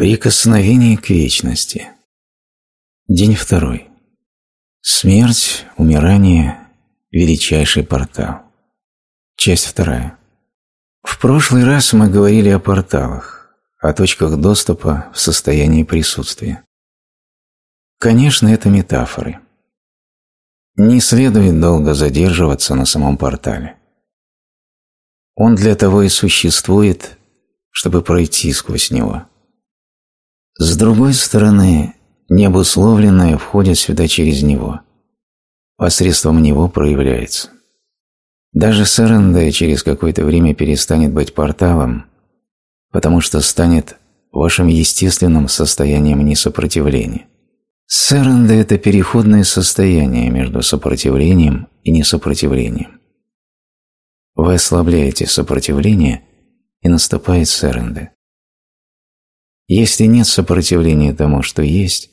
Прикосновение к вечности. День второй. Смерть, умирание, величайший портал. Часть вторая. В прошлый раз мы говорили о порталах, о точках доступа в состоянии присутствия. Конечно, это метафоры. Не следует долго задерживаться на самом портале. Он для того и существует, чтобы пройти сквозь него – с другой стороны, необусловленное входит сюда через него, посредством него проявляется. Даже Саранда через какое-то время перестанет быть порталом, потому что станет вашим естественным состоянием несопротивления. Саранда – это переходное состояние между сопротивлением и несопротивлением. Вы ослабляете сопротивление, и наступает саранда. Если нет сопротивления тому, что есть,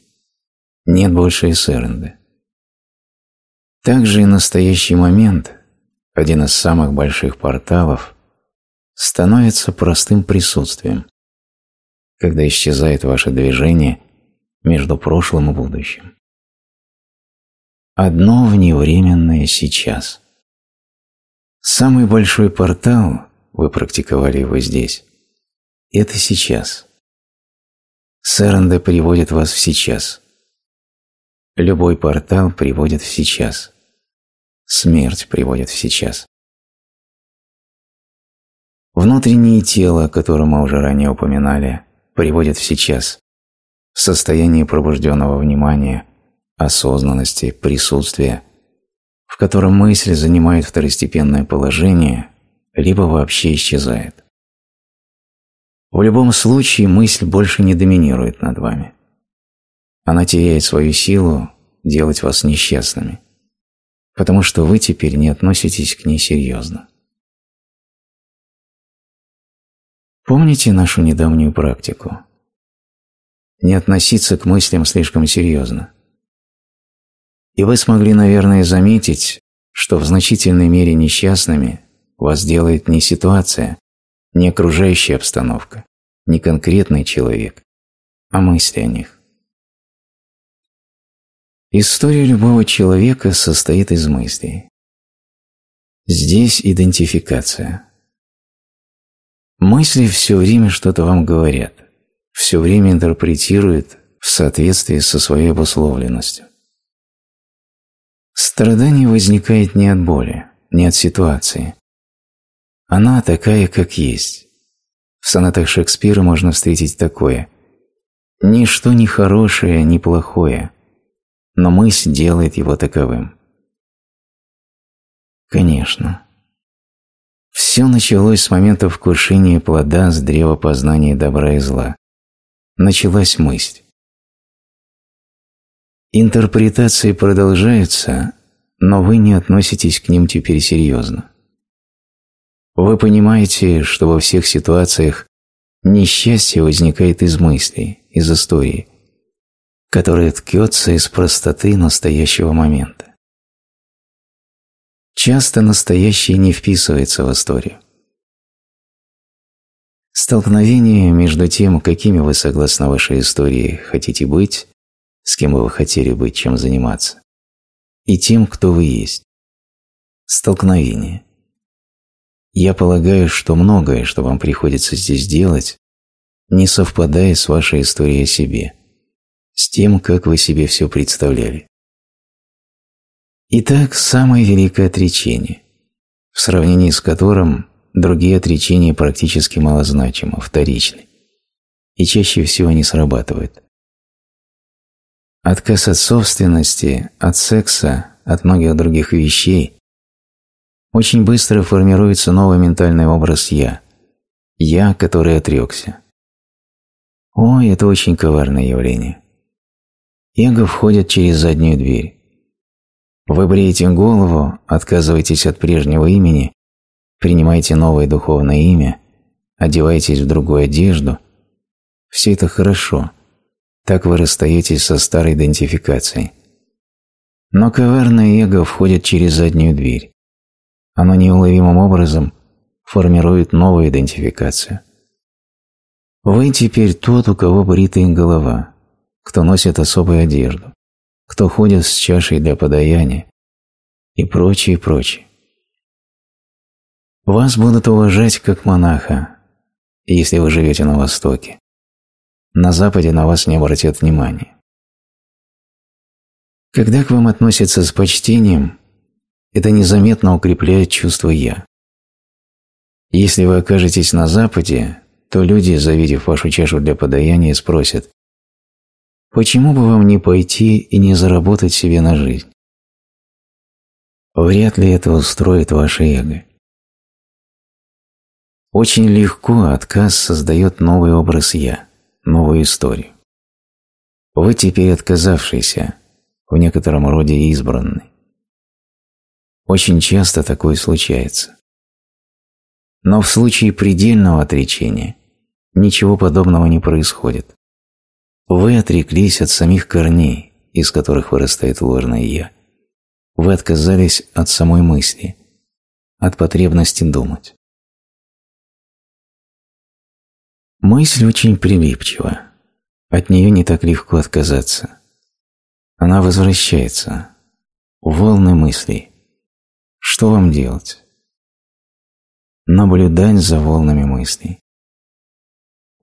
нет больше эсеренда. Также и настоящий момент, один из самых больших порталов, становится простым присутствием, когда исчезает ваше движение между прошлым и будущим. Одно вневременное сейчас. Самый большой портал, вы практиковали его здесь, это сейчас. Саранда приводит вас в сейчас. Любой портал приводит в сейчас. Смерть приводит в сейчас. Внутреннее тело, которое мы уже ранее упоминали, приводит в сейчас, в состояние пробужденного внимания, осознанности, присутствия, в котором мысль занимает второстепенное положение, либо вообще исчезает. В любом случае мысль больше не доминирует над вами. Она теряет свою силу делать вас несчастными, потому что вы теперь не относитесь к ней серьезно. Помните нашу недавнюю практику? Не относиться к мыслям слишком серьезно. И вы смогли, наверное, заметить, что в значительной мере несчастными вас делает не ситуация, не окружающая обстановка, не конкретный человек, а мысли о них. История любого человека состоит из мыслей. Здесь идентификация. Мысли все время что-то вам говорят, все время интерпретируют в соответствии со своей обусловленностью. Страдание возникает не от боли, не от ситуации, она такая, как есть. В сонатах Шекспира можно встретить такое. Ничто не хорошее, не плохое, но мысль делает его таковым. Конечно. Все началось с момента вкушения плода с древа познания добра и зла. Началась мысль. Интерпретации продолжаются, но вы не относитесь к ним теперь серьезно. Вы понимаете, что во всех ситуациях несчастье возникает из мыслей, из истории, которая ткется из простоты настоящего момента. Часто настоящее не вписывается в историю. Столкновение между тем, какими вы, согласно вашей истории, хотите быть, с кем вы хотели быть, чем заниматься, и тем, кто вы есть. Столкновение. Я полагаю, что многое, что вам приходится здесь делать, не совпадает с вашей историей о себе, с тем, как вы себе все представляли. Итак, самое великое отречение, в сравнении с которым другие отречения практически малозначимы, вторичны, и чаще всего не срабатывают. Отказ от собственности, от секса, от многих других вещей – очень быстро формируется новый ментальный образ «я». «Я», который отрекся. О, это очень коварное явление. Эго входит через заднюю дверь. Вы бреете голову, отказываетесь от прежнего имени, принимаете новое духовное имя, одеваетесь в другую одежду. Все это хорошо. Так вы расстаетесь со старой идентификацией. Но коварное эго входит через заднюю дверь оно неуловимым образом формирует новую идентификацию. Вы теперь тот, у кого бритая голова, кто носит особую одежду, кто ходит с чашей для подаяния и прочее, прочее. Вас будут уважать как монаха, если вы живете на Востоке. На Западе на вас не обратят внимания. Когда к вам относятся с почтением, это незаметно укрепляет чувство «я». Если вы окажетесь на Западе, то люди, завидев вашу чашу для подаяния, спросят, почему бы вам не пойти и не заработать себе на жизнь? Вряд ли это устроит ваше эго. Очень легко отказ создает новый образ «я», новую историю. Вы теперь отказавшийся, в некотором роде избранный. Очень часто такое случается. Но в случае предельного отречения ничего подобного не происходит. Вы отреклись от самих корней, из которых вырастает ложное «я». Вы отказались от самой мысли, от потребности думать. Мысль очень прилипчива. От нее не так легко отказаться. Она возвращается. Волны мыслей, что вам делать? Наблюдать за волнами мыслей.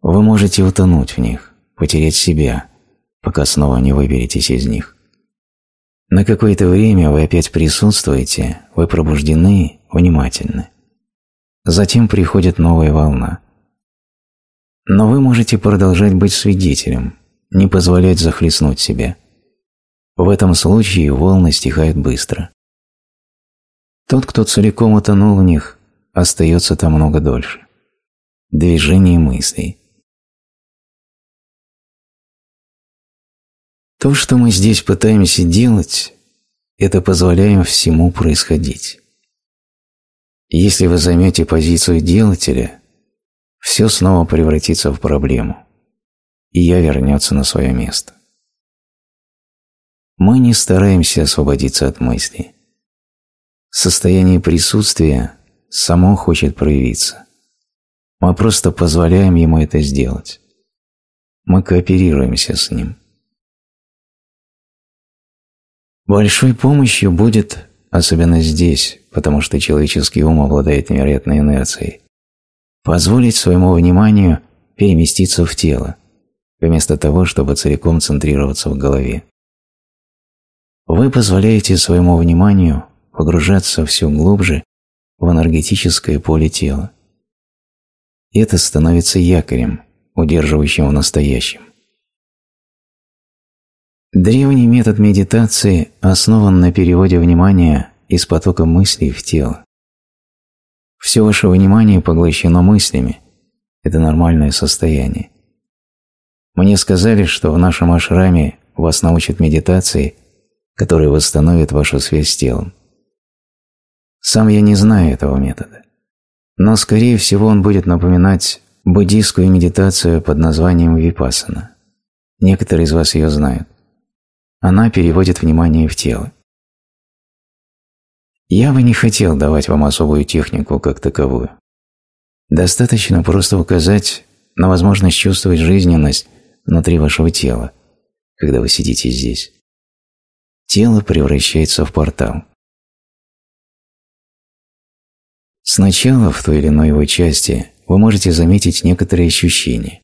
Вы можете утонуть в них, потерять себя, пока снова не выберетесь из них. На какое-то время вы опять присутствуете, вы пробуждены, внимательны. Затем приходит новая волна. Но вы можете продолжать быть свидетелем, не позволять захлестнуть себя. В этом случае волны стихают быстро. Тот, кто целиком утонул в них, остается там много дольше. Движение мыслей. То, что мы здесь пытаемся делать, это позволяем всему происходить. Если вы займете позицию делателя, все снова превратится в проблему, и я вернется на свое место. Мы не стараемся освободиться от мыслей. Состояние присутствия само хочет проявиться. Мы просто позволяем ему это сделать. Мы кооперируемся с ним. Большой помощью будет, особенно здесь, потому что человеческий ум обладает невероятной инерцией, позволить своему вниманию переместиться в тело, вместо того, чтобы целиком центрироваться в голове. Вы позволяете своему вниманию погружаться все глубже в энергетическое поле тела. это становится якорем, удерживающим в настоящем. Древний метод медитации основан на переводе внимания из потока мыслей в тело. Все ваше внимание поглощено мыслями. Это нормальное состояние. Мне сказали, что в нашем ашраме вас научат медитации, которые восстановят вашу связь с телом. Сам я не знаю этого метода. Но, скорее всего, он будет напоминать буддийскую медитацию под названием випасана. Некоторые из вас ее знают. Она переводит внимание в тело. Я бы не хотел давать вам особую технику как таковую. Достаточно просто указать на возможность чувствовать жизненность внутри вашего тела, когда вы сидите здесь. Тело превращается в портал. Сначала в той или иной его части вы можете заметить некоторые ощущения.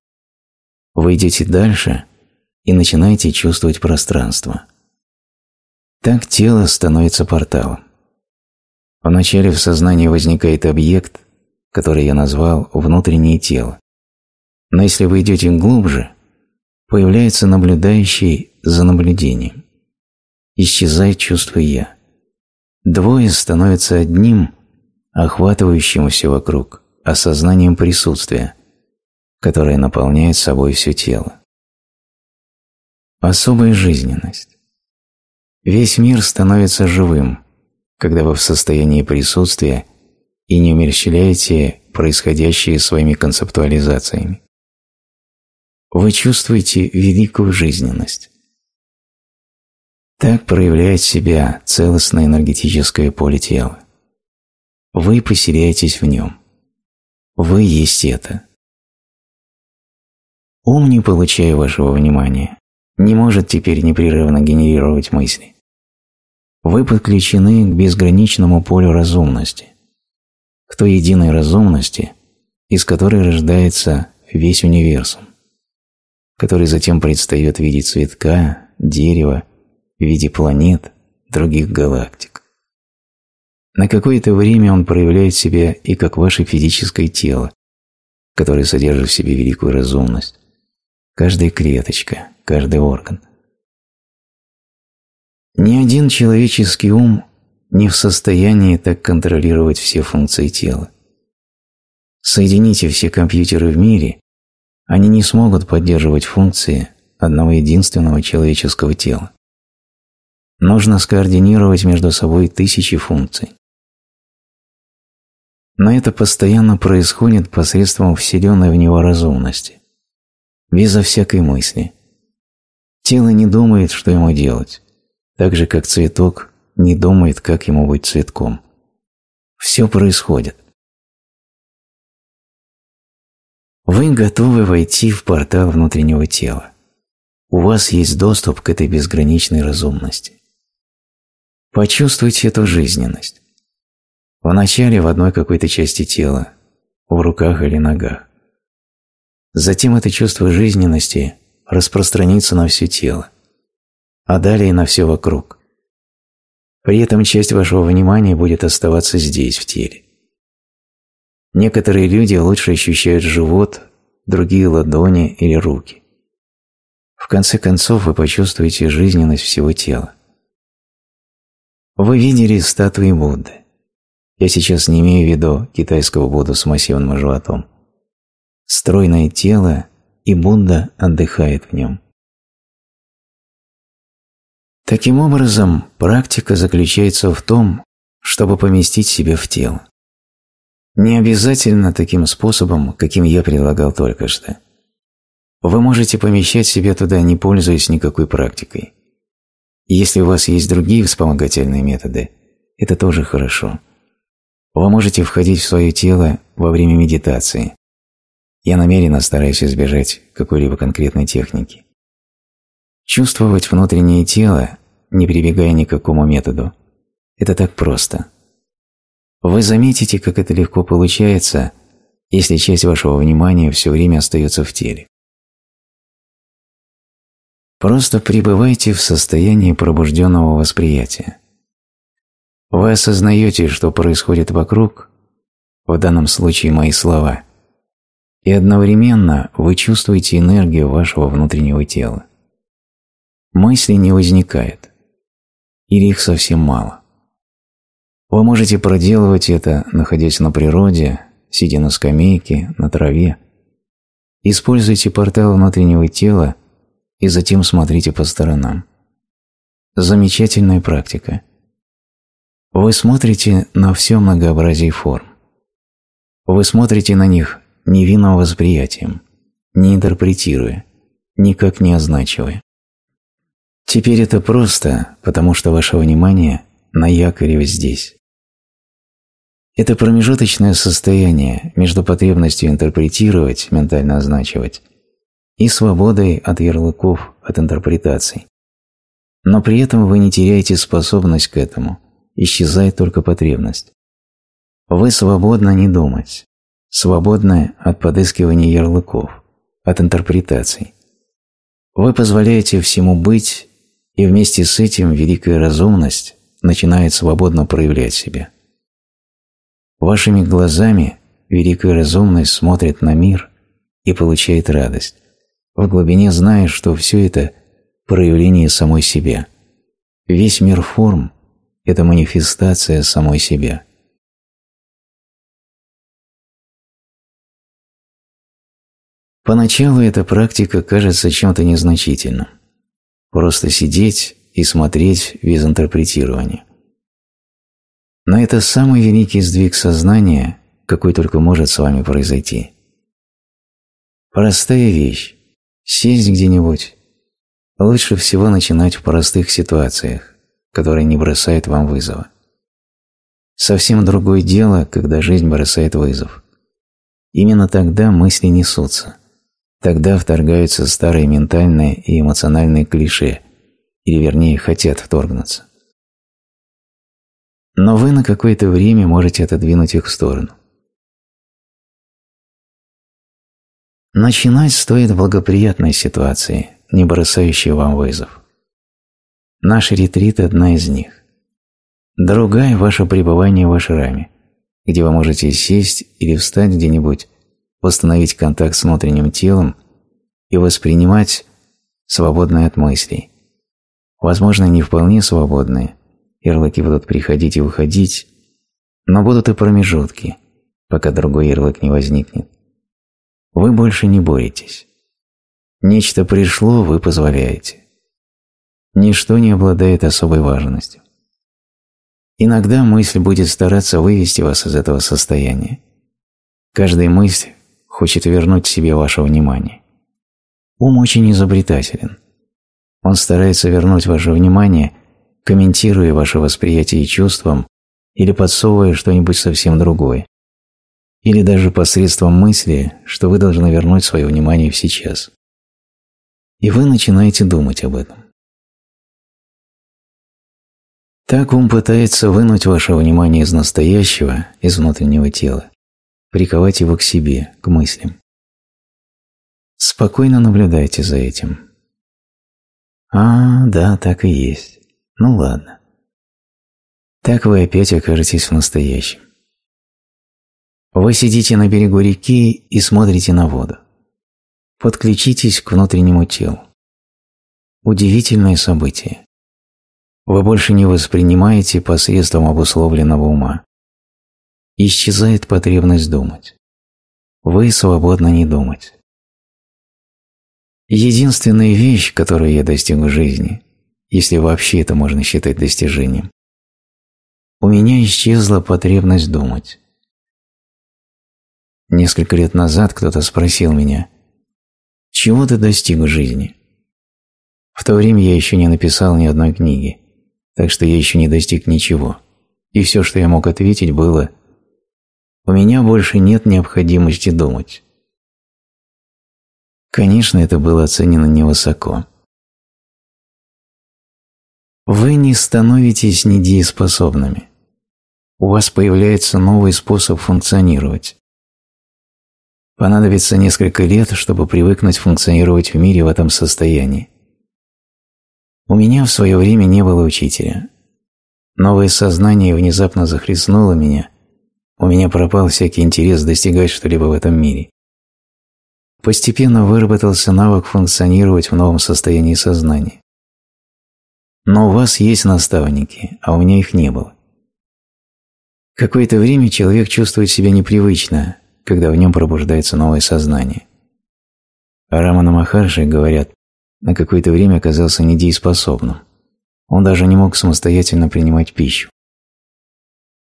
Вы идете дальше и начинаете чувствовать пространство. Так тело становится порталом. Вначале в сознании возникает объект, который я назвал «внутреннее тело». Но если вы идете глубже, появляется наблюдающий за наблюдением. Исчезает чувство «я». Двое становятся одним – охватывающим все вокруг, осознанием присутствия, которое наполняет собой все тело. Особая жизненность. Весь мир становится живым, когда вы в состоянии присутствия и не умерщвляете происходящее своими концептуализациями. Вы чувствуете великую жизненность. Так проявляет себя целостное энергетическое поле тела. Вы поселяетесь в нем. Вы есть это. Ум, не получая вашего внимания, не может теперь непрерывно генерировать мысли. Вы подключены к безграничному полю разумности, к той единой разумности, из которой рождается весь универсум, который затем предстает в виде цветка, дерева, в виде планет, других галактик. На какое-то время он проявляет себя и как ваше физическое тело, которое содержит в себе великую разумность, каждая клеточка, каждый орган. Ни один человеческий ум не в состоянии так контролировать все функции тела. Соедините все компьютеры в мире, они не смогут поддерживать функции одного единственного человеческого тела. Нужно скоординировать между собой тысячи функций но это постоянно происходит посредством вселенной в него разумности, безо всякой мысли. Тело не думает, что ему делать, так же, как цветок не думает, как ему быть цветком. Все происходит. Вы готовы войти в портал внутреннего тела. У вас есть доступ к этой безграничной разумности. Почувствуйте эту жизненность. Вначале в одной какой-то части тела, в руках или ногах. Затем это чувство жизненности распространится на все тело, а далее на все вокруг. При этом часть вашего внимания будет оставаться здесь, в теле. Некоторые люди лучше ощущают живот, другие – ладони или руки. В конце концов вы почувствуете жизненность всего тела. Вы видели статуи Будды. Я сейчас не имею в виду китайского Будду с массивным животом. Стройное тело, и Будда отдыхает в нем. Таким образом, практика заключается в том, чтобы поместить себя в тело. Не обязательно таким способом, каким я предлагал только что. Вы можете помещать себя туда, не пользуясь никакой практикой. Если у вас есть другие вспомогательные методы, это тоже хорошо. Вы можете входить в свое тело во время медитации. Я намеренно стараюсь избежать какой-либо конкретной техники. Чувствовать внутреннее тело, не прибегая ни к какому методу, это так просто. Вы заметите, как это легко получается, если часть вашего внимания все время остается в теле. Просто пребывайте в состоянии пробужденного восприятия. Вы осознаете, что происходит вокруг, в данном случае мои слова, и одновременно вы чувствуете энергию вашего внутреннего тела. Мысли не возникает, или их совсем мало. Вы можете проделывать это, находясь на природе, сидя на скамейке, на траве. Используйте портал внутреннего тела и затем смотрите по сторонам. Замечательная практика – вы смотрите на все многообразие форм. Вы смотрите на них невинным восприятием, не интерпретируя, никак не означивая. Теперь это просто, потому что ваше внимание на якоре здесь. Это промежуточное состояние между потребностью интерпретировать, ментально означивать, и свободой от ярлыков, от интерпретаций. Но при этом вы не теряете способность к этому – исчезает только потребность. Вы свободны не думать, свободны от подыскивания ярлыков, от интерпретаций. Вы позволяете всему быть, и вместе с этим великая разумность начинает свободно проявлять себя. Вашими глазами великая разумность смотрит на мир и получает радость, в глубине зная, что все это – проявление самой себя. Весь мир форм это манифестация самой себя. Поначалу эта практика кажется чем-то незначительным. Просто сидеть и смотреть без интерпретирования. Но это самый великий сдвиг сознания, какой только может с вами произойти. Простая вещь. Сесть где-нибудь. Лучше всего начинать в простых ситуациях который не бросает вам вызова. Совсем другое дело, когда жизнь бросает вызов. Именно тогда мысли несутся. Тогда вторгаются старые ментальные и эмоциональные клише, или вернее хотят вторгнуться. Но вы на какое-то время можете отодвинуть их в сторону. Начинать стоит в благоприятной ситуации, не бросающей вам вызов. Наш ретрит – одна из них. Другая – ваше пребывание в ашраме, где вы можете сесть или встать где-нибудь, восстановить контакт с внутренним телом и воспринимать свободное от мыслей. Возможно, не вполне свободные, ярлыки будут приходить и выходить, но будут и промежутки, пока другой ярлык не возникнет. Вы больше не боретесь. Нечто пришло, вы позволяете ничто не обладает особой важностью. Иногда мысль будет стараться вывести вас из этого состояния. Каждая мысль хочет вернуть себе ваше внимание. Ум очень изобретателен. Он старается вернуть ваше внимание, комментируя ваше восприятие чувством или подсовывая что-нибудь совсем другое. Или даже посредством мысли, что вы должны вернуть свое внимание в сейчас. И вы начинаете думать об этом. Так ум пытается вынуть ваше внимание из настоящего, из внутреннего тела, приковать его к себе, к мыслям. Спокойно наблюдайте за этим. А, да, так и есть. Ну ладно. Так вы опять окажетесь в настоящем. Вы сидите на берегу реки и смотрите на воду. Подключитесь к внутреннему телу. Удивительное событие вы больше не воспринимаете посредством обусловленного ума. Исчезает потребность думать. Вы свободно не думать. Единственная вещь, которую я достиг в жизни, если вообще это можно считать достижением, у меня исчезла потребность думать. Несколько лет назад кто-то спросил меня, «Чего ты достиг в жизни?» В то время я еще не написал ни одной книги так что я еще не достиг ничего. И все, что я мог ответить, было «У меня больше нет необходимости думать». Конечно, это было оценено невысоко. Вы не становитесь недееспособными. У вас появляется новый способ функционировать. Понадобится несколько лет, чтобы привыкнуть функционировать в мире в этом состоянии. У меня в свое время не было учителя. Новое сознание внезапно захлестнуло меня. У меня пропал всякий интерес достигать что-либо в этом мире. Постепенно выработался навык функционировать в новом состоянии сознания. Но у вас есть наставники, а у меня их не было. Какое-то время человек чувствует себя непривычно, когда в нем пробуждается новое сознание. Рамана Махарджи говорят, на какое-то время оказался недееспособным. Он даже не мог самостоятельно принимать пищу.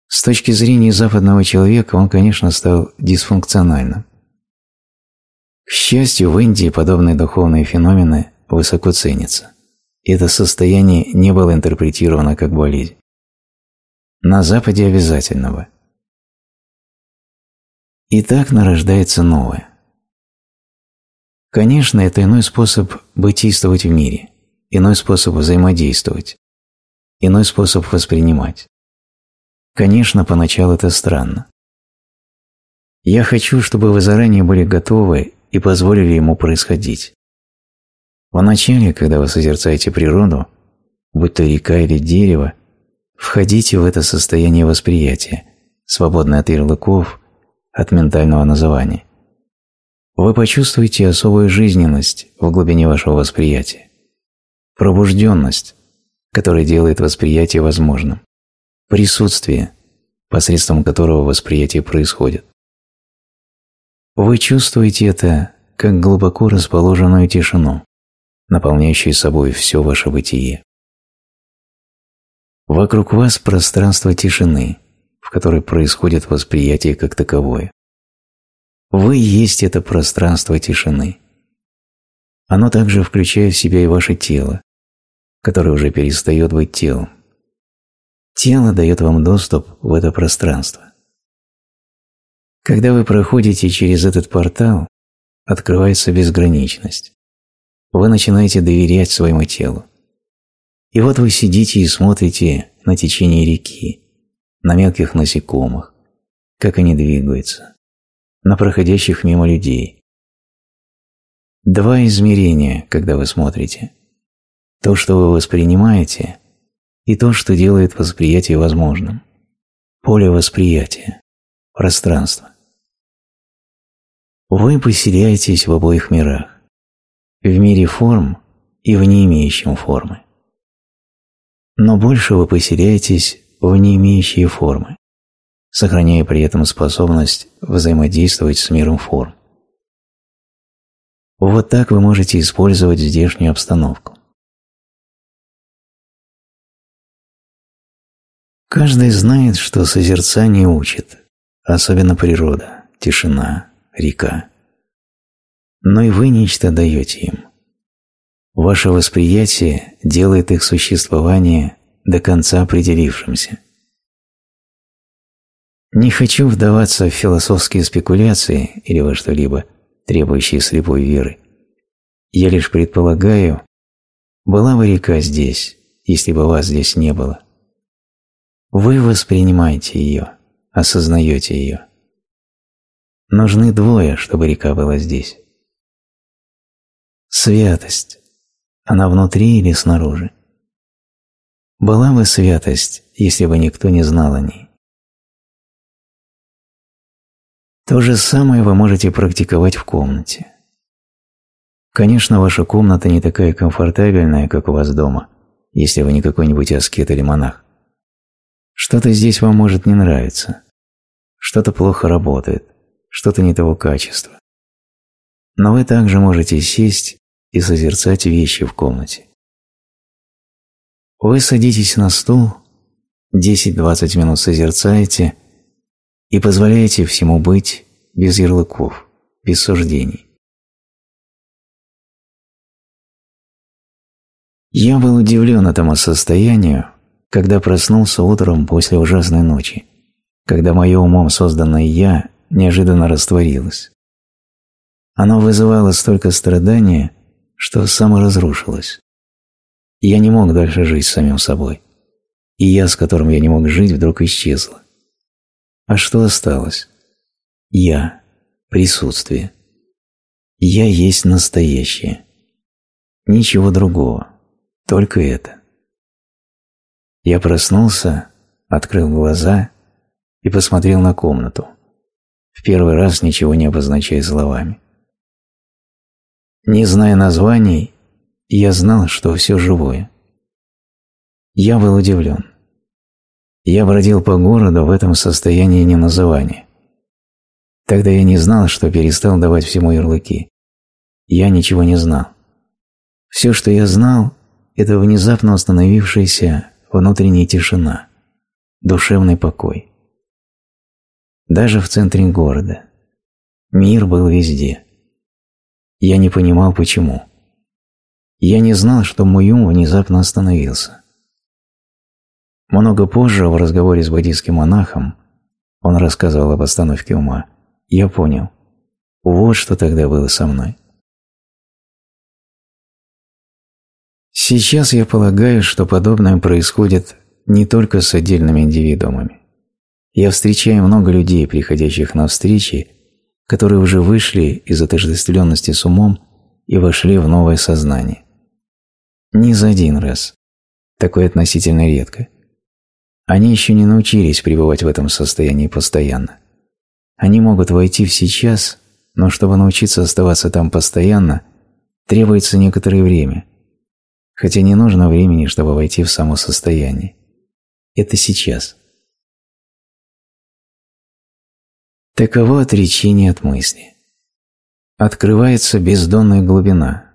С точки зрения западного человека он, конечно, стал дисфункциональным. К счастью, в Индии подобные духовные феномены высоко ценятся. это состояние не было интерпретировано как болезнь. На Западе обязательного. И так нарождается новое. Конечно, это иной способ бытийствовать в мире, иной способ взаимодействовать, иной способ воспринимать. Конечно, поначалу это странно. Я хочу, чтобы вы заранее были готовы и позволили ему происходить. Вначале, когда вы созерцаете природу, будь то река или дерево, входите в это состояние восприятия, свободное от ярлыков, от ментального называния вы почувствуете особую жизненность в глубине вашего восприятия, пробужденность, которая делает восприятие возможным, присутствие, посредством которого восприятие происходит. Вы чувствуете это как глубоко расположенную тишину, наполняющую собой все ваше бытие. Вокруг вас пространство тишины, в которой происходит восприятие как таковое. Вы есть это пространство тишины. Оно также включает в себя и ваше тело, которое уже перестает быть телом. Тело дает вам доступ в это пространство. Когда вы проходите через этот портал, открывается безграничность. Вы начинаете доверять своему телу. И вот вы сидите и смотрите на течение реки, на мелких насекомых, как они двигаются, на проходящих мимо людей. Два измерения, когда вы смотрите. То, что вы воспринимаете, и то, что делает восприятие возможным. Поле восприятия. Пространство. Вы поселяетесь в обоих мирах. В мире форм и в не имеющем формы. Но больше вы поселяетесь в не имеющие формы сохраняя при этом способность взаимодействовать с миром форм. Вот так вы можете использовать здешнюю обстановку. Каждый знает, что созерцание учит, особенно природа, тишина, река. Но и вы нечто даете им. Ваше восприятие делает их существование до конца определившимся – не хочу вдаваться в философские спекуляции или во что-либо, требующие слепой веры. Я лишь предполагаю, была бы река здесь, если бы вас здесь не было. Вы воспринимаете ее, осознаете ее. Нужны двое, чтобы река была здесь. Святость. Она внутри или снаружи? Была бы святость, если бы никто не знал о ней. То же самое вы можете практиковать в комнате. Конечно, ваша комната не такая комфортабельная, как у вас дома, если вы не какой-нибудь аскет или монах. Что-то здесь вам может не нравиться, что-то плохо работает, что-то не того качества. Но вы также можете сесть и созерцать вещи в комнате. Вы садитесь на стул, 10-20 минут созерцаете – и позволяете всему быть без ярлыков, без суждений. Я был удивлен этому состоянию, когда проснулся утром после ужасной ночи, когда мое умом созданное «я» неожиданно растворилось. Оно вызывало столько страдания, что саморазрушилось. Я не мог дальше жить с самим собой. И я, с которым я не мог жить, вдруг исчезла. А что осталось? Я. Присутствие. Я есть настоящее. Ничего другого. Только это. Я проснулся, открыл глаза и посмотрел на комнату. В первый раз ничего не обозначая словами. Не зная названий, я знал, что все живое. Я был удивлен. Я бродил по городу в этом состоянии неназывания. Тогда я не знал, что перестал давать всему ярлыки. Я ничего не знал. Все, что я знал, это внезапно установившаяся внутренняя тишина, душевный покой. Даже в центре города. Мир был везде. Я не понимал, почему. Я не знал, что мой ум внезапно остановился. Много позже, в разговоре с буддийским монахом, он рассказывал об остановке ума. Я понял. Вот что тогда было со мной. Сейчас я полагаю, что подобное происходит не только с отдельными индивидуумами. Я встречаю много людей, приходящих на встречи, которые уже вышли из отождествленности с умом и вошли в новое сознание. Не за один раз. Такое относительно редко – они еще не научились пребывать в этом состоянии постоянно. Они могут войти в сейчас, но чтобы научиться оставаться там постоянно, требуется некоторое время, хотя не нужно времени, чтобы войти в само состояние. Это сейчас. Таково отречение от мысли. Открывается бездонная глубина.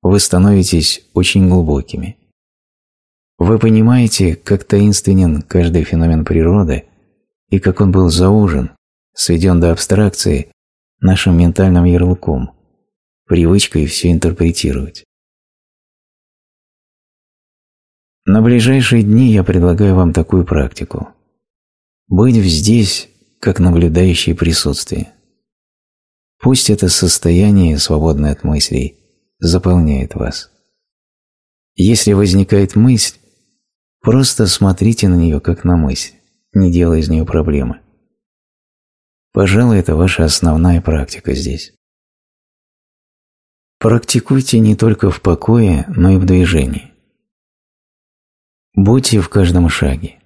Вы становитесь очень глубокими. Вы понимаете, как таинственен каждый феномен природы и как он был заужен, сведен до абстракции нашим ментальным ярлыком, привычкой все интерпретировать. На ближайшие дни я предлагаю вам такую практику. Быть здесь, как наблюдающее присутствие. Пусть это состояние, свободное от мыслей, заполняет вас. Если возникает мысль, Просто смотрите на нее как на мысль, не делая из нее проблемы. Пожалуй, это ваша основная практика здесь. Практикуйте не только в покое, но и в движении. Будьте в каждом шаге.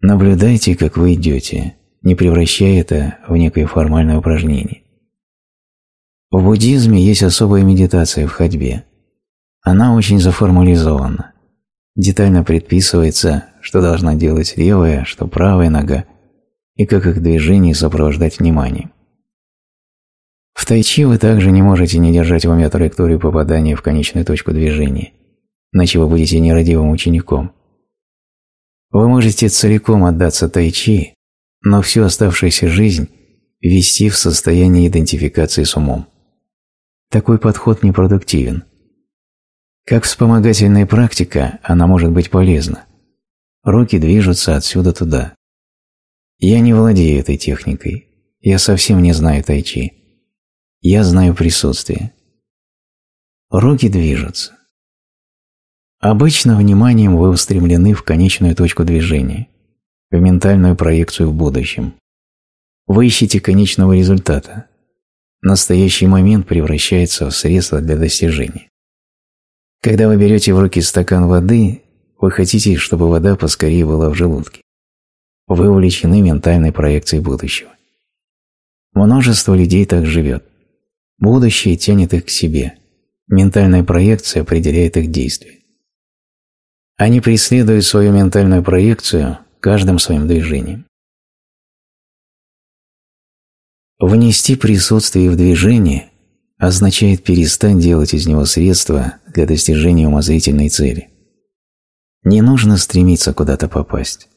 Наблюдайте, как вы идете, не превращая это в некое формальное упражнение. В буддизме есть особая медитация в ходьбе. Она очень заформализована детально предписывается, что должна делать левая, что правая нога, и как их движение сопровождать вниманием. В тайчи вы также не можете не держать в уме траекторию попадания в конечную точку движения, иначе вы будете нерадивым учеником. Вы можете целиком отдаться тайчи, но всю оставшуюся жизнь вести в состоянии идентификации с умом. Такой подход непродуктивен – как вспомогательная практика она может быть полезна. Руки движутся отсюда туда. Я не владею этой техникой. Я совсем не знаю тайчи. Я знаю присутствие. Руки движутся. Обычно вниманием вы устремлены в конечную точку движения, в ментальную проекцию в будущем. Вы ищете конечного результата. Настоящий момент превращается в средство для достижения. Когда вы берете в руки стакан воды, вы хотите, чтобы вода поскорее была в желудке. Вы увлечены ментальной проекцией будущего. Множество людей так живет. Будущее тянет их к себе. Ментальная проекция определяет их действия. Они преследуют свою ментальную проекцию каждым своим движением. Внести присутствие в движение означает перестать делать из него средства для достижения умозрительной цели. Не нужно стремиться куда-то попасть.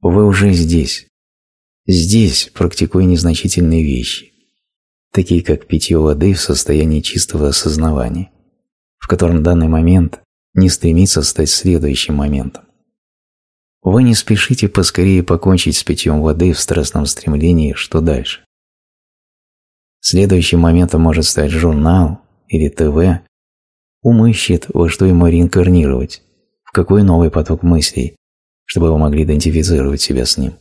Вы уже здесь. Здесь практикуй незначительные вещи, такие как питье воды в состоянии чистого осознавания, в котором данный момент не стремится стать следующим моментом. Вы не спешите поскорее покончить с питьем воды в страстном стремлении, что дальше. Следующим моментом может стать журнал или ТВ. Ум ищет, во что ему реинкарнировать, в какой новый поток мыслей, чтобы вы могли идентифицировать себя с ним.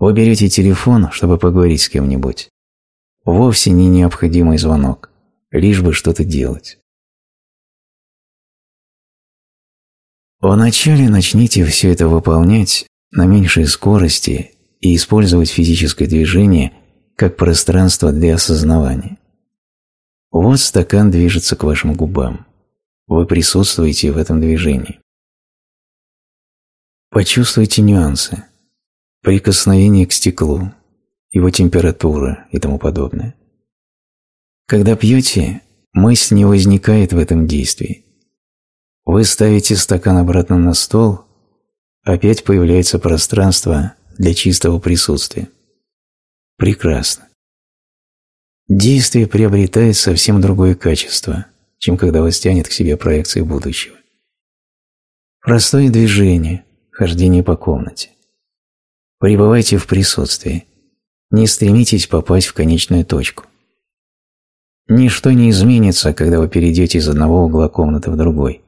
Вы берете телефон, чтобы поговорить с кем-нибудь. Вовсе не необходимый звонок, лишь бы что-то делать. Вначале начните все это выполнять на меньшей скорости и использовать физическое движение – как пространство для осознавания. Вот стакан движется к вашим губам. Вы присутствуете в этом движении. Почувствуйте нюансы. Прикосновение к стеклу, его температура и тому подобное. Когда пьете, мысль не возникает в этом действии. Вы ставите стакан обратно на стол, опять появляется пространство для чистого присутствия прекрасно. Действие приобретает совсем другое качество, чем когда вас тянет к себе проекции будущего. Простое движение, хождение по комнате. Пребывайте в присутствии. Не стремитесь попасть в конечную точку. Ничто не изменится, когда вы перейдете из одного угла комнаты в другой.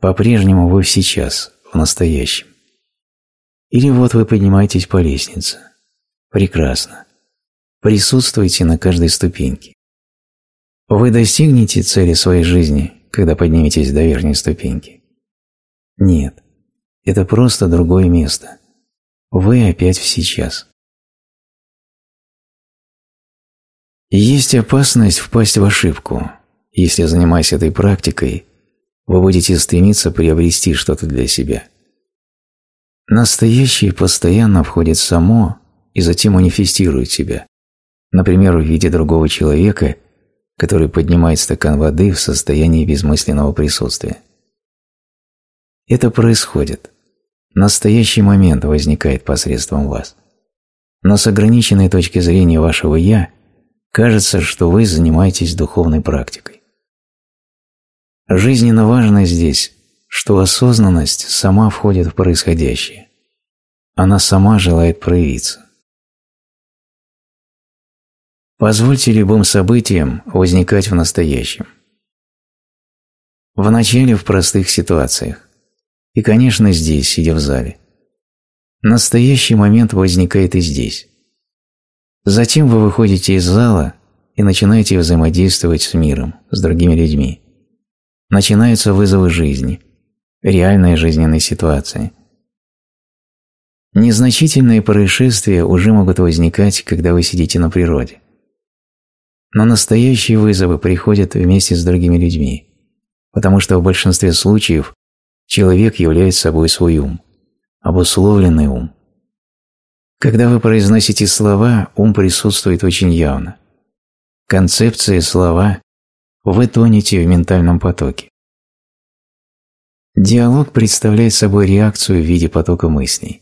По-прежнему вы сейчас, в настоящем. Или вот вы поднимаетесь по лестнице – Прекрасно. Присутствуйте на каждой ступеньке. Вы достигнете цели своей жизни, когда подниметесь до верхней ступеньки? Нет. Это просто другое место. Вы опять в сейчас. Есть опасность впасть в ошибку. Если, занимаясь этой практикой, вы будете стремиться приобрести что-то для себя. Настоящее постоянно входит само и затем манифестирует себя, например, в виде другого человека, который поднимает стакан воды в состоянии безмысленного присутствия. Это происходит. Настоящий момент возникает посредством вас. Но с ограниченной точки зрения вашего «я» кажется, что вы занимаетесь духовной практикой. Жизненно важно здесь, что осознанность сама входит в происходящее. Она сама желает проявиться. Позвольте любым событиям возникать в настоящем. Вначале в простых ситуациях. И, конечно, здесь, сидя в зале. Настоящий момент возникает и здесь. Затем вы выходите из зала и начинаете взаимодействовать с миром, с другими людьми. Начинаются вызовы жизни, реальные жизненные ситуации. Незначительные происшествия уже могут возникать, когда вы сидите на природе. Но настоящие вызовы приходят вместе с другими людьми, потому что в большинстве случаев человек является собой свой ум, обусловленный ум. Когда вы произносите слова, ум присутствует очень явно. Концепции, слова вы тонете в ментальном потоке. Диалог представляет собой реакцию в виде потока мыслей.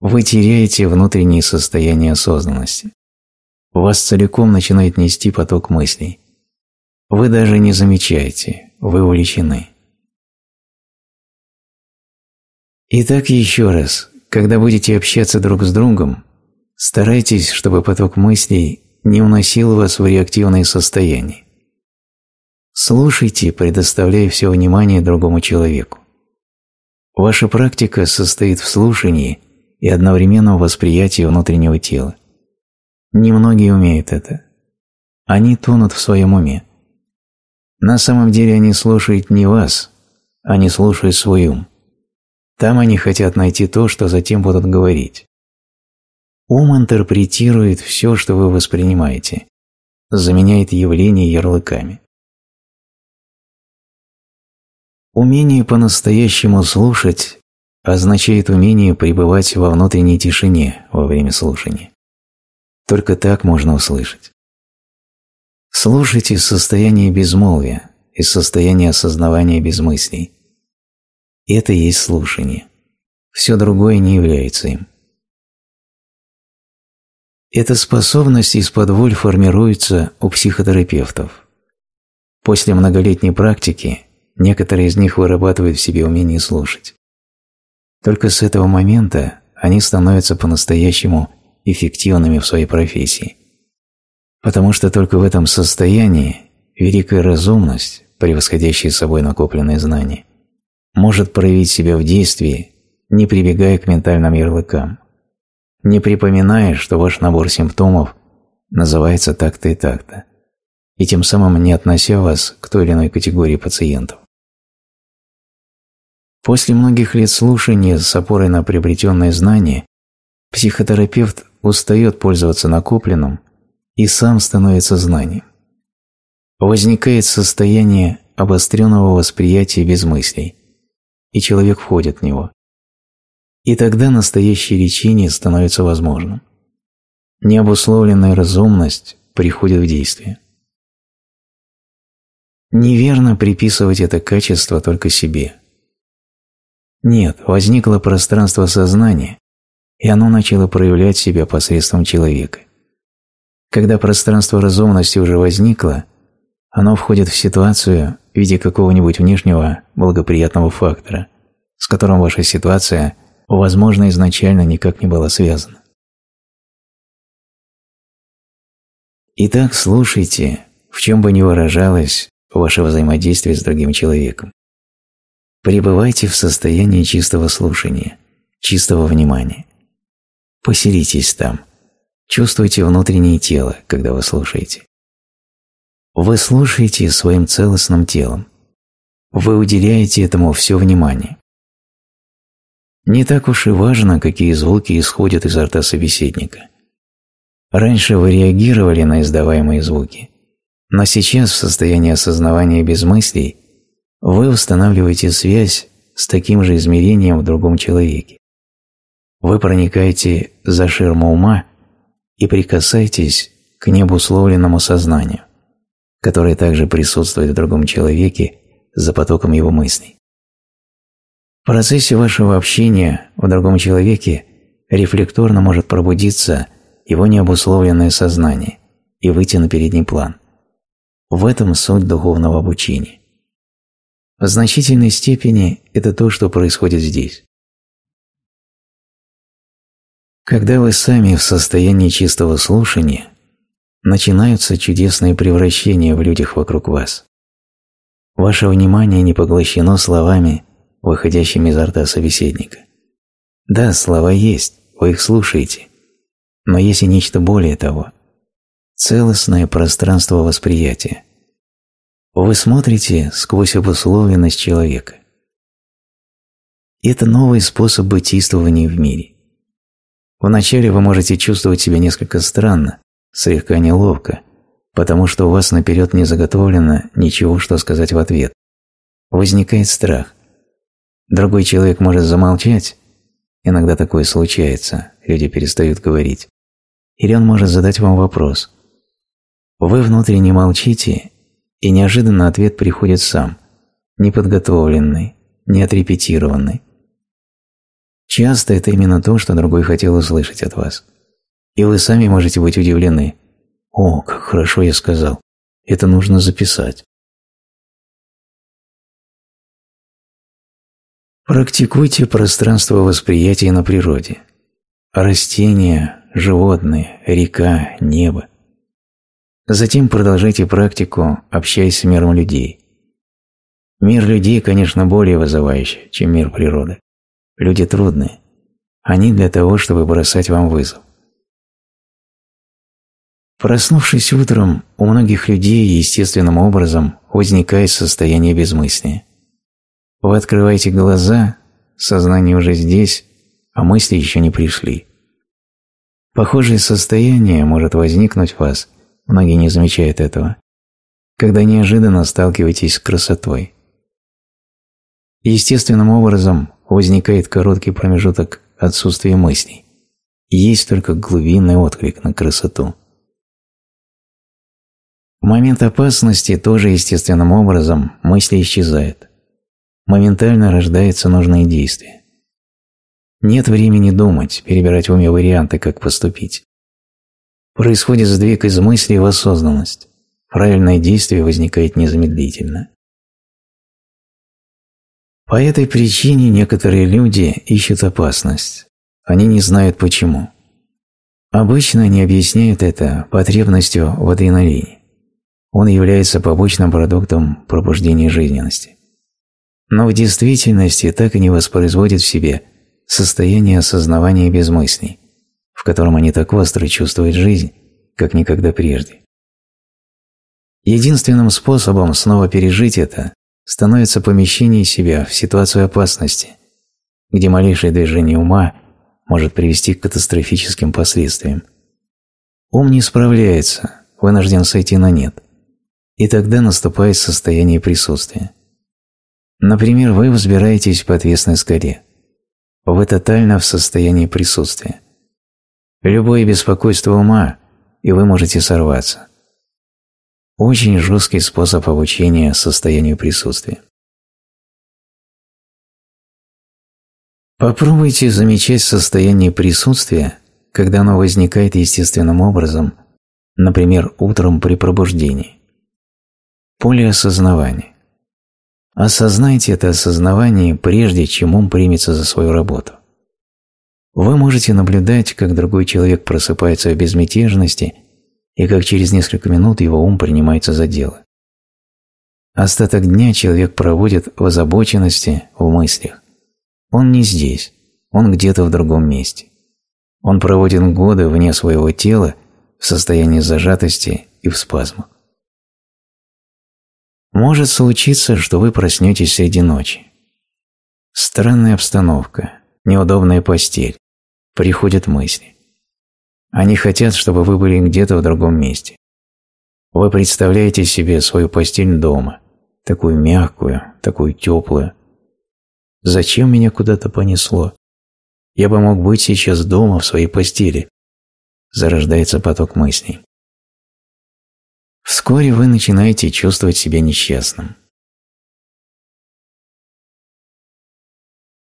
Вы теряете внутреннее состояние осознанности вас целиком начинает нести поток мыслей. Вы даже не замечаете, вы увлечены. Итак, еще раз, когда будете общаться друг с другом, старайтесь, чтобы поток мыслей не уносил вас в реактивное состояние. Слушайте, предоставляя все внимание другому человеку. Ваша практика состоит в слушании и одновременном восприятии внутреннего тела. Немногие умеют это. Они тонут в своем уме. На самом деле они слушают не вас, они слушают свой ум. Там они хотят найти то, что затем будут говорить. Ум интерпретирует все, что вы воспринимаете, заменяет явления ярлыками. Умение по-настоящему слушать означает умение пребывать во внутренней тишине во время слушания. Только так можно услышать. Слушайте из состояния безмолвия, из состояния осознавания без мыслей. Это и есть слушание. Все другое не является им. Эта способность из-под воль формируется у психотерапевтов. После многолетней практики некоторые из них вырабатывают в себе умение слушать. Только с этого момента они становятся по-настоящему эффективными в своей профессии. Потому что только в этом состоянии великая разумность, превосходящая собой накопленные знания, может проявить себя в действии, не прибегая к ментальным ярлыкам, не припоминая, что ваш набор симптомов называется так-то и так-то, и тем самым не относя вас к той или иной категории пациентов. После многих лет слушания с опорой на приобретенные знания, психотерапевт устает пользоваться накопленным и сам становится знанием. Возникает состояние обостренного восприятия без мыслей, и человек входит в него. И тогда настоящее лечение становится возможным. Необусловленная разумность приходит в действие. Неверно приписывать это качество только себе. Нет, возникло пространство сознания, и оно начало проявлять себя посредством человека. Когда пространство разумности уже возникло, оно входит в ситуацию в виде какого-нибудь внешнего благоприятного фактора, с которым ваша ситуация, возможно, изначально никак не была связана. Итак, слушайте, в чем бы ни выражалось ваше взаимодействие с другим человеком. Пребывайте в состоянии чистого слушания, чистого внимания. Поселитесь там. Чувствуйте внутреннее тело, когда вы слушаете. Вы слушаете своим целостным телом. Вы уделяете этому все внимание. Не так уж и важно, какие звуки исходят изо рта собеседника. Раньше вы реагировали на издаваемые звуки, но сейчас в состоянии осознавания без мыслей вы устанавливаете связь с таким же измерением в другом человеке вы проникаете за ширму ума и прикасаетесь к необусловленному сознанию, которое также присутствует в другом человеке за потоком его мыслей. В процессе вашего общения в другом человеке рефлекторно может пробудиться его необусловленное сознание и выйти на передний план. В этом суть духовного обучения. В значительной степени это то, что происходит здесь. Когда вы сами в состоянии чистого слушания, начинаются чудесные превращения в людях вокруг вас. Ваше внимание не поглощено словами, выходящими изо рта собеседника. Да, слова есть, вы их слушаете, но есть и нечто более того. Целостное пространство восприятия. Вы смотрите сквозь обусловленность человека. Это новый способ бытийствования в мире – Вначале вы можете чувствовать себя несколько странно, слегка неловко, потому что у вас наперед не заготовлено ничего, что сказать в ответ. Возникает страх. Другой человек может замолчать, иногда такое случается, люди перестают говорить, или он может задать вам вопрос. Вы внутренне молчите, и неожиданно ответ приходит сам, неподготовленный, неотрепетированный. Часто это именно то, что другой хотел услышать от вас. И вы сами можете быть удивлены. «О, как хорошо я сказал! Это нужно записать!» Практикуйте пространство восприятия на природе. Растения, животные, река, небо. Затем продолжайте практику, общаясь с миром людей. Мир людей, конечно, более вызывающий, чем мир природы. Люди трудные. Они для того, чтобы бросать вам вызов. Проснувшись утром, у многих людей естественным образом возникает состояние безмыслия. Вы открываете глаза, сознание уже здесь, а мысли еще не пришли. Похожее состояние может возникнуть в вас, многие не замечают этого, когда неожиданно сталкиваетесь с красотой. Естественным образом возникает короткий промежуток отсутствия мыслей, есть только глубинный отклик на красоту. В момент опасности тоже естественным образом мысли исчезают. Моментально рождаются нужные действия. Нет времени думать, перебирать в уме варианты, как поступить. Происходит сдвиг из мысли в осознанность. Правильное действие возникает незамедлительно. По этой причине некоторые люди ищут опасность. Они не знают почему. Обычно они объясняют это потребностью в адреналине. Он является побочным продуктом пробуждения жизненности. Но в действительности так и не воспроизводит в себе состояние осознавания безмыслий, в котором они так остро чувствуют жизнь, как никогда прежде. Единственным способом снова пережить это становится помещение себя в ситуацию опасности, где малейшее движение ума может привести к катастрофическим последствиям. Ум не справляется, вынужден сойти на нет, и тогда наступает состояние присутствия. Например, вы взбираетесь по отвесной скале. Вы тотально в состоянии присутствия. Любое беспокойство ума, и вы можете сорваться. Очень жесткий способ обучения состоянию присутствия. Попробуйте замечать состояние присутствия, когда оно возникает естественным образом, например, утром при пробуждении. Поле осознавания. Осознайте это осознавание, прежде чем он примется за свою работу. Вы можете наблюдать, как другой человек просыпается в безмятежности – и как через несколько минут его ум принимается за дело. Остаток дня человек проводит в озабоченности, в мыслях. Он не здесь, он где-то в другом месте. Он проводит годы вне своего тела, в состоянии зажатости и в спазмах. Может случиться, что вы проснетесь среди ночи. Странная обстановка, неудобная постель, приходят мысли. Они хотят, чтобы вы были где-то в другом месте. Вы представляете себе свою постель дома, такую мягкую, такую теплую. Зачем меня куда-то понесло? Я бы мог быть сейчас дома в своей постели. Зарождается поток мыслей. Вскоре вы начинаете чувствовать себя несчастным.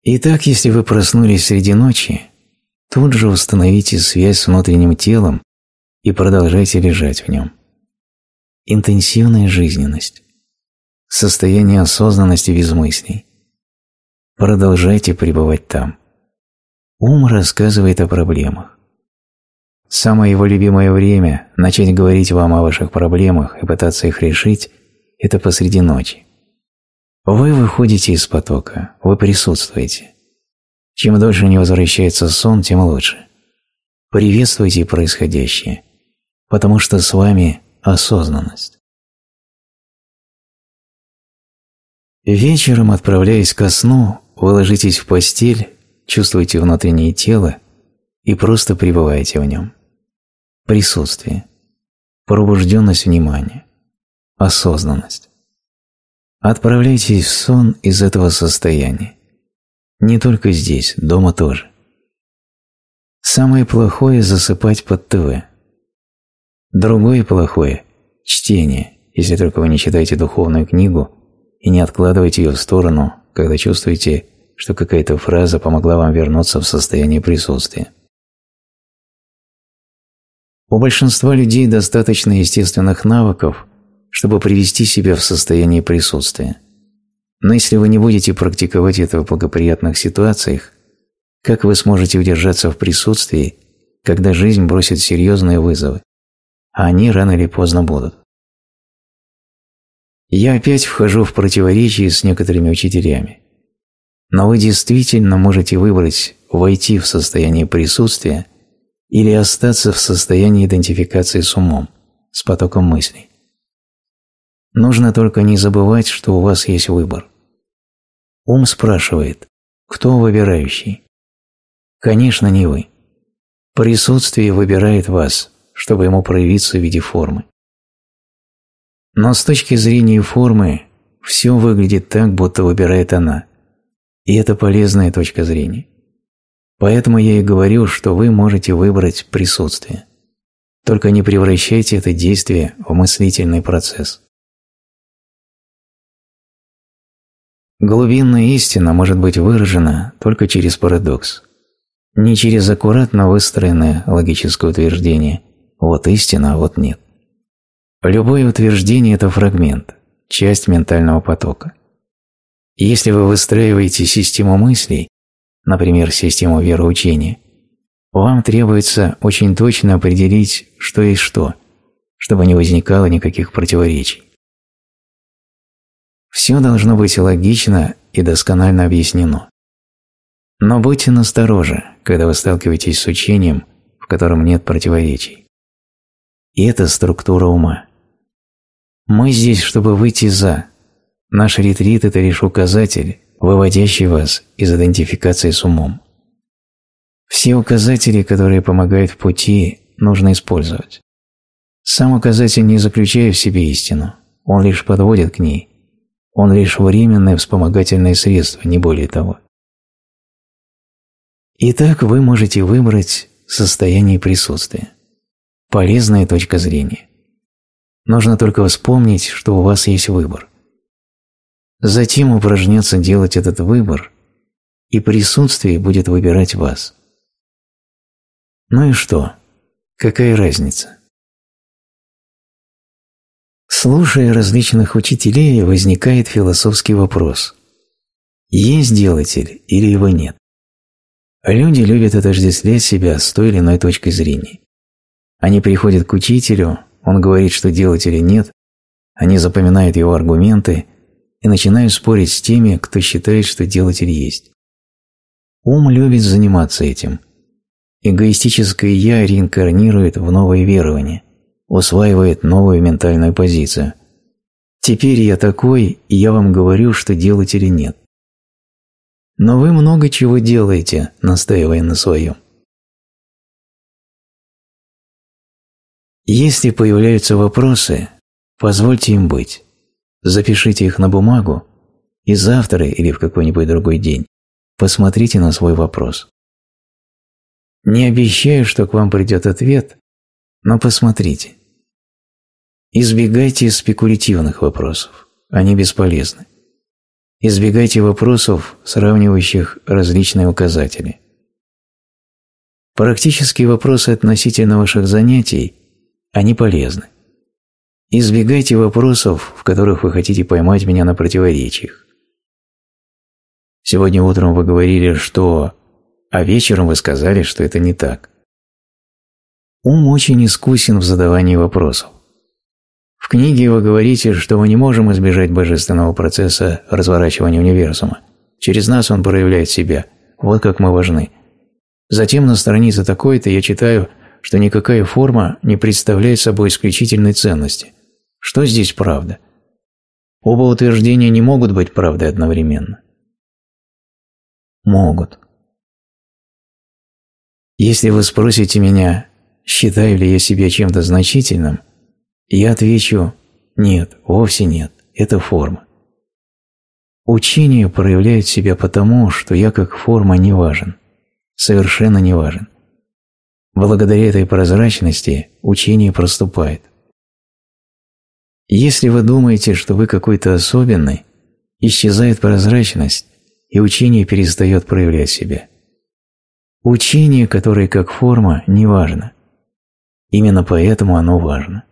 Итак, если вы проснулись среди ночи, Тут же установите связь с внутренним телом и продолжайте лежать в нем. Интенсивная жизненность. Состояние осознанности без мыслей. Продолжайте пребывать там. Ум рассказывает о проблемах. Самое его любимое время начать говорить вам о ваших проблемах и пытаться их решить – это посреди ночи. Вы выходите из потока, вы присутствуете. Чем дольше не возвращается сон, тем лучше. Приветствуйте происходящее, потому что с вами осознанность. Вечером, отправляясь ко сну, вы ложитесь в постель, чувствуете внутреннее тело и просто пребываете в нем. Присутствие, пробужденность внимания, осознанность. Отправляйтесь в сон из этого состояния. Не только здесь, дома тоже. Самое плохое – засыпать под ТВ. Другое плохое – чтение, если только вы не читаете духовную книгу и не откладываете ее в сторону, когда чувствуете, что какая-то фраза помогла вам вернуться в состояние присутствия. У большинства людей достаточно естественных навыков, чтобы привести себя в состояние присутствия. Но если вы не будете практиковать это в благоприятных ситуациях, как вы сможете удержаться в присутствии, когда жизнь бросит серьезные вызовы? А они рано или поздно будут. Я опять вхожу в противоречие с некоторыми учителями. Но вы действительно можете выбрать войти в состояние присутствия или остаться в состоянии идентификации с умом, с потоком мыслей. Нужно только не забывать, что у вас есть выбор. Ум спрашивает, кто выбирающий? Конечно, не вы. Присутствие выбирает вас, чтобы ему проявиться в виде формы. Но с точки зрения формы все выглядит так, будто выбирает она. И это полезная точка зрения. Поэтому я и говорю, что вы можете выбрать присутствие. Только не превращайте это действие в мыслительный процесс. Глубинная истина может быть выражена только через парадокс, не через аккуратно выстроенное логическое утверждение «вот истина, а вот нет». Любое утверждение – это фрагмент, часть ментального потока. если вы выстраиваете систему мыслей, например, систему вероучения, вам требуется очень точно определить, что есть что, чтобы не возникало никаких противоречий. Все должно быть логично и досконально объяснено. Но будьте настороже, когда вы сталкиваетесь с учением, в котором нет противоречий. И это структура ума. Мы здесь, чтобы выйти за. Наш ретрит – это лишь указатель, выводящий вас из идентификации с умом. Все указатели, которые помогают в пути, нужно использовать. Сам указатель не заключает в себе истину, он лишь подводит к ней, он лишь временное вспомогательное средство, не более того. Итак, вы можете выбрать состояние присутствия. Полезная точка зрения. Нужно только вспомнить, что у вас есть выбор. Затем упражняться делать этот выбор, и присутствие будет выбирать вас. Ну и что? Какая разница? Слушая различных учителей, возникает философский вопрос. Есть делатель или его нет? Люди любят отождествлять себя с той или иной точкой зрения. Они приходят к учителю, он говорит, что делателя нет, они запоминают его аргументы и начинают спорить с теми, кто считает, что делатель есть. Ум любит заниматься этим. Эгоистическое «я» реинкарнирует в новое верование – усваивает новую ментальную позицию. «Теперь я такой, и я вам говорю, что делать или нет». Но вы много чего делаете, настаивая на своем. Если появляются вопросы, позвольте им быть. Запишите их на бумагу и завтра или в какой-нибудь другой день посмотрите на свой вопрос. Не обещаю, что к вам придет ответ, но посмотрите. Избегайте спекулятивных вопросов. Они бесполезны. Избегайте вопросов, сравнивающих различные указатели. Практические вопросы относительно ваших занятий, они полезны. Избегайте вопросов, в которых вы хотите поймать меня на противоречиях. Сегодня утром вы говорили, что... А вечером вы сказали, что это не так. Ум очень искусен в задавании вопросов. В книге вы говорите, что мы не можем избежать божественного процесса разворачивания универсума. Через нас он проявляет себя. Вот как мы важны. Затем на странице такой-то я читаю, что никакая форма не представляет собой исключительной ценности. Что здесь правда? Оба утверждения не могут быть правдой одновременно. Могут. Если вы спросите меня, считаю ли я себя чем-то значительным, я отвечу «нет, вовсе нет, это форма». Учение проявляет себя потому, что я как форма не важен, совершенно не важен. Благодаря этой прозрачности учение проступает. Если вы думаете, что вы какой-то особенный, исчезает прозрачность, и учение перестает проявлять себя. Учение, которое как форма, не важно. Именно поэтому оно важно.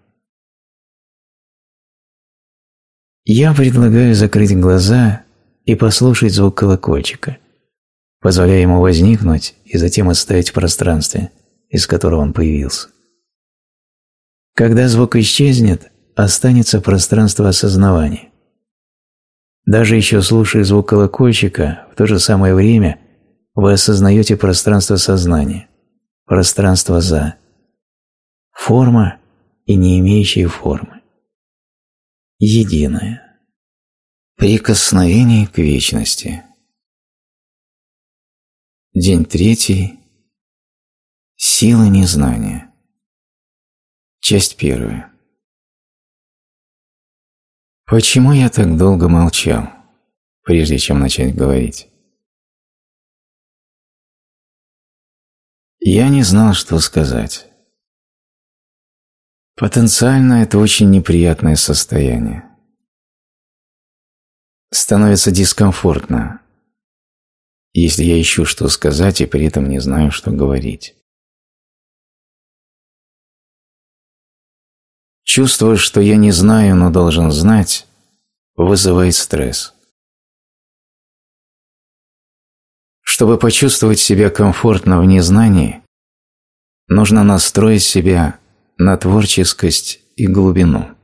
Я предлагаю закрыть глаза и послушать звук колокольчика, позволяя ему возникнуть и затем оставить в пространстве, из которого он появился. Когда звук исчезнет, останется пространство осознавания. Даже еще слушая звук колокольчика, в то же самое время вы осознаете пространство сознания, пространство «за», форма и не имеющая формы. Единое. Прикосновение к вечности. День третий. Сила незнания. Часть первая. Почему я так долго молчал, прежде чем начать говорить? Я не знал, что сказать. Потенциально это очень неприятное состояние. Становится дискомфортно, если я ищу, что сказать, и при этом не знаю, что говорить. Чувство, что я не знаю, но должен знать, вызывает стресс. Чтобы почувствовать себя комфортно в незнании, нужно настроить себя на творческость и глубину.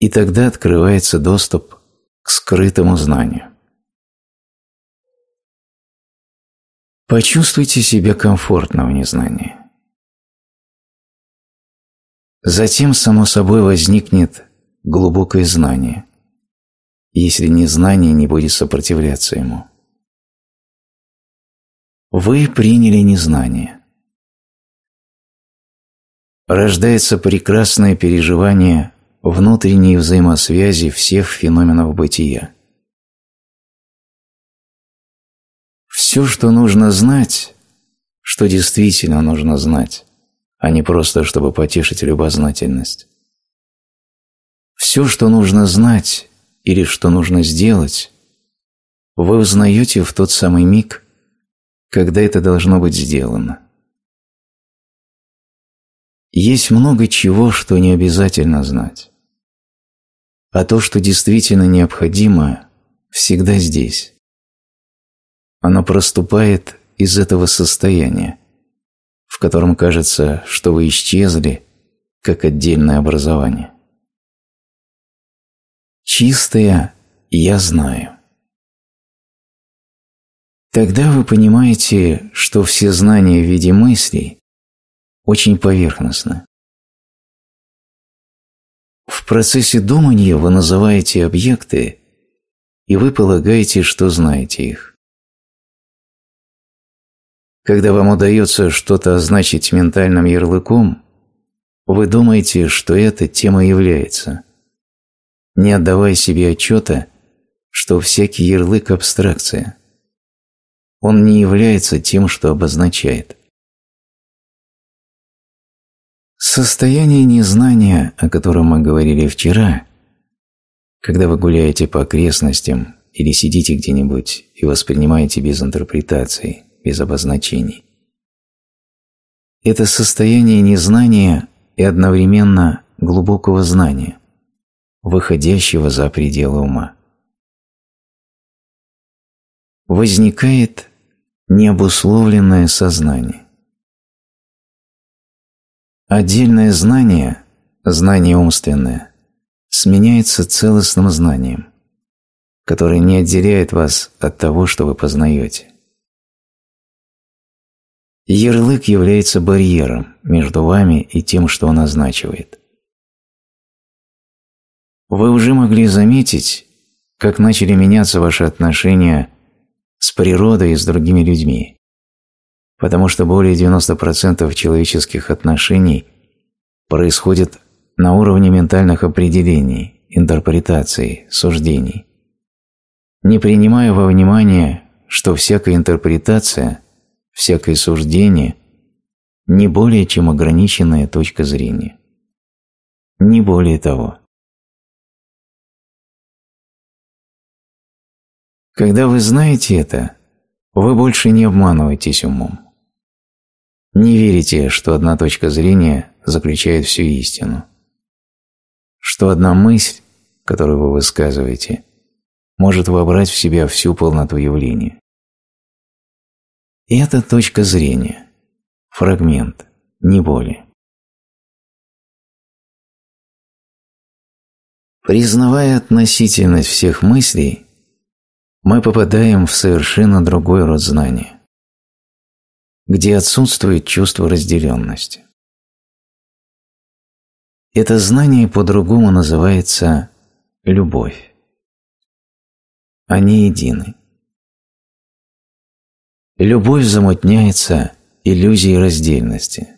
И тогда открывается доступ к скрытому знанию. Почувствуйте себя комфортно в незнании. Затем само собой возникнет глубокое знание, если незнание не будет сопротивляться ему. Вы приняли незнание рождается прекрасное переживание внутренней взаимосвязи всех феноменов бытия. Все, что нужно знать, что действительно нужно знать, а не просто, чтобы потешить любознательность. Все, что нужно знать или что нужно сделать, вы узнаете в тот самый миг, когда это должно быть сделано. Есть много чего, что не обязательно знать. А то, что действительно необходимо, всегда здесь. Оно проступает из этого состояния, в котором кажется, что вы исчезли, как отдельное образование. Чистое «я знаю». Тогда вы понимаете, что все знания в виде мыслей очень поверхностно. В процессе думания вы называете объекты, и вы полагаете, что знаете их. Когда вам удается что-то означить ментальным ярлыком, вы думаете, что это тема является, не отдавая себе отчета, что всякий ярлык – абстракция. Он не является тем, что обозначает – Состояние незнания, о котором мы говорили вчера, когда вы гуляете по окрестностям или сидите где-нибудь и воспринимаете без интерпретаций, без обозначений, это состояние незнания и одновременно глубокого знания, выходящего за пределы ума. Возникает необусловленное сознание. Отдельное знание, знание умственное, сменяется целостным знанием, которое не отделяет вас от того, что вы познаете. Ярлык является барьером между вами и тем, что он означивает. Вы уже могли заметить, как начали меняться ваши отношения с природой и с другими людьми, потому что более 90% человеческих отношений происходит на уровне ментальных определений, интерпретаций, суждений. Не принимая во внимание, что всякая интерпретация, всякое суждение не более чем ограниченная точка зрения. Не более того. Когда вы знаете это, вы больше не обманываетесь умом. Не верите, что одна точка зрения заключает всю истину. Что одна мысль, которую вы высказываете, может вобрать в себя всю полноту явления. И это точка зрения, фрагмент, не более. Признавая относительность всех мыслей, мы попадаем в совершенно другой род знания где отсутствует чувство разделенности. Это знание по-другому называется любовь. Они едины. Любовь замутняется иллюзией раздельности.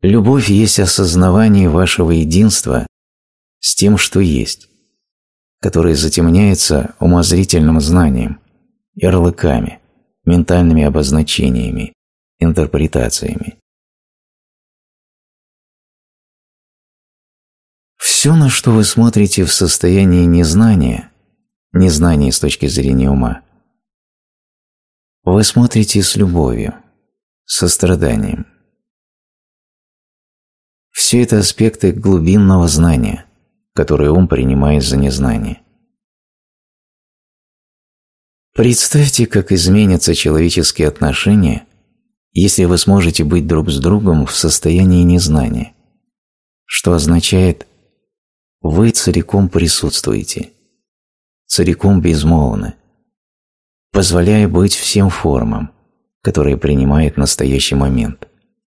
Любовь есть осознавание вашего единства с тем, что есть, которое затемняется умозрительным знанием, ярлыками, ментальными обозначениями, интерпретациями. Все, на что вы смотрите в состоянии незнания, незнания с точки зрения ума, вы смотрите с любовью, состраданием. Все это аспекты глубинного знания, которые ум принимает за незнание. Представьте, как изменятся человеческие отношения, если вы сможете быть друг с другом в состоянии незнания, что означает «вы целиком присутствуете», целиком безмолвны, позволяя быть всем формам, которые принимает настоящий момент,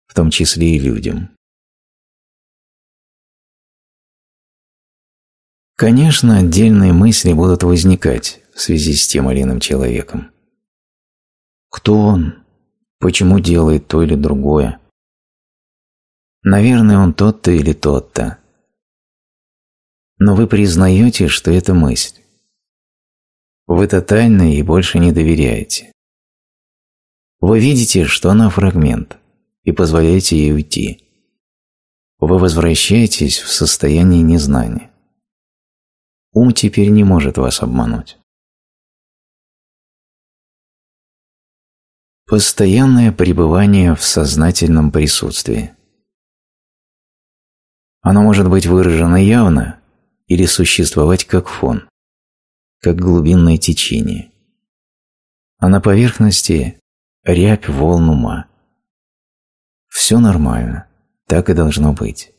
в том числе и людям. Конечно, отдельные мысли будут возникать, в связи с тем или иным человеком. Кто он? Почему делает то или другое? Наверное, он тот-то или тот-то. Но вы признаете, что это мысль. Вы тотально ей больше не доверяете. Вы видите, что она фрагмент, и позволяете ей уйти. Вы возвращаетесь в состояние незнания. Ум теперь не может вас обмануть. Постоянное пребывание в сознательном присутствии. Оно может быть выражено явно или существовать как фон, как глубинное течение. А на поверхности – рябь волн ума. Все нормально, так и должно быть.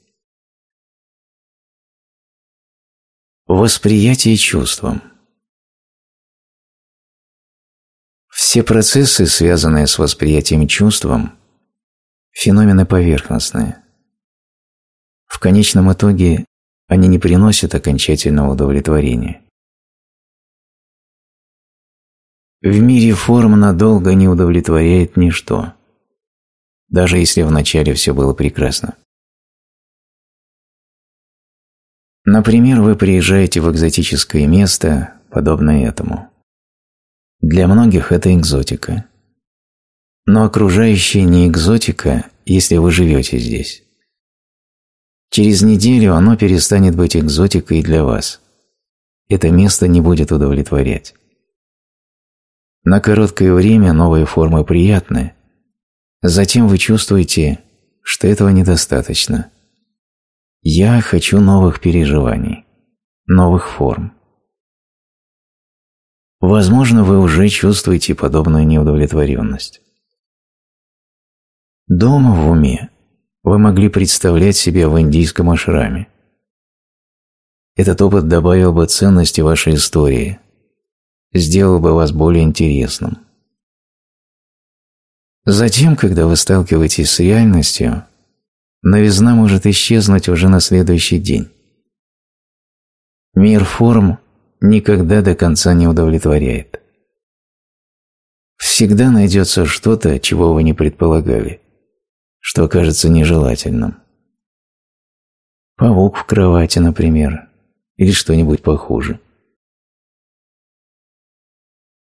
Восприятие чувством – Все процессы, связанные с восприятием чувством, феномены поверхностные. В конечном итоге они не приносят окончательного удовлетворения. В мире форм надолго не удовлетворяет ничто, даже если вначале все было прекрасно. Например, вы приезжаете в экзотическое место, подобное этому – для многих это экзотика. Но окружающее не экзотика, если вы живете здесь. Через неделю оно перестанет быть экзотикой для вас. Это место не будет удовлетворять. На короткое время новые формы приятны. Затем вы чувствуете, что этого недостаточно. Я хочу новых переживаний, новых форм. Возможно, вы уже чувствуете подобную неудовлетворенность. Дома в уме вы могли представлять себя в индийском ашраме. Этот опыт добавил бы ценности вашей истории, сделал бы вас более интересным. Затем, когда вы сталкиваетесь с реальностью, новизна может исчезнуть уже на следующий день. Мир форм никогда до конца не удовлетворяет. Всегда найдется что-то, чего вы не предполагали, что окажется нежелательным. Паук в кровати, например, или что-нибудь похуже.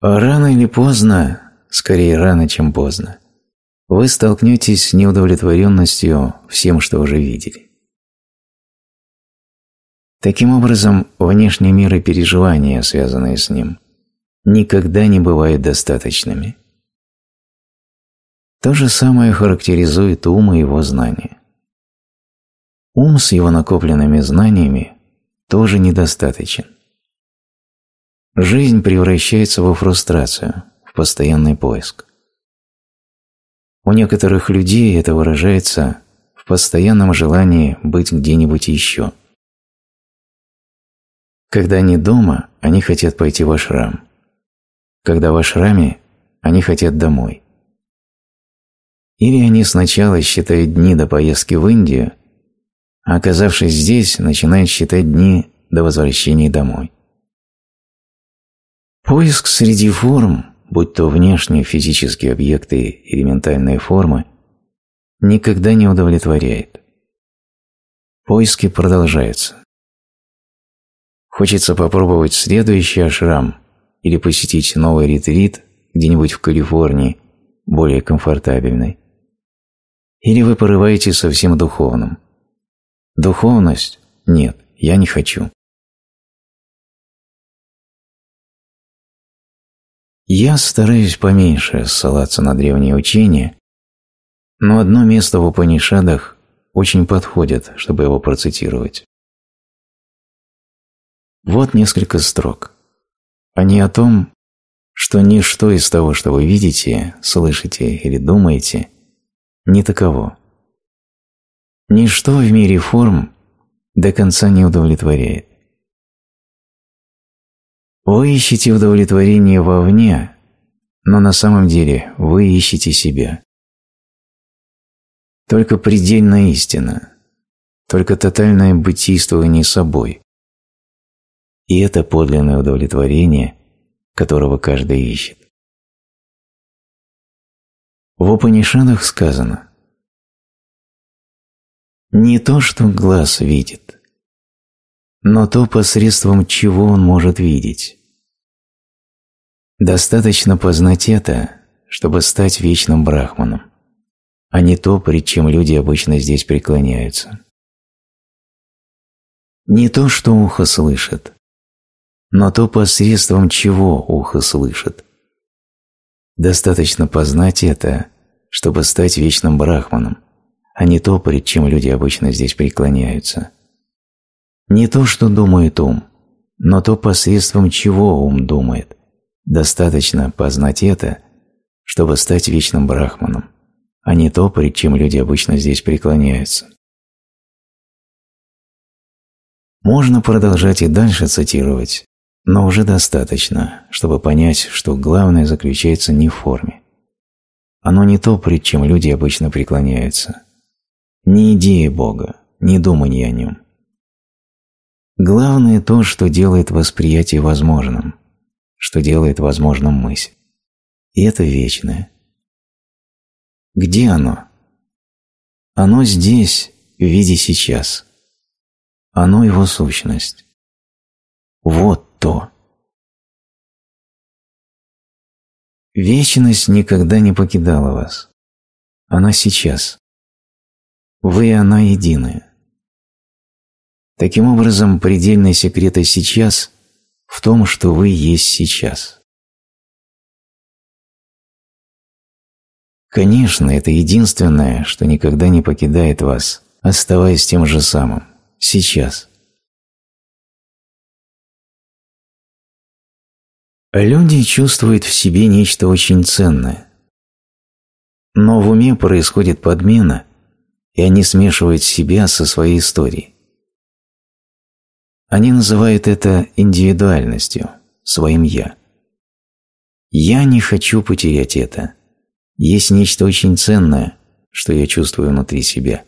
А рано или поздно, скорее рано, чем поздно, вы столкнетесь с неудовлетворенностью всем, что уже видели. Таким образом, внешние мир переживания, связанные с ним, никогда не бывают достаточными. То же самое характеризует ум и его знания. Ум с его накопленными знаниями тоже недостаточен. Жизнь превращается во фрустрацию, в постоянный поиск. У некоторых людей это выражается в постоянном желании быть где-нибудь еще – когда они дома, они хотят пойти в ашрам. Когда в ашраме, они хотят домой. Или они сначала считают дни до поездки в Индию, а оказавшись здесь, начинают считать дни до возвращения домой. Поиск среди форм, будь то внешние физические объекты или ментальные формы, никогда не удовлетворяет. Поиски продолжаются. Хочется попробовать следующий ашрам или посетить новый ретрит где-нибудь в Калифорнии, более комфортабельный. Или вы порываете со всем духовным. Духовность? Нет, я не хочу. Я стараюсь поменьше ссылаться на древние учения, но одно место в Упанишадах очень подходит, чтобы его процитировать. Вот несколько строк. Они о том, что ничто из того, что вы видите, слышите или думаете, не таково. Ничто в мире форм до конца не удовлетворяет. Вы ищете удовлетворение вовне, но на самом деле вы ищете себя. Только предельная истина, только тотальное бытийствование собой, и это подлинное удовлетворение, которого каждый ищет. В Упанишанах сказано «Не то, что глаз видит, но то, посредством чего он может видеть. Достаточно познать это, чтобы стать вечным брахманом, а не то, пред чем люди обычно здесь преклоняются. Не то, что ухо слышит, но то посредством чего ухо слышит. Достаточно познать это, чтобы стать вечным брахманом, а не то, перед чем люди обычно здесь преклоняются. Не то, что думает ум, но то, посредством чего ум думает. Достаточно познать это, чтобы стать вечным брахманом, а не то, перед чем люди обычно здесь преклоняются. Можно продолжать и дальше цитировать, но уже достаточно, чтобы понять, что главное заключается не в форме. Оно не то, пред чем люди обычно преклоняются. Не идея Бога, не думание о нем. Главное то, что делает восприятие возможным, что делает возможным мысль. И это вечное. Где оно? Оно здесь, в виде сейчас. Оно его сущность. Вот то. Вечность никогда не покидала вас. Она сейчас. Вы и она едины. Таким образом, предельный секрет и сейчас в том, что вы есть сейчас. Конечно, это единственное, что никогда не покидает вас, оставаясь тем же самым, сейчас – Люди чувствуют в себе нечто очень ценное. Но в уме происходит подмена, и они смешивают себя со своей историей. Они называют это индивидуальностью, своим «я». «Я не хочу потерять это. Есть нечто очень ценное, что я чувствую внутри себя».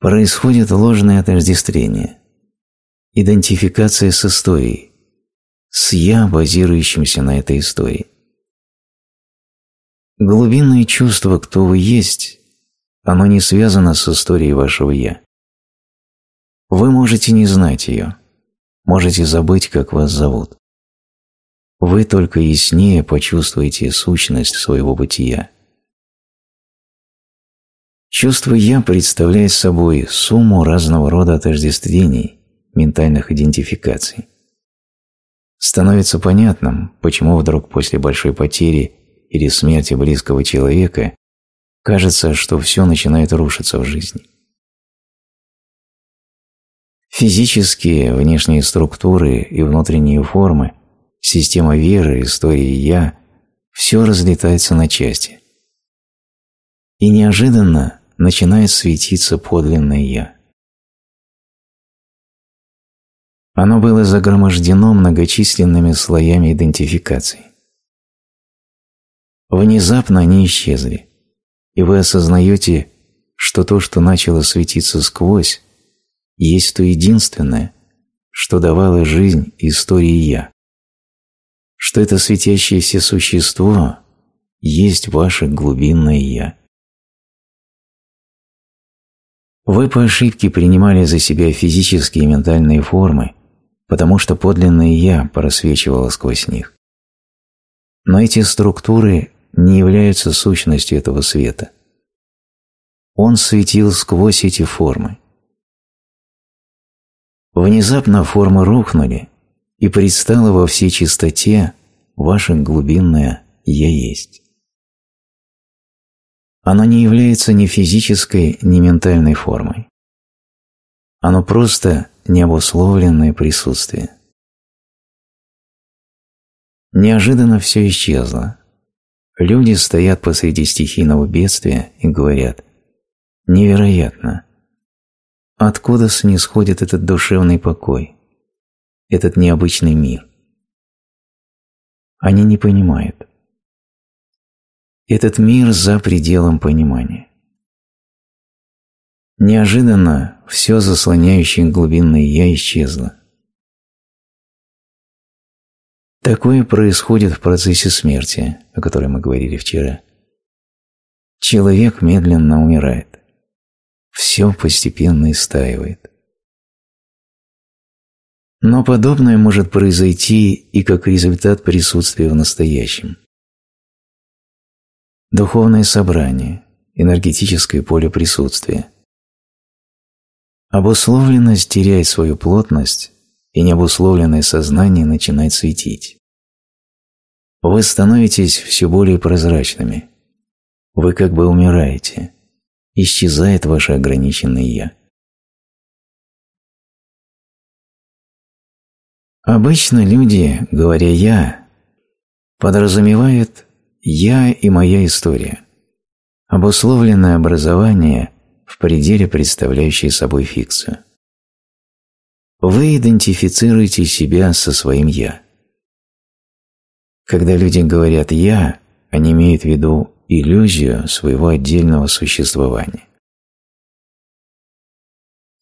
Происходит ложное отождествление, идентификация с историей, с «я», базирующимся на этой истории. Глубинное чувство «кто вы есть» оно не связано с историей вашего «я». Вы можете не знать ее, можете забыть, как вас зовут. Вы только яснее почувствуете сущность своего бытия. Чувство «я» представляет собой сумму разного рода отождествлений, ментальных идентификаций становится понятным, почему вдруг после большой потери или смерти близкого человека кажется, что все начинает рушиться в жизни. Физические, внешние структуры и внутренние формы, система веры, истории «я» – все разлетается на части. И неожиданно начинает светиться подлинное «я». Оно было загромождено многочисленными слоями идентификаций. Внезапно они исчезли, и вы осознаете, что то, что начало светиться сквозь, есть то единственное, что давало жизнь истории «Я», что это светящееся существо есть ваше глубинное «Я». Вы по ошибке принимали за себя физические и ментальные формы, потому что подлинное «я» просвечивало сквозь них. Но эти структуры не являются сущностью этого света. Он светил сквозь эти формы. Внезапно формы рухнули, и предстало во всей чистоте ваше глубинное «я есть». Оно не является ни физической, ни ментальной формой. Оно просто необусловленное присутствие. Неожиданно все исчезло. Люди стоят посреди стихийного бедствия и говорят «Невероятно! Откуда снисходит этот душевный покой, этот необычный мир?» Они не понимают. Этот мир за пределом понимания. Неожиданно все заслоняющее глубинное «я» исчезло. Такое происходит в процессе смерти, о которой мы говорили вчера. Человек медленно умирает. Все постепенно истаивает. Но подобное может произойти и как результат присутствия в настоящем. Духовное собрание, энергетическое поле присутствия – Обусловленность теряет свою плотность, и необусловленное сознание начинает светить. Вы становитесь все более прозрачными. Вы как бы умираете. Исчезает ваше ограниченное «я». Обычно люди, говоря «я», подразумевают «я» и «моя история». Обусловленное образование – в пределе, представляющей собой фикцию. Вы идентифицируете себя со своим «я». Когда люди говорят «я», они имеют в виду иллюзию своего отдельного существования.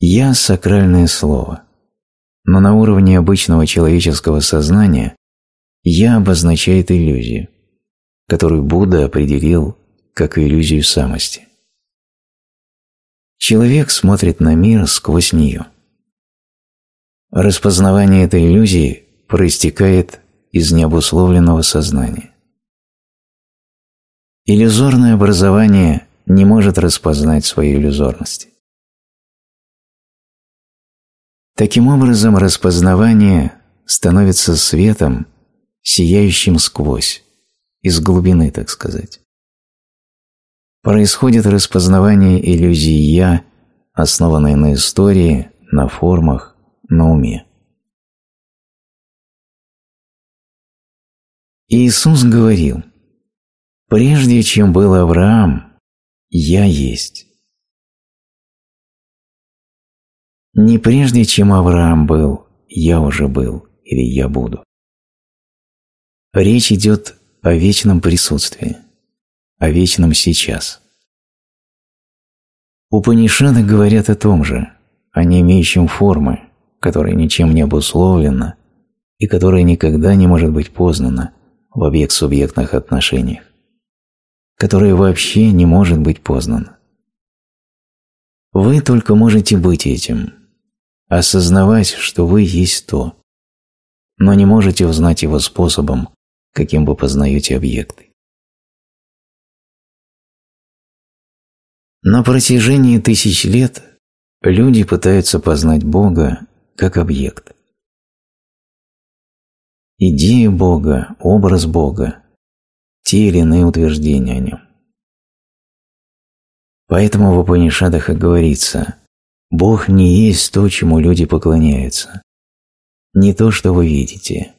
«Я» – сакральное слово, но на уровне обычного человеческого сознания «я» обозначает иллюзию, которую Будда определил как иллюзию самости. Человек смотрит на мир сквозь нее. Распознавание этой иллюзии проистекает из необусловленного сознания. Иллюзорное образование не может распознать своей иллюзорности. Таким образом, распознавание становится светом, сияющим сквозь, из глубины, так сказать происходит распознавание иллюзии «я», основанной на истории, на формах, на уме. Иисус говорил, «Прежде чем был Авраам, я есть». Не прежде, чем Авраам был, я уже был или я буду. Речь идет о вечном присутствии о вечном сейчас. Упанишады говорят о том же, о не имеющем формы, которое ничем не обусловлено и которое никогда не может быть познано в объект-субъектных отношениях, которое вообще не может быть познано. Вы только можете быть этим, осознавать, что вы есть то, но не можете узнать его способом, каким вы познаете объекты. На протяжении тысяч лет люди пытаются познать Бога как объект. Идея Бога, образ Бога, те или иные утверждения о нем. Поэтому в Упанишадах и говорится «Бог не есть то, чему люди поклоняются, не то, что вы видите,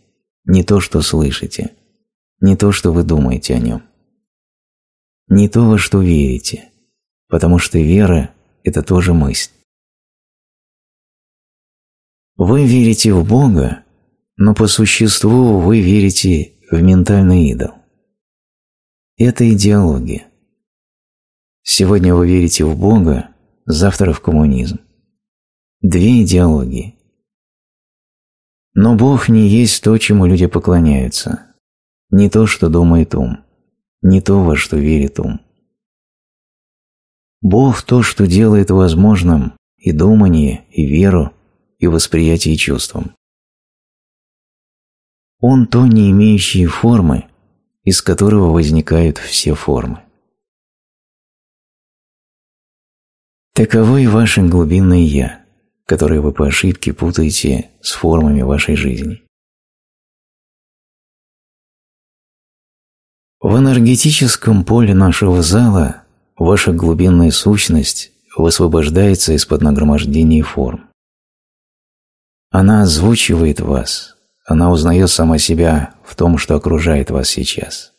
не то, что слышите, не то, что вы думаете о нем, не то, во что верите» потому что вера – это тоже мысль. Вы верите в Бога, но по существу вы верите в ментальный идол. Это идеология. Сегодня вы верите в Бога, завтра в коммунизм. Две идеологии. Но Бог не есть то, чему люди поклоняются, не то, что думает ум, не то, во что верит ум. Бог – то, что делает возможным и думание, и веру, и восприятие чувством. Он – то, не имеющее формы, из которого возникают все формы. Таковы ваше глубинное «я», которое вы по ошибке путаете с формами вашей жизни. В энергетическом поле нашего зала – ваша глубинная сущность высвобождается из-под нагромождений форм. Она озвучивает вас, она узнает сама себя в том, что окружает вас сейчас.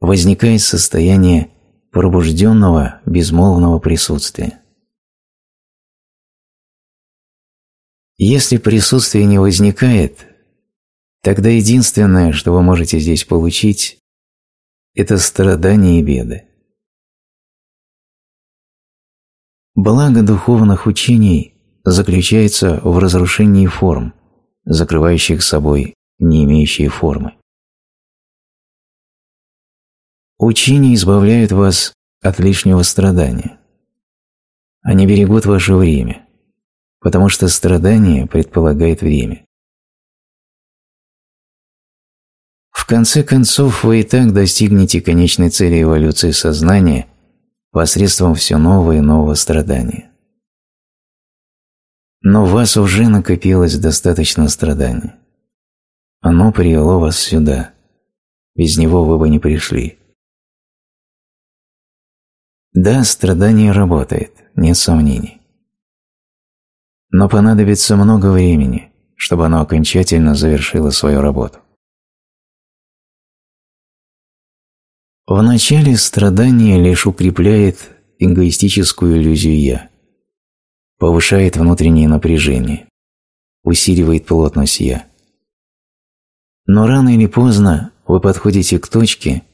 Возникает состояние пробужденного безмолвного присутствия. Если присутствие не возникает, тогда единственное, что вы можете здесь получить, это страдания и беды. Благо духовных учений заключается в разрушении форм, закрывающих собой не имеющие формы. Учения избавляют вас от лишнего страдания. Они берегут ваше время, потому что страдание предполагает время. В конце концов, вы и так достигнете конечной цели эволюции сознания, посредством все нового и нового страдания. Но в вас уже накопилось достаточно страданий. Оно привело вас сюда. Без него вы бы не пришли. Да, страдание работает, нет сомнений. Но понадобится много времени, чтобы оно окончательно завершило свою работу. Вначале страдание лишь укрепляет эгоистическую иллюзию «я», повышает внутреннее напряжение, усиливает плотность «я». Но рано или поздно вы подходите к точке,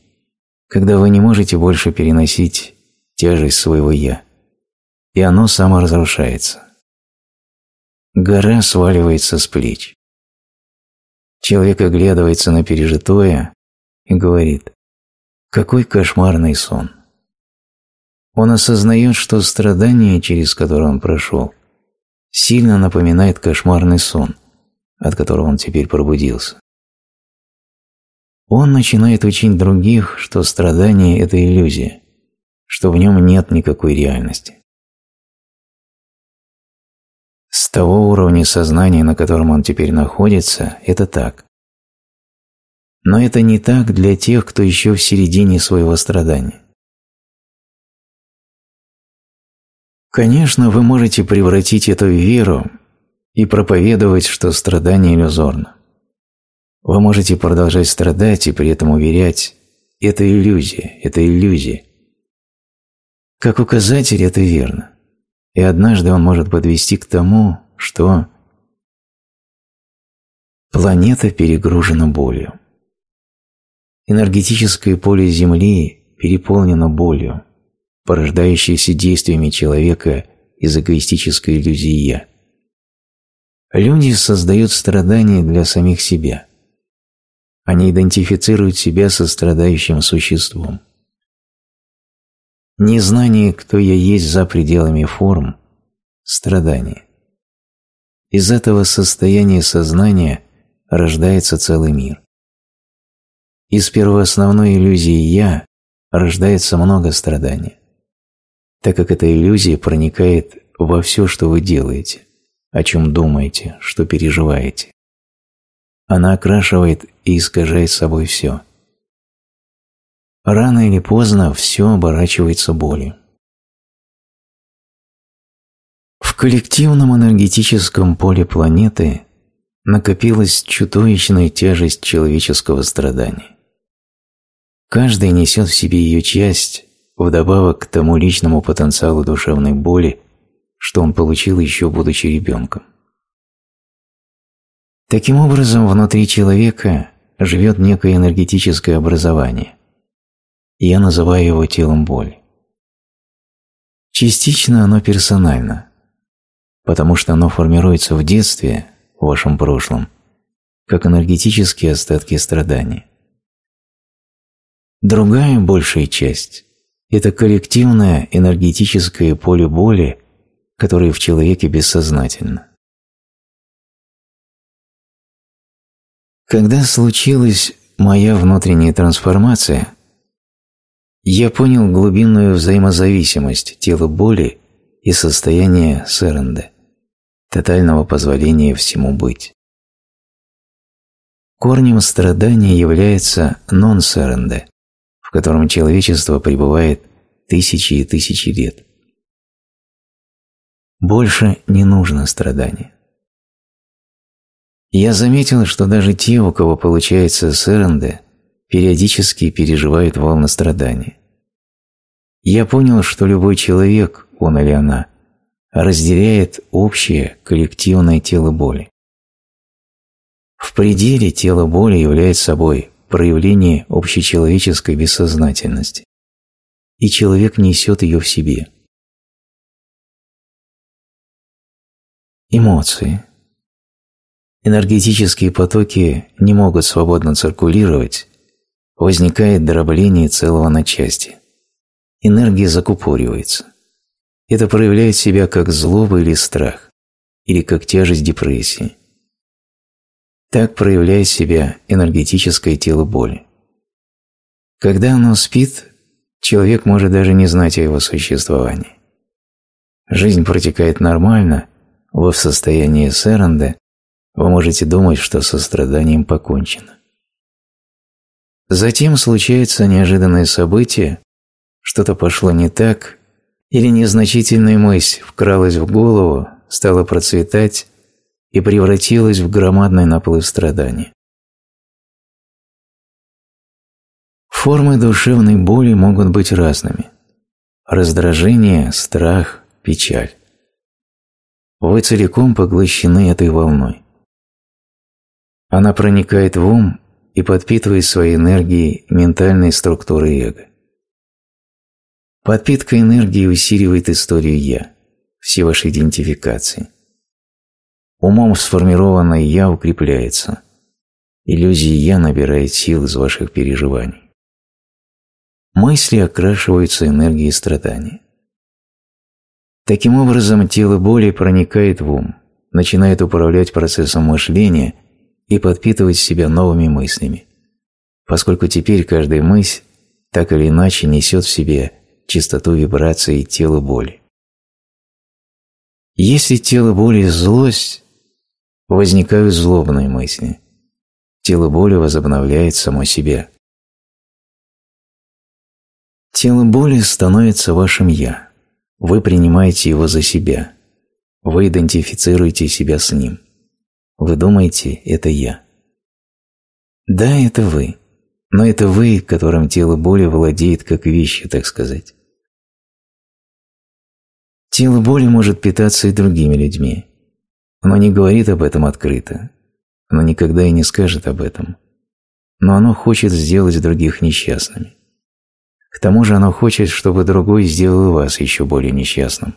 когда вы не можете больше переносить тяжесть своего «я», и оно саморазрушается. Гора сваливается с плеч. Человек оглядывается на пережитое и говорит какой кошмарный сон! Он осознает, что страдание, через которое он прошел, сильно напоминает кошмарный сон, от которого он теперь пробудился. Он начинает учить других, что страдание – это иллюзия, что в нем нет никакой реальности. С того уровня сознания, на котором он теперь находится, это так. Но это не так для тех, кто еще в середине своего страдания. Конечно, вы можете превратить это в веру и проповедовать, что страдание иллюзорно. Вы можете продолжать страдать и при этом уверять «это иллюзия, это иллюзия». Как указатель это верно, и однажды он может подвести к тому, что планета перегружена болью. Энергетическое поле Земли переполнено болью, порождающейся действиями человека из эгоистической иллюзии «я». Люди создают страдания для самих себя. Они идентифицируют себя со страдающим существом. Незнание, кто я есть за пределами форм – страдание. Из этого состояния сознания рождается целый мир. Из первоосновной иллюзии «я» рождается много страданий, так как эта иллюзия проникает во все, что вы делаете, о чем думаете, что переживаете. Она окрашивает и искажает собой все. Рано или поздно все оборачивается болью. В коллективном энергетическом поле планеты накопилась чудовищная тяжесть человеческого страдания. Каждый несет в себе ее часть, вдобавок к тому личному потенциалу душевной боли, что он получил еще будучи ребенком. Таким образом, внутри человека живет некое энергетическое образование. Я называю его телом боли. Частично оно персонально, потому что оно формируется в детстве, в вашем прошлом, как энергетические остатки страданий. Другая большая часть – это коллективное энергетическое поле боли, которое в человеке бессознательно. Когда случилась моя внутренняя трансформация, я понял глубинную взаимозависимость тела боли и состояния сэренда, тотального позволения всему быть. Корнем страдания является нон-сэренда, котором человечество пребывает тысячи и тысячи лет. Больше не нужно страдания. Я заметил, что даже те, у кого получается сыренде, периодически переживают волны страдания. Я понял, что любой человек, он или она, разделяет общее коллективное тело боли. В пределе тело боли является собой проявление общечеловеческой бессознательности, и человек несет ее в себе. Эмоции. Энергетические потоки не могут свободно циркулировать, возникает дробление целого на части. Энергия закупоривается. Это проявляет себя как злоба или страх, или как тяжесть депрессии. Так проявляет себя энергетическое тело боли. Когда оно спит, человек может даже не знать о его существовании. Жизнь протекает нормально, вы в состоянии сэренда, вы можете думать, что со страданием покончено. Затем случается неожиданное событие, что-то пошло не так, или незначительная мысль вкралась в голову, стала процветать, и превратилась в громадный наплыв страданий. Формы душевной боли могут быть разными. Раздражение, страх, печаль. Вы целиком поглощены этой волной. Она проникает в ум и подпитывает своей энергией ментальные структуры эго. Подпитка энергии усиливает историю «я», все ваши идентификации. Умом сформированное «я» укрепляется. Иллюзия «я» набирает сил из ваших переживаний. Мысли окрашиваются энергией страдания. Таким образом, тело боли проникает в ум, начинает управлять процессом мышления и подпитывать себя новыми мыслями, поскольку теперь каждая мысль так или иначе несет в себе чистоту вибрации тела боли. Если тело боли – злость, возникают злобные мысли. Тело боли возобновляет само себя. Тело боли становится вашим «я». Вы принимаете его за себя. Вы идентифицируете себя с ним. Вы думаете «это я». Да, это вы. Но это вы, которым тело боли владеет как вещи, так сказать. Тело боли может питаться и другими людьми. Оно не говорит об этом открыто, оно никогда и не скажет об этом, но оно хочет сделать других несчастными. К тому же оно хочет, чтобы другой сделал вас еще более несчастным.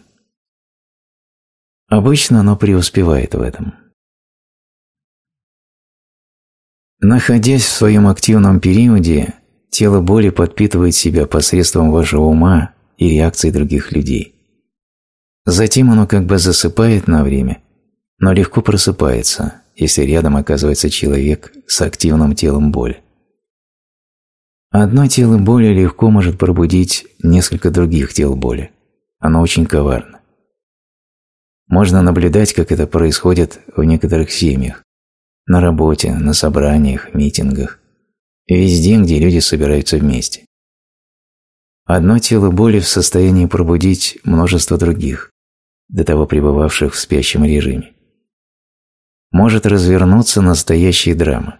Обычно оно преуспевает в этом. Находясь в своем активном периоде, тело боли подпитывает себя посредством вашего ума и реакций других людей. Затем оно как бы засыпает на время – но легко просыпается, если рядом оказывается человек с активным телом боли. Одно тело боли легко может пробудить несколько других тел боли. Оно очень коварно. Можно наблюдать, как это происходит в некоторых семьях, на работе, на собраниях, митингах, везде, где люди собираются вместе. Одно тело боли в состоянии пробудить множество других, до того пребывавших в спящем режиме может развернуться настоящая драма.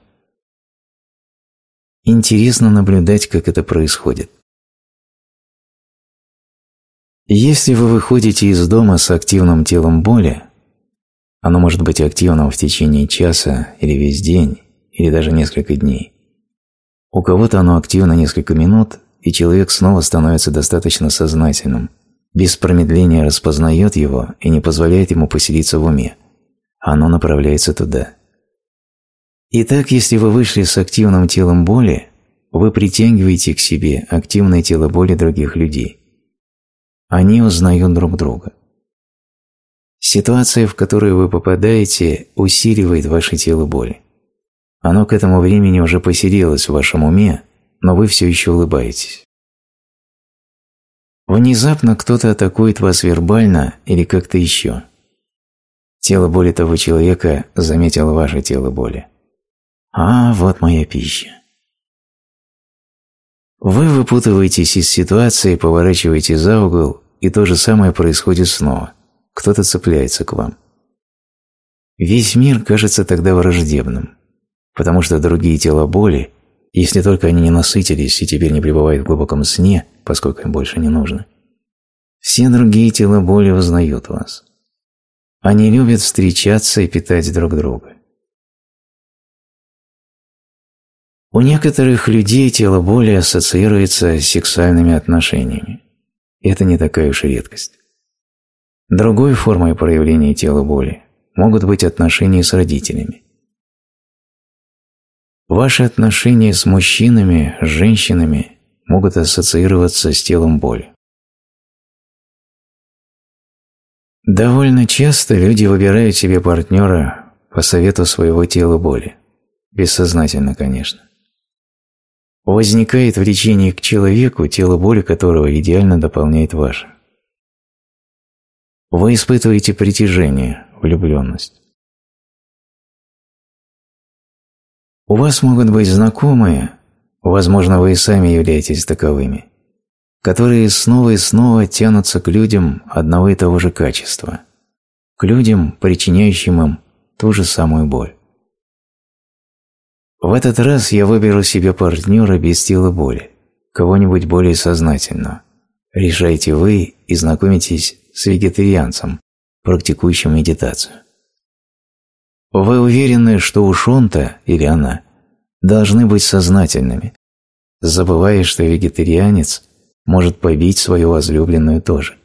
Интересно наблюдать, как это происходит. Если вы выходите из дома с активным телом боли, оно может быть активным в течение часа или весь день, или даже несколько дней. У кого-то оно активно несколько минут, и человек снова становится достаточно сознательным, без промедления распознает его и не позволяет ему поселиться в уме оно направляется туда. Итак, если вы вышли с активным телом боли, вы притягиваете к себе активное тело боли других людей. Они узнают друг друга. Ситуация, в которую вы попадаете, усиливает ваше тело боли. Оно к этому времени уже поселилось в вашем уме, но вы все еще улыбаетесь. Внезапно кто-то атакует вас вербально или как-то еще. Тело боли того человека заметило ваше тело боли. А, вот моя пища. Вы выпутываетесь из ситуации, поворачиваете за угол, и то же самое происходит снова. Кто-то цепляется к вам. Весь мир кажется тогда враждебным, потому что другие тела боли, если только они не насытились и теперь не пребывают в глубоком сне, поскольку им больше не нужно, все другие тела боли узнают вас. Они любят встречаться и питать друг друга. У некоторых людей тело боли ассоциируется с сексуальными отношениями. Это не такая уж редкость. Другой формой проявления тела боли могут быть отношения с родителями. Ваши отношения с мужчинами, с женщинами могут ассоциироваться с телом боли. Довольно часто люди выбирают себе партнера по совету своего тела боли. Бессознательно, конечно. Возникает влечение к человеку, тело боли которого идеально дополняет ваше. Вы испытываете притяжение, влюбленность. У вас могут быть знакомые, возможно, вы и сами являетесь таковыми, которые снова и снова тянутся к людям одного и того же качества, к людям, причиняющим им ту же самую боль. В этот раз я выберу себе партнера без тела боли, кого-нибудь более сознательного. Решайте вы и знакомитесь с вегетарианцем, практикующим медитацию. Вы уверены, что уж он-то или она должны быть сознательными, забывая, что вегетарианец может побить свою возлюбленную тоже.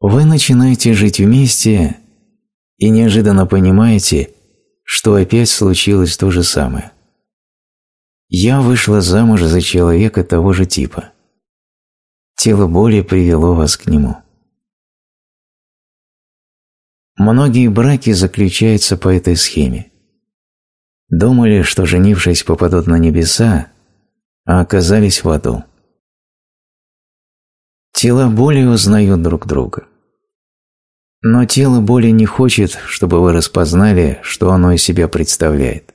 Вы начинаете жить вместе и неожиданно понимаете, что опять случилось то же самое. Я вышла замуж за человека того же типа. Тело боли привело вас к нему. Многие браки заключаются по этой схеме. Думали, что женившись попадут на небеса, а оказались в аду. Тела боли узнают друг друга. Но тело боли не хочет, чтобы вы распознали, что оно из себя представляет.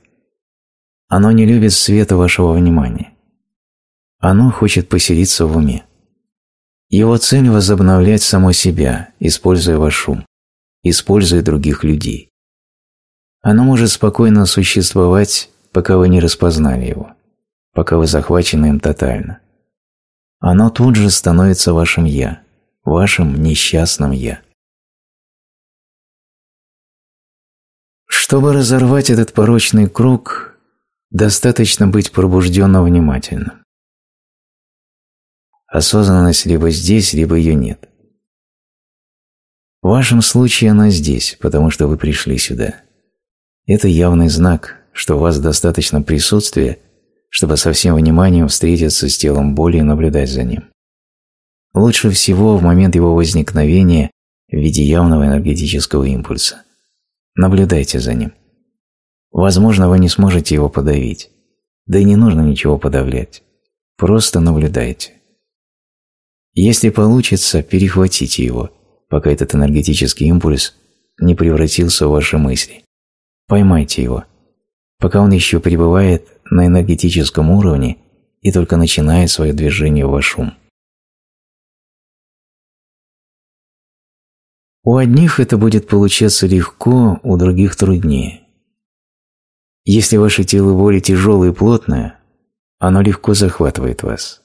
Оно не любит света вашего внимания. Оно хочет поселиться в уме. Его цель – возобновлять само себя, используя ваш ум, используя других людей. Оно может спокойно существовать, пока вы не распознали его, пока вы захвачены им тотально оно тут же становится вашим «я», вашим несчастным «я». Чтобы разорвать этот порочный круг, достаточно быть пробужденно внимательным. Осознанность либо здесь, либо ее нет. В вашем случае она здесь, потому что вы пришли сюда. Это явный знак, что у вас достаточно присутствия – чтобы со всем вниманием встретиться с телом боли и наблюдать за ним. Лучше всего в момент его возникновения в виде явного энергетического импульса. Наблюдайте за ним. Возможно, вы не сможете его подавить. Да и не нужно ничего подавлять. Просто наблюдайте. Если получится, перехватите его, пока этот энергетический импульс не превратился в ваши мысли. Поймайте его. Пока он еще пребывает на энергетическом уровне и только начинает свое движение в ваш ум. У одних это будет получаться легко, у других труднее. Если ваше тело воли тяжелое и плотное, оно легко захватывает вас.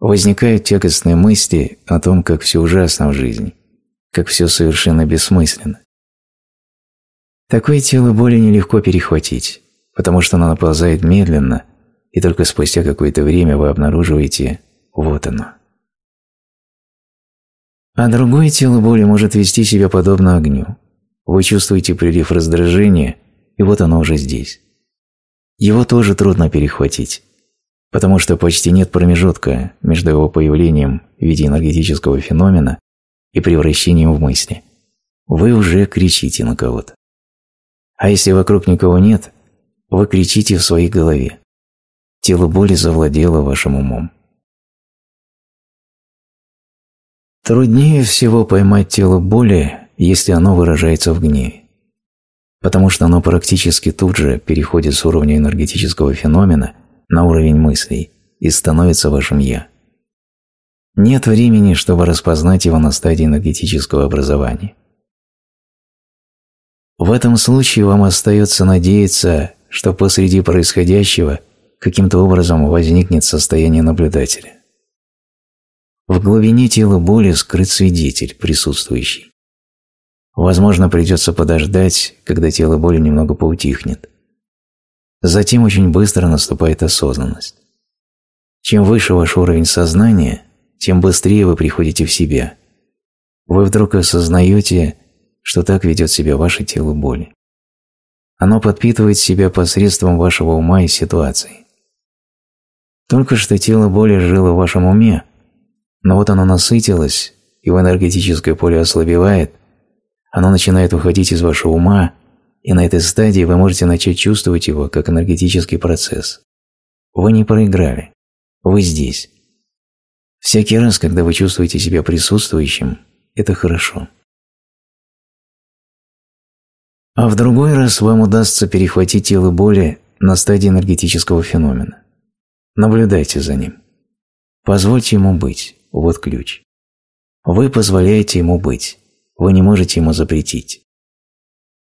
Возникают тягостные мысли о том, как все ужасно в жизни, как все совершенно бессмысленно. Такое тело более нелегко перехватить потому что оно наползает медленно, и только спустя какое-то время вы обнаруживаете «вот оно». А другое тело боли может вести себя подобно огню. Вы чувствуете прилив раздражения, и вот оно уже здесь. Его тоже трудно перехватить, потому что почти нет промежутка между его появлением в виде энергетического феномена и превращением в мысли. Вы уже кричите на кого-то. А если вокруг никого нет, вы кричите в своей голове. Тело боли завладело вашим умом. Труднее всего поймать тело боли, если оно выражается в гневе, потому что оно практически тут же переходит с уровня энергетического феномена на уровень мыслей и становится вашим «я». Нет времени, чтобы распознать его на стадии энергетического образования. В этом случае вам остается надеяться, что посреди происходящего каким-то образом возникнет состояние наблюдателя. В глубине тела боли скрыт свидетель, присутствующий. Возможно, придется подождать, когда тело боли немного поутихнет. Затем очень быстро наступает осознанность. Чем выше ваш уровень сознания, тем быстрее вы приходите в себя. Вы вдруг осознаете, что так ведет себя ваше тело боли. Оно подпитывает себя посредством вашего ума и ситуации. Только что тело боли жило в вашем уме, но вот оно насытилось, и его энергетическое поле ослабевает, оно начинает уходить из вашего ума, и на этой стадии вы можете начать чувствовать его как энергетический процесс. Вы не проиграли. Вы здесь. Всякий раз, когда вы чувствуете себя присутствующим, это хорошо. А в другой раз вам удастся перехватить тело боли на стадии энергетического феномена. Наблюдайте за ним. Позвольте ему быть. Вот ключ. Вы позволяете ему быть. Вы не можете ему запретить.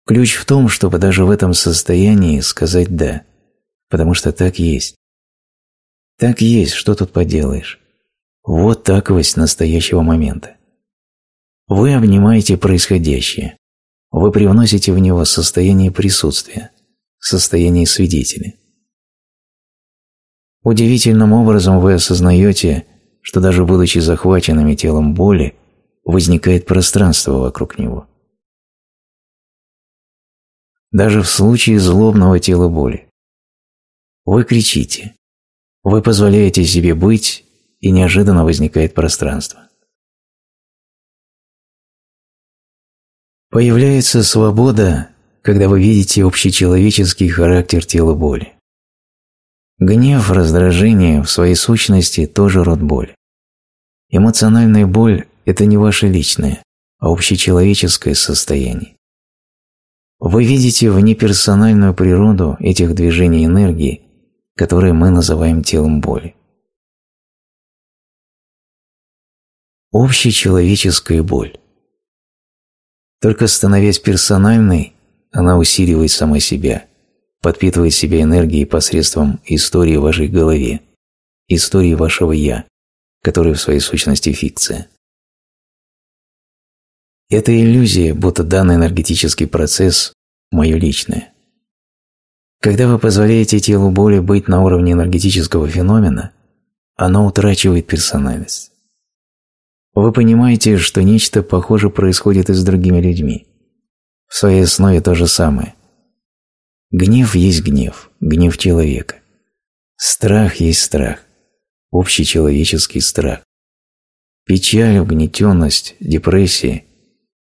Ключ в том, чтобы даже в этом состоянии сказать «да», потому что так есть. Так есть, что тут поделаешь. Вот таковость настоящего момента. Вы обнимаете происходящее, вы привносите в него состояние присутствия, состояние свидетеля. Удивительным образом вы осознаете, что даже будучи захваченными телом боли, возникает пространство вокруг него. Даже в случае злобного тела боли. Вы кричите, вы позволяете себе быть, и неожиданно возникает пространство. Появляется свобода, когда вы видите общечеловеческий характер тела боли. Гнев, раздражение в своей сущности тоже род боль. Эмоциональная боль – это не ваше личное, а общечеловеческое состояние. Вы видите внеперсональную природу этих движений энергии, которые мы называем телом боли. Общечеловеческая боль только становясь персональной, она усиливает сама себя, подпитывает себя энергией посредством истории в вашей голове, истории вашего «я», которая в своей сущности фикция. Это иллюзия, будто данный энергетический процесс – мое личное. Когда вы позволяете телу боли быть на уровне энергетического феномена, оно утрачивает персональность. Вы понимаете, что нечто похоже происходит и с другими людьми. В своей основе то же самое. Гнев есть гнев, гнев человека. Страх есть страх, общий человеческий страх. Печаль, угнетенность, депрессия –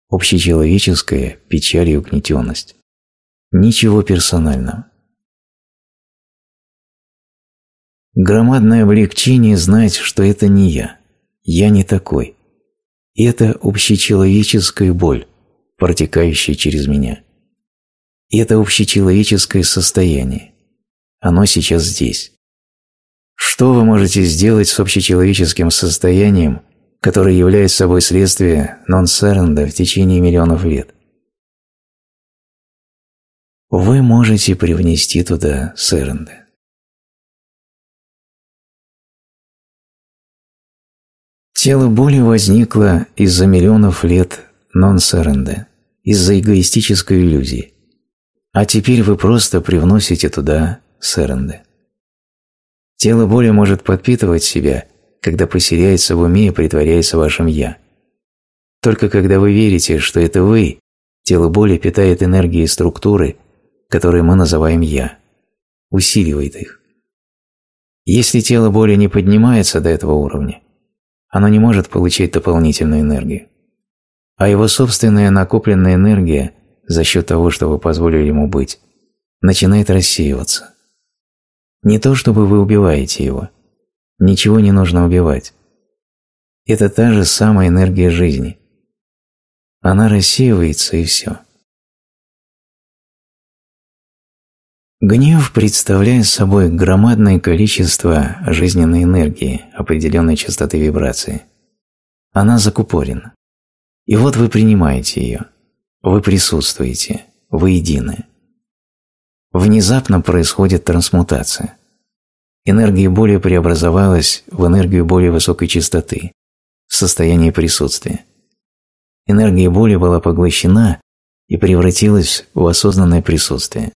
общечеловеческая печаль и угнетенность. Ничего персонального. Громадное облегчение знать, что это не я, я не такой и это общечеловеческая боль, протекающая через меня. И это общечеловеческое состояние. Оно сейчас здесь. Что вы можете сделать с общечеловеческим состоянием, которое является собой следствие нонсеренда в течение миллионов лет? Вы можете привнести туда сэренда. Тело боли возникло из-за миллионов лет нон-сэренда, из-за эгоистической иллюзии. А теперь вы просто привносите туда серенды. Тело боли может подпитывать себя, когда поселяется в уме и притворяется вашим «я». Только когда вы верите, что это вы, тело боли питает энергией структуры, которые мы называем «я», усиливает их. Если тело боли не поднимается до этого уровня, оно не может получить дополнительную энергию. А его собственная накопленная энергия за счет того, что вы позволили ему быть, начинает рассеиваться. Не то, чтобы вы убиваете его. Ничего не нужно убивать. Это та же самая энергия жизни. Она рассеивается и все. Гнев представляет собой громадное количество жизненной энергии определенной частоты вибрации. Она закупорена. И вот вы принимаете ее. Вы присутствуете. Вы едины. Внезапно происходит трансмутация. Энергия боли преобразовалась в энергию более высокой частоты, в состоянии присутствия. Энергия боли была поглощена и превратилась в осознанное присутствие.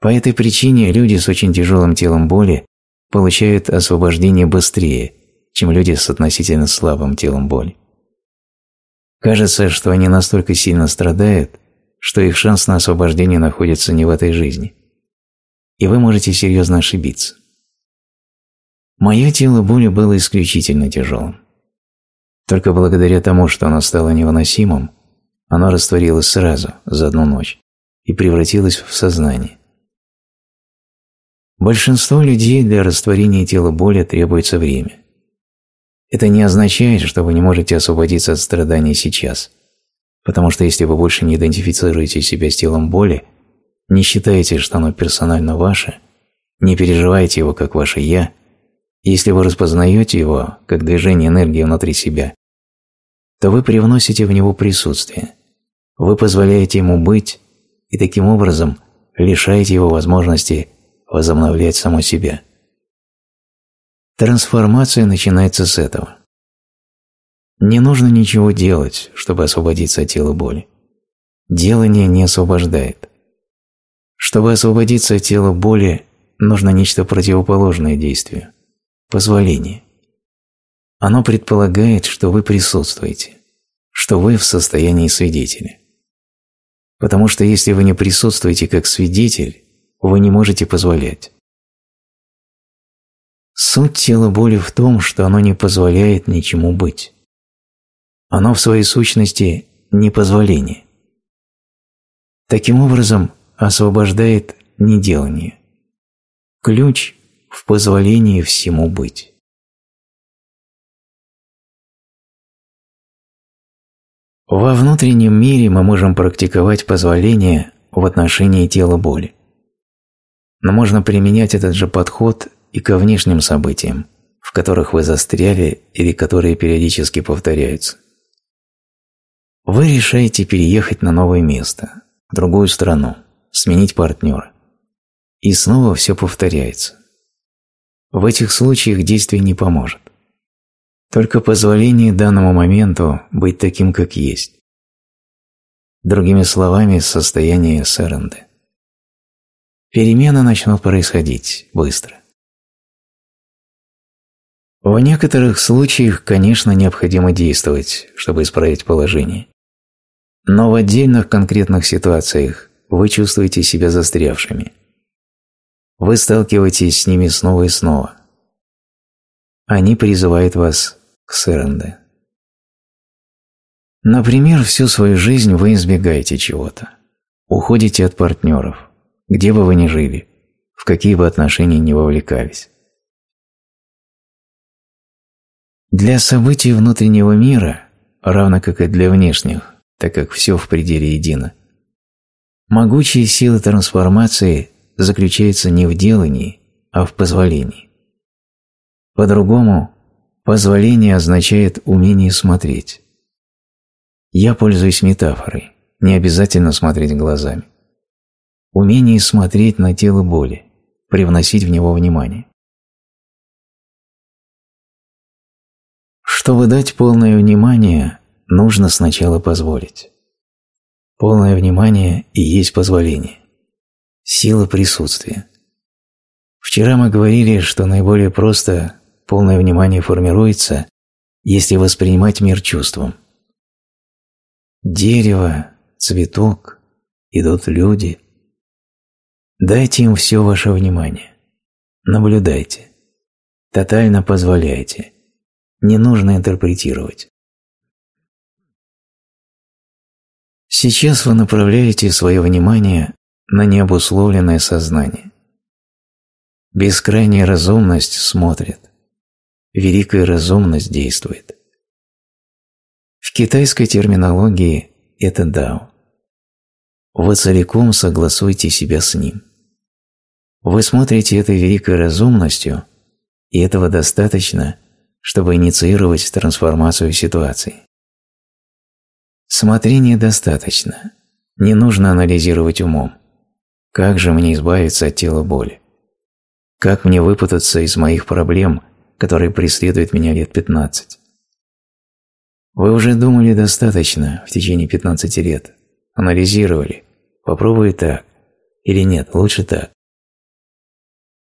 По этой причине люди с очень тяжелым телом боли получают освобождение быстрее, чем люди с относительно слабым телом боли. Кажется, что они настолько сильно страдают, что их шанс на освобождение находится не в этой жизни. И вы можете серьезно ошибиться. Мое тело боли было исключительно тяжелым. Только благодаря тому, что оно стало невыносимым, оно растворилось сразу, за одну ночь, и превратилось в сознание. Большинству людей для растворения тела боли требуется время. Это не означает, что вы не можете освободиться от страданий сейчас, потому что если вы больше не идентифицируете себя с телом боли, не считаете, что оно персонально ваше, не переживаете его как ваше «я», если вы распознаете его как движение энергии внутри себя, то вы привносите в него присутствие, вы позволяете ему быть и таким образом лишаете его возможности возобновлять само себя. Трансформация начинается с этого. Не нужно ничего делать, чтобы освободиться от тела боли. Делание не освобождает. Чтобы освободиться от тела боли, нужно нечто противоположное действию – позволение. Оно предполагает, что вы присутствуете, что вы в состоянии свидетеля. Потому что если вы не присутствуете как свидетель, вы не можете позволять. Суть тела боли в том, что оно не позволяет ничему быть. Оно в своей сущности непозволение. Таким образом, освобождает неделание. Ключ в позволении всему быть. Во внутреннем мире мы можем практиковать позволение в отношении тела боли. Но можно применять этот же подход и ко внешним событиям, в которых вы застряли или которые периодически повторяются. Вы решаете переехать на новое место, в другую страну, сменить партнера. И снова все повторяется. В этих случаях действие не поможет. Только позволение данному моменту быть таким, как есть. Другими словами, состояние сэренды. Перемены начнут происходить быстро. В некоторых случаях, конечно, необходимо действовать, чтобы исправить положение. Но в отдельных конкретных ситуациях вы чувствуете себя застрявшими. Вы сталкиваетесь с ними снова и снова. Они призывают вас к сэренде. Например, всю свою жизнь вы избегаете чего-то. Уходите от партнеров где бы вы ни жили, в какие бы отношения ни вовлекались. Для событий внутреннего мира, равно как и для внешних, так как все в пределе едино, могучие силы трансформации заключаются не в делании, а в позволении. По-другому, позволение означает умение смотреть. Я пользуюсь метафорой, не обязательно смотреть глазами умение смотреть на тело боли, привносить в него внимание. Чтобы дать полное внимание, нужно сначала позволить. Полное внимание и есть позволение. Сила присутствия. Вчера мы говорили, что наиболее просто полное внимание формируется, если воспринимать мир чувством. Дерево, цветок, идут люди – Дайте им все ваше внимание. Наблюдайте. Тотально позволяйте. Не нужно интерпретировать. Сейчас вы направляете свое внимание на необусловленное сознание. Бескрайняя разумность смотрит. Великая разумность действует. В китайской терминологии это дао. Вы целиком согласуете себя с ним. Вы смотрите этой великой разумностью, и этого достаточно, чтобы инициировать трансформацию ситуации. Смотрение достаточно. Не нужно анализировать умом. Как же мне избавиться от тела боли? Как мне выпутаться из моих проблем, которые преследуют меня лет 15? Вы уже думали достаточно в течение 15 лет, анализировали, попробуй так, или нет, лучше так.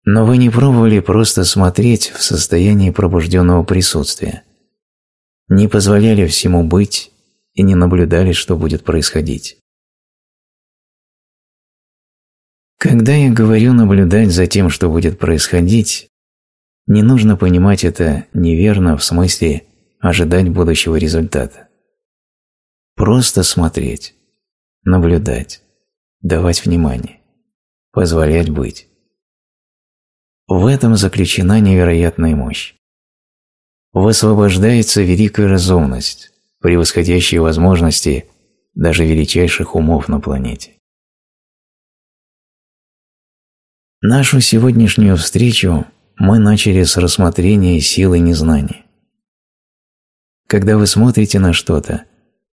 Но вы не пробовали просто смотреть в состоянии пробужденного присутствия. Не позволяли всему быть и не наблюдали, что будет происходить. Когда я говорю наблюдать за тем, что будет происходить, не нужно понимать это неверно в смысле ожидать будущего результата. Просто смотреть, наблюдать, давать внимание, позволять быть. В этом заключена невероятная мощь. Высвобождается великая разумность, превосходящая возможности даже величайших умов на планете. Нашу сегодняшнюю встречу мы начали с рассмотрения силы незнания. Когда вы смотрите на что-то,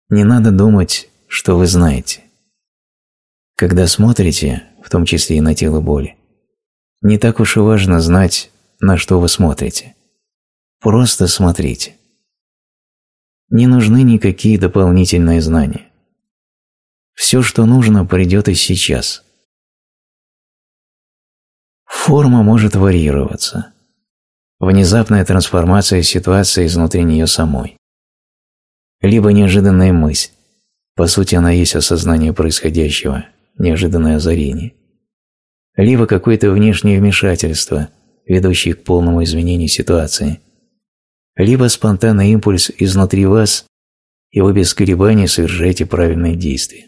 не надо думать, что вы знаете. Когда смотрите, в том числе и на тело боли, не так уж и важно знать, на что вы смотрите. Просто смотрите. Не нужны никакие дополнительные знания. Все, что нужно, придет и сейчас. Форма может варьироваться. Внезапная трансформация ситуации изнутри нее самой. Либо неожиданная мысль. По сути, она есть осознание происходящего, неожиданное озарение – либо какое-то внешнее вмешательство, ведущее к полному изменению ситуации, либо спонтанный импульс изнутри вас, и вы без колебаний совершаете правильные действия.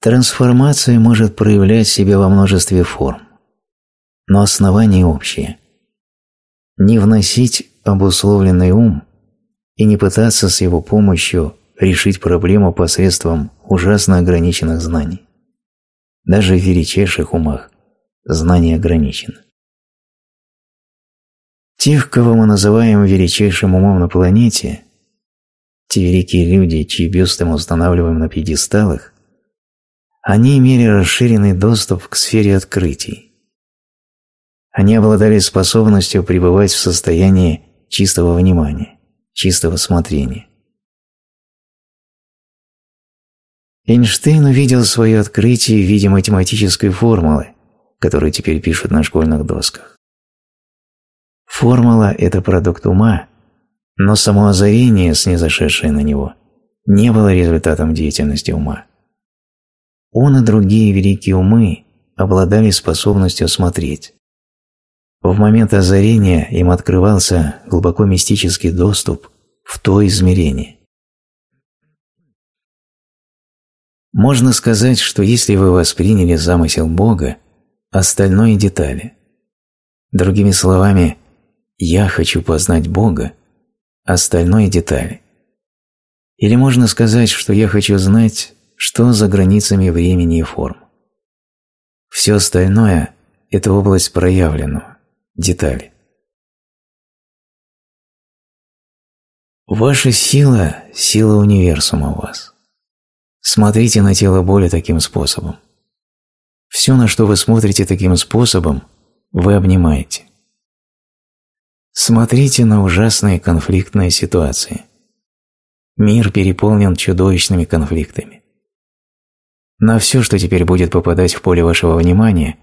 Трансформация может проявлять себя во множестве форм, но основание общее: Не вносить обусловленный ум и не пытаться с его помощью решить проблему посредством ужасно ограниченных знаний. Даже в величайших умах знание ограничено. Тех, кого мы называем величайшим умом на планете, те великие люди, чьи бюсты мы устанавливаем на пьедесталах, они имели расширенный доступ к сфере открытий. Они обладали способностью пребывать в состоянии чистого внимания, чистого смотрения. Эйнштейн увидел свое открытие в виде математической формулы, которую теперь пишут на школьных досках. Формула – это продукт ума, но само озарение, снизошедшее на него, не было результатом деятельности ума. Он и другие великие умы обладали способностью смотреть. В момент озарения им открывался глубоко мистический доступ в то измерение. Можно сказать, что если вы восприняли замысел Бога, остальное – детали. Другими словами, «я хочу познать Бога», остальное – детали. Или можно сказать, что я хочу знать, что за границами времени и форм. Все остальное – это область проявленного, детали. Ваша сила – сила универсума в вас. Смотрите на тело боли таким способом. Все, на что вы смотрите таким способом, вы обнимаете. Смотрите на ужасные конфликтные ситуации. Мир переполнен чудовищными конфликтами. На все, что теперь будет попадать в поле вашего внимания,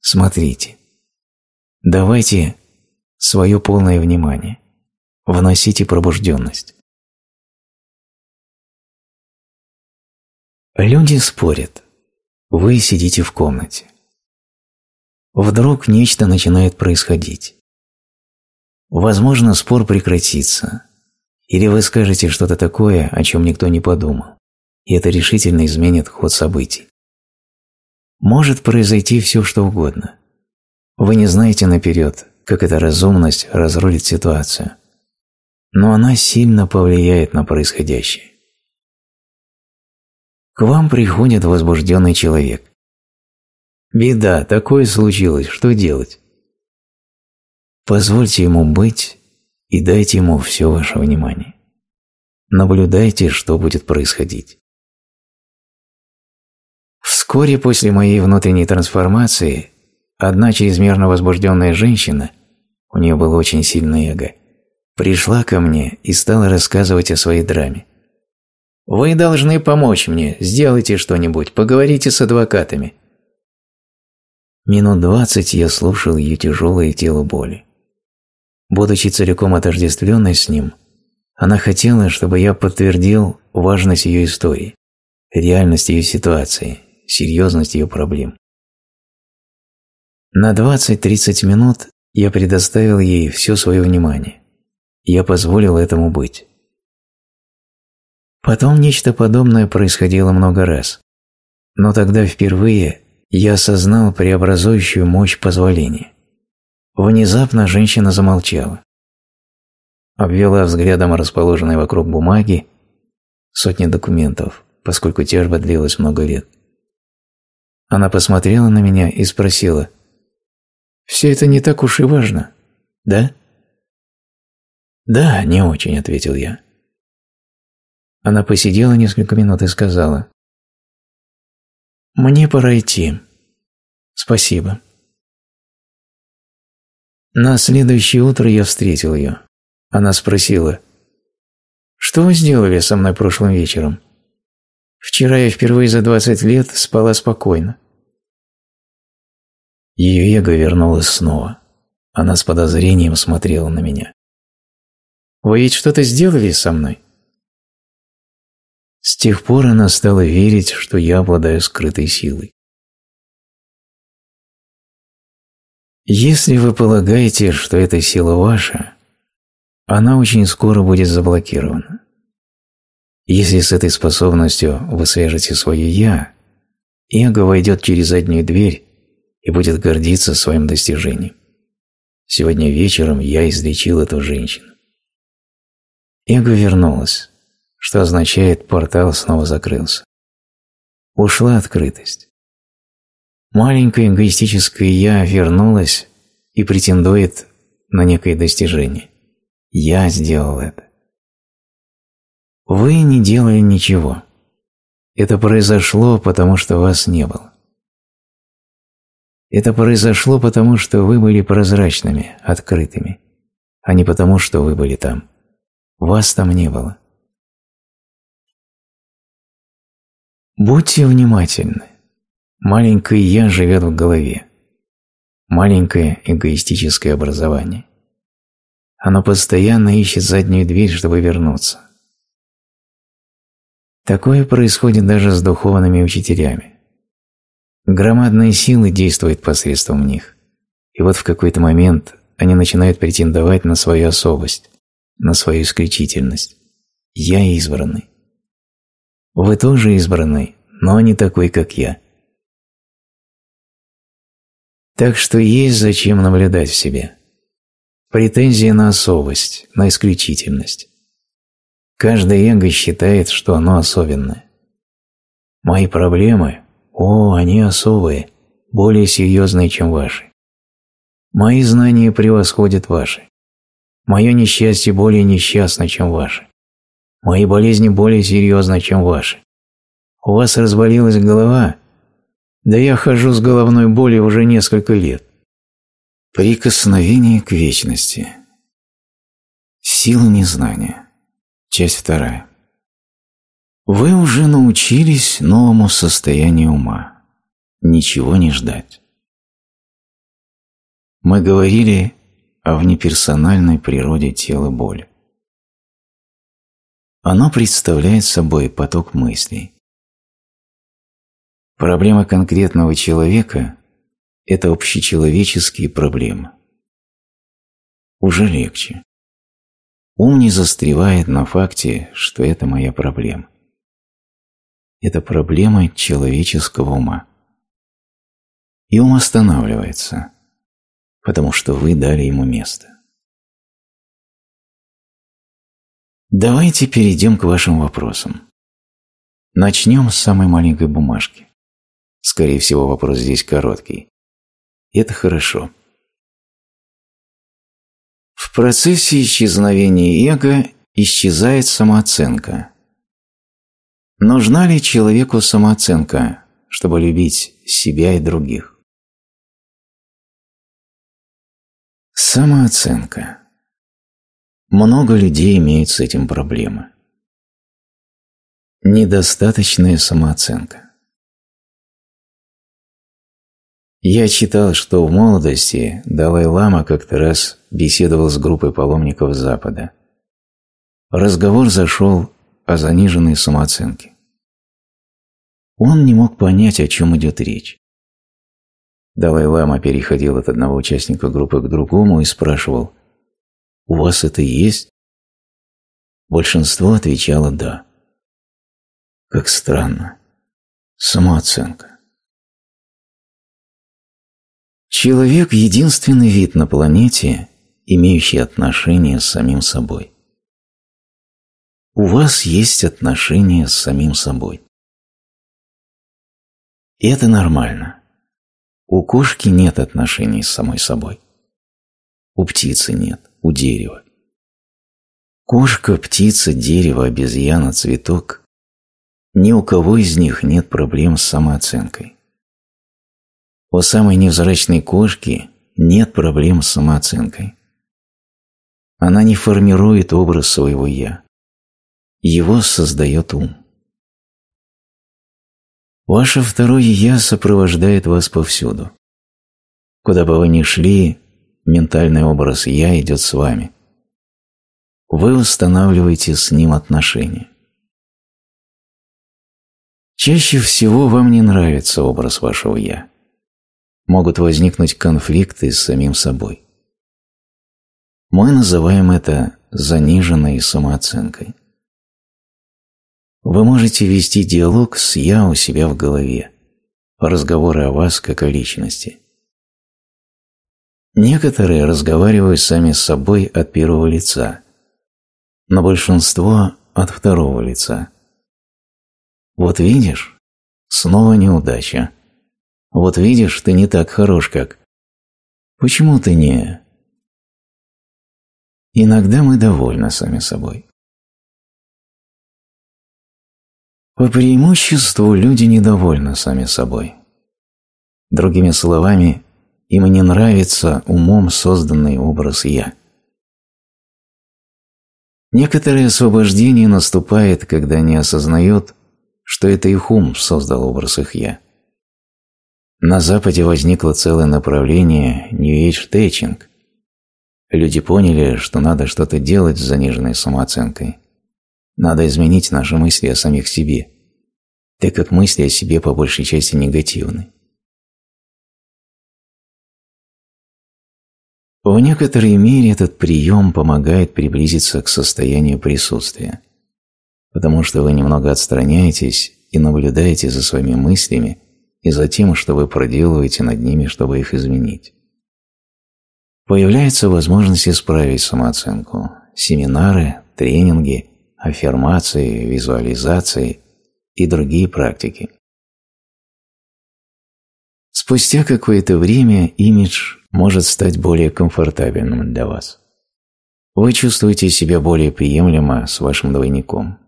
смотрите. Давайте свое полное внимание. Вносите пробужденность. Люди спорят. Вы сидите в комнате. Вдруг нечто начинает происходить. Возможно, спор прекратится. Или вы скажете что-то такое, о чем никто не подумал, и это решительно изменит ход событий. Может произойти все, что угодно. Вы не знаете наперед, как эта разумность разрулит ситуацию. Но она сильно повлияет на происходящее. К вам приходит возбужденный человек. «Беда, такое случилось, что делать?» Позвольте ему быть и дайте ему все ваше внимание. Наблюдайте, что будет происходить. Вскоре после моей внутренней трансформации одна чрезмерно возбужденная женщина, у нее было очень сильное эго, пришла ко мне и стала рассказывать о своей драме. Вы должны помочь мне, сделайте что-нибудь, поговорите с адвокатами. Минут двадцать я слушал ее тяжелое тело боли. Будучи целиком отождествленной с ним, она хотела, чтобы я подтвердил важность ее истории, реальность ее ситуации, серьезность ее проблем. На 20-30 минут я предоставил ей все свое внимание. Я позволил этому быть. Потом нечто подобное происходило много раз. Но тогда впервые я осознал преобразующую мощь позволения. Внезапно женщина замолчала. Обвела взглядом расположенные вокруг бумаги сотни документов, поскольку тяжба длилась много лет. Она посмотрела на меня и спросила, «Все это не так уж и важно, да?» «Да, не очень», — ответил я. Она посидела несколько минут и сказала. «Мне пора идти. Спасибо». На следующее утро я встретил ее. Она спросила. «Что вы сделали со мной прошлым вечером?» «Вчера я впервые за двадцать лет спала спокойно». Ее эго вернулось снова. Она с подозрением смотрела на меня. «Вы ведь что-то сделали со мной?» С тех пор она стала верить, что я обладаю скрытой силой. Если вы полагаете, что эта сила ваша, она очень скоро будет заблокирована. Если с этой способностью вы свяжете свое «я», эго войдет через заднюю дверь и будет гордиться своим достижением. Сегодня вечером я излечил эту женщину. Эго вернулась что означает портал снова закрылся. Ушла открытость. Маленькое эгоистическое «я» вернулось и претендует на некое достижение. Я сделал это. Вы не делали ничего. Это произошло, потому что вас не было. Это произошло, потому что вы были прозрачными, открытыми, а не потому, что вы были там. Вас там не было. Будьте внимательны. Маленькое «я» живет в голове. Маленькое эгоистическое образование. Оно постоянно ищет заднюю дверь, чтобы вернуться. Такое происходит даже с духовными учителями. Громадные силы действуют посредством них. И вот в какой-то момент они начинают претендовать на свою особость, на свою исключительность. «Я избранный». Вы тоже избранный, но не такой, как я. Так что есть зачем наблюдать в себе. Претензии на особость, на исключительность. Каждое эго считает, что оно особенное. Мои проблемы, о, они особые, более серьезные, чем ваши. Мои знания превосходят ваши. Мое несчастье более несчастно, чем ваше. Мои болезни более серьезны, чем ваши. У вас разболелась голова? Да я хожу с головной болью уже несколько лет. Прикосновение к вечности. Сила незнания. Часть вторая. Вы уже научились новому состоянию ума. Ничего не ждать. Мы говорили о внеперсональной природе тела боли. Оно представляет собой поток мыслей. Проблема конкретного человека – это общечеловеческие проблемы. Уже легче. Ум не застревает на факте, что это моя проблема. Это проблема человеческого ума. И ум останавливается, потому что вы дали ему место. Давайте перейдем к вашим вопросам. Начнем с самой маленькой бумажки. Скорее всего, вопрос здесь короткий. Это хорошо. В процессе исчезновения эго исчезает самооценка. Нужна ли человеку самооценка, чтобы любить себя и других? Самооценка. Много людей имеют с этим проблемы. Недостаточная самооценка. Я читал, что в молодости Далай-лама как-то раз беседовал с группой паломников Запада. Разговор зашел о заниженной самооценке. Он не мог понять, о чем идет речь. Далай-лама переходил от одного участника группы к другому и спрашивал, у вас это есть? Большинство отвечало «да». Как странно. Самооценка. Человек – единственный вид на планете, имеющий отношение с самим собой. У вас есть отношения с самим собой. это нормально. У кошки нет отношений с самой собой. У птицы нет у дерева. Кошка, птица, дерево, обезьяна, цветок. Ни у кого из них нет проблем с самооценкой. У самой невзрачной кошки нет проблем с самооценкой. Она не формирует образ своего «я». Его создает ум. Ваше второе «я» сопровождает вас повсюду. Куда бы вы ни шли, ментальный образ «я» идет с вами. Вы устанавливаете с ним отношения. Чаще всего вам не нравится образ вашего «я». Могут возникнуть конфликты с самим собой. Мы называем это заниженной самооценкой. Вы можете вести диалог с «я» у себя в голове, разговоры о вас как о личности – Некоторые, разговаривают сами с собой от первого лица, но большинство от второго лица. Вот видишь, снова неудача. Вот видишь, ты не так хорош, как... Почему ты не... Иногда мы довольны сами собой. По преимуществу люди недовольны сами собой. Другими словами, им не нравится умом созданный образ «я». Некоторое освобождение наступает, когда они осознают, что это их ум создал образ их «я». На Западе возникло целое направление New Age Teaching. Люди поняли, что надо что-то делать с заниженной самооценкой. Надо изменить наши мысли о самих себе, так как мысли о себе по большей части негативны. В некоторой мере этот прием помогает приблизиться к состоянию присутствия, потому что вы немного отстраняетесь и наблюдаете за своими мыслями и за тем, что вы проделываете над ними, чтобы их изменить. Появляется возможность исправить самооценку. Семинары, тренинги, аффирмации, визуализации и другие практики. Спустя какое-то время имидж может стать более комфортабельным для вас. Вы чувствуете себя более приемлемо с вашим двойником.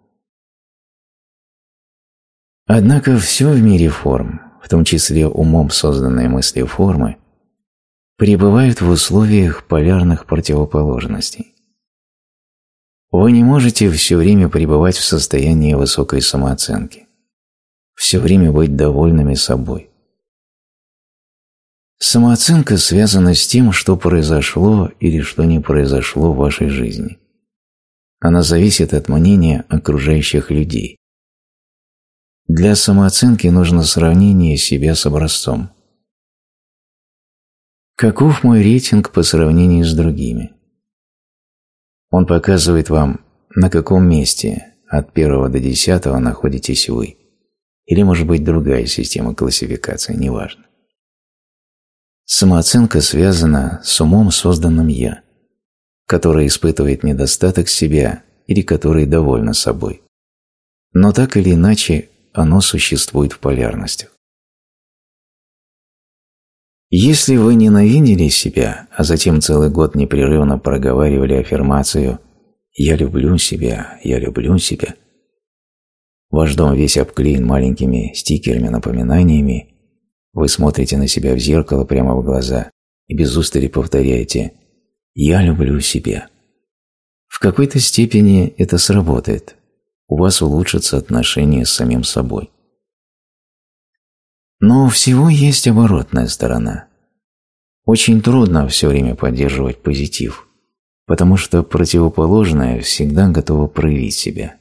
Однако все в мире форм, в том числе умом созданные мысли формы, пребывают в условиях полярных противоположностей. Вы не можете все время пребывать в состоянии высокой самооценки, все время быть довольными собой. Самооценка связана с тем, что произошло или что не произошло в вашей жизни. Она зависит от мнения окружающих людей. Для самооценки нужно сравнение себя с образцом. Каков мой рейтинг по сравнению с другими? Он показывает вам, на каком месте от первого до десятого находитесь вы. Или, может быть, другая система классификации, неважно. Самооценка связана с умом, созданным «я», который испытывает недостаток себя или который довольно собой. Но так или иначе, оно существует в полярностях. Если вы ненавидели себя, а затем целый год непрерывно проговаривали аффирмацию «Я люблю себя, я люблю себя», ваш дом весь обклеен маленькими стикерами-напоминаниями вы смотрите на себя в зеркало прямо в глаза и без устали повторяете «Я люблю себя». В какой-то степени это сработает. У вас улучшатся отношения с самим собой. Но всего есть оборотная сторона. Очень трудно все время поддерживать позитив, потому что противоположное всегда готово проявить себя.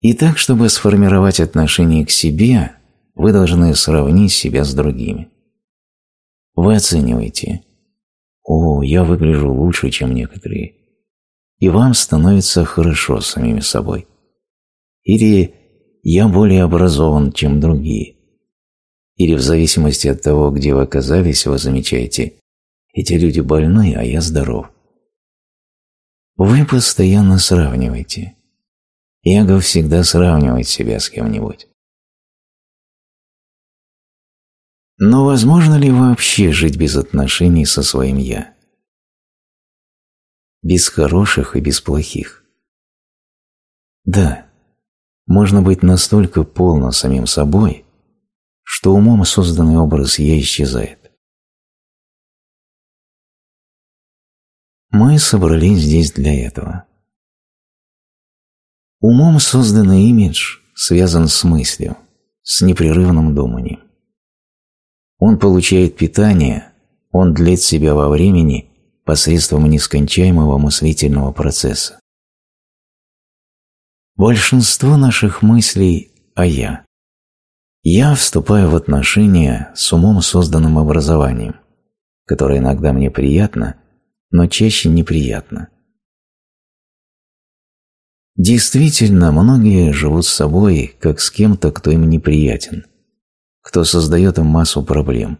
И так, чтобы сформировать отношение к себе, вы должны сравнить себя с другими. Вы оцениваете. «О, я выгляжу лучше, чем некоторые». И вам становится хорошо самими собой. Или «я более образован, чем другие». Или в зависимости от того, где вы оказались, вы замечаете «эти люди больны, а я здоров». Вы постоянно сравниваете – Эго всегда сравнивает себя с кем-нибудь. Но возможно ли вообще жить без отношений со своим «я»? Без хороших и без плохих? Да, можно быть настолько полно самим собой, что умом созданный образ «я» исчезает. Мы собрались здесь для этого – Умом созданный имидж связан с мыслью, с непрерывным думанием. Он получает питание, он длит себя во времени посредством нескончаемого мыслительного процесса. Большинство наших мыслей о а «я». Я вступаю в отношения с умом созданным образованием, которое иногда мне приятно, но чаще неприятно – Действительно, многие живут с собой, как с кем-то, кто им неприятен, кто создает им массу проблем,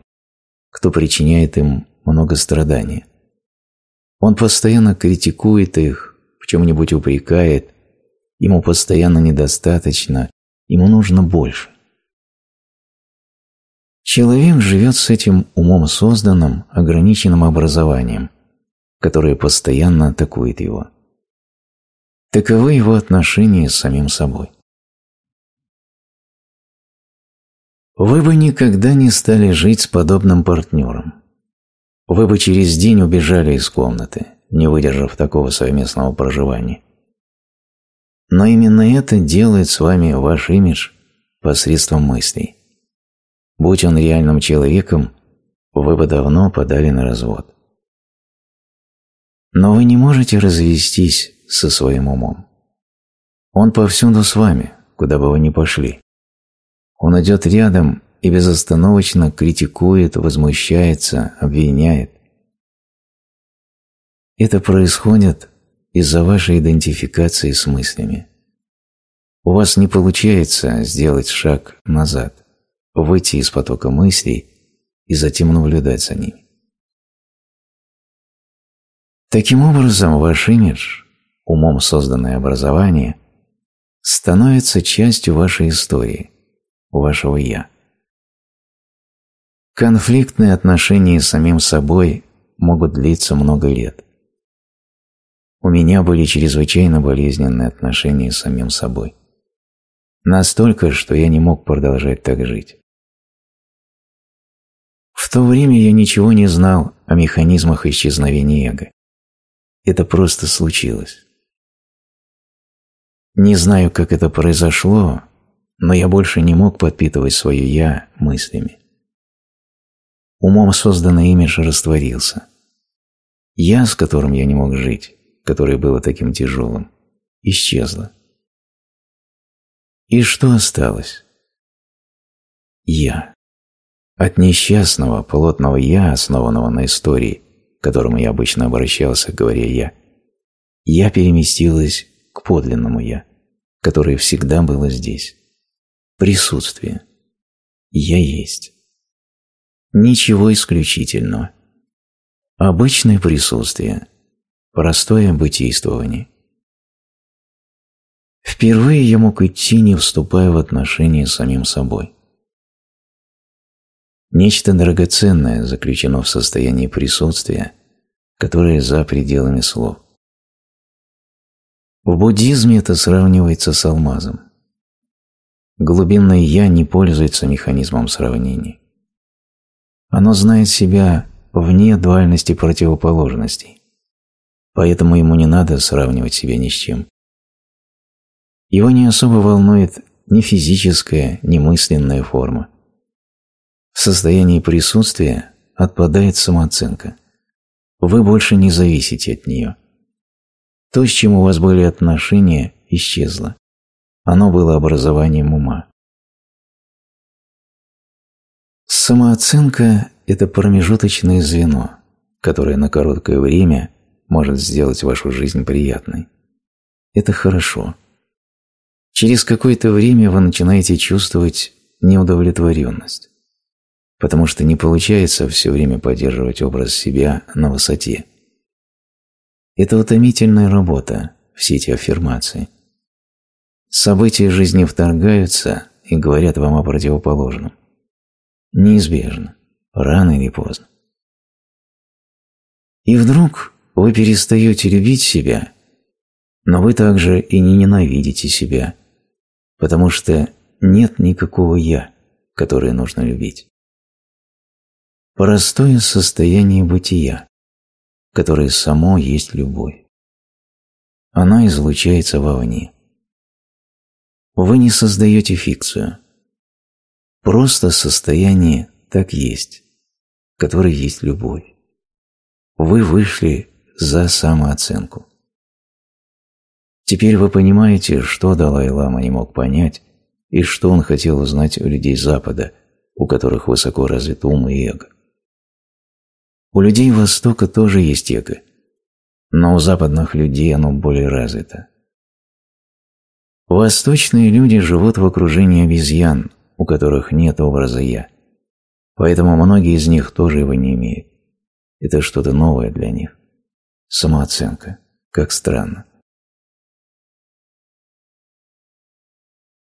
кто причиняет им много страданий. Он постоянно критикует их, в чем-нибудь упрекает, ему постоянно недостаточно, ему нужно больше. Человек живет с этим умом созданным, ограниченным образованием, которое постоянно атакует его. Таковы его отношения с самим собой. Вы бы никогда не стали жить с подобным партнером. Вы бы через день убежали из комнаты, не выдержав такого совместного проживания. Но именно это делает с вами ваш имидж посредством мыслей. Будь он реальным человеком, вы бы давно подали на развод. Но вы не можете развестись, со своим умом. Он повсюду с вами, куда бы вы ни пошли. Он идет рядом и безостановочно критикует, возмущается, обвиняет. Это происходит из-за вашей идентификации с мыслями. У вас не получается сделать шаг назад, выйти из потока мыслей и затем наблюдать за ними. Таким образом, ваш имидж – умом созданное образование становится частью вашей истории, вашего «я». Конфликтные отношения с самим собой могут длиться много лет. У меня были чрезвычайно болезненные отношения с самим собой. Настолько, что я не мог продолжать так жить. В то время я ничего не знал о механизмах исчезновения эго. Это просто случилось. Не знаю, как это произошло, но я больше не мог подпитывать свое «я» мыслями. Умом созданный имидж растворился. «Я», с которым я не мог жить, которое было таким тяжелым, исчезло. И что осталось? «Я». От несчастного, плотного «я», основанного на истории, к которому я обычно обращался, говоря «я», я переместилась к подлинному «я», которое всегда было здесь. Присутствие. Я есть. Ничего исключительного. Обычное присутствие. Простое бытийствование. Впервые я мог идти, не вступая в отношения с самим собой. Нечто драгоценное заключено в состоянии присутствия, которое за пределами слов. В буддизме это сравнивается с алмазом. Глубинное «я» не пользуется механизмом сравнения. Оно знает себя вне дуальности противоположностей, поэтому ему не надо сравнивать себя ни с чем. Его не особо волнует ни физическая, ни мысленная форма. В состоянии присутствия отпадает самооценка. Вы больше не зависите от нее – то, с чем у вас были отношения, исчезло. Оно было образованием ума. Самооценка – это промежуточное звено, которое на короткое время может сделать вашу жизнь приятной. Это хорошо. Через какое-то время вы начинаете чувствовать неудовлетворенность, потому что не получается все время поддерживать образ себя на высоте – это утомительная работа все эти аффирмации. События жизни вторгаются и говорят вам о противоположном. Неизбежно, рано или поздно. И вдруг вы перестаете любить себя, но вы также и не ненавидите себя, потому что нет никакого «я», которое нужно любить. Простое состояние бытия, которое само есть любовь. Она излучается вовне. Вы не создаете фикцию. Просто состояние так есть, которое есть любовь. Вы вышли за самооценку. Теперь вы понимаете, что Далай-Лама не мог понять и что он хотел узнать у людей Запада, у которых высоко развит ум и эго. У людей Востока тоже есть эго, но у западных людей оно более развито. Восточные люди живут в окружении обезьян, у которых нет образа «я». Поэтому многие из них тоже его не имеют. Это что-то новое для них. Самооценка. Как странно.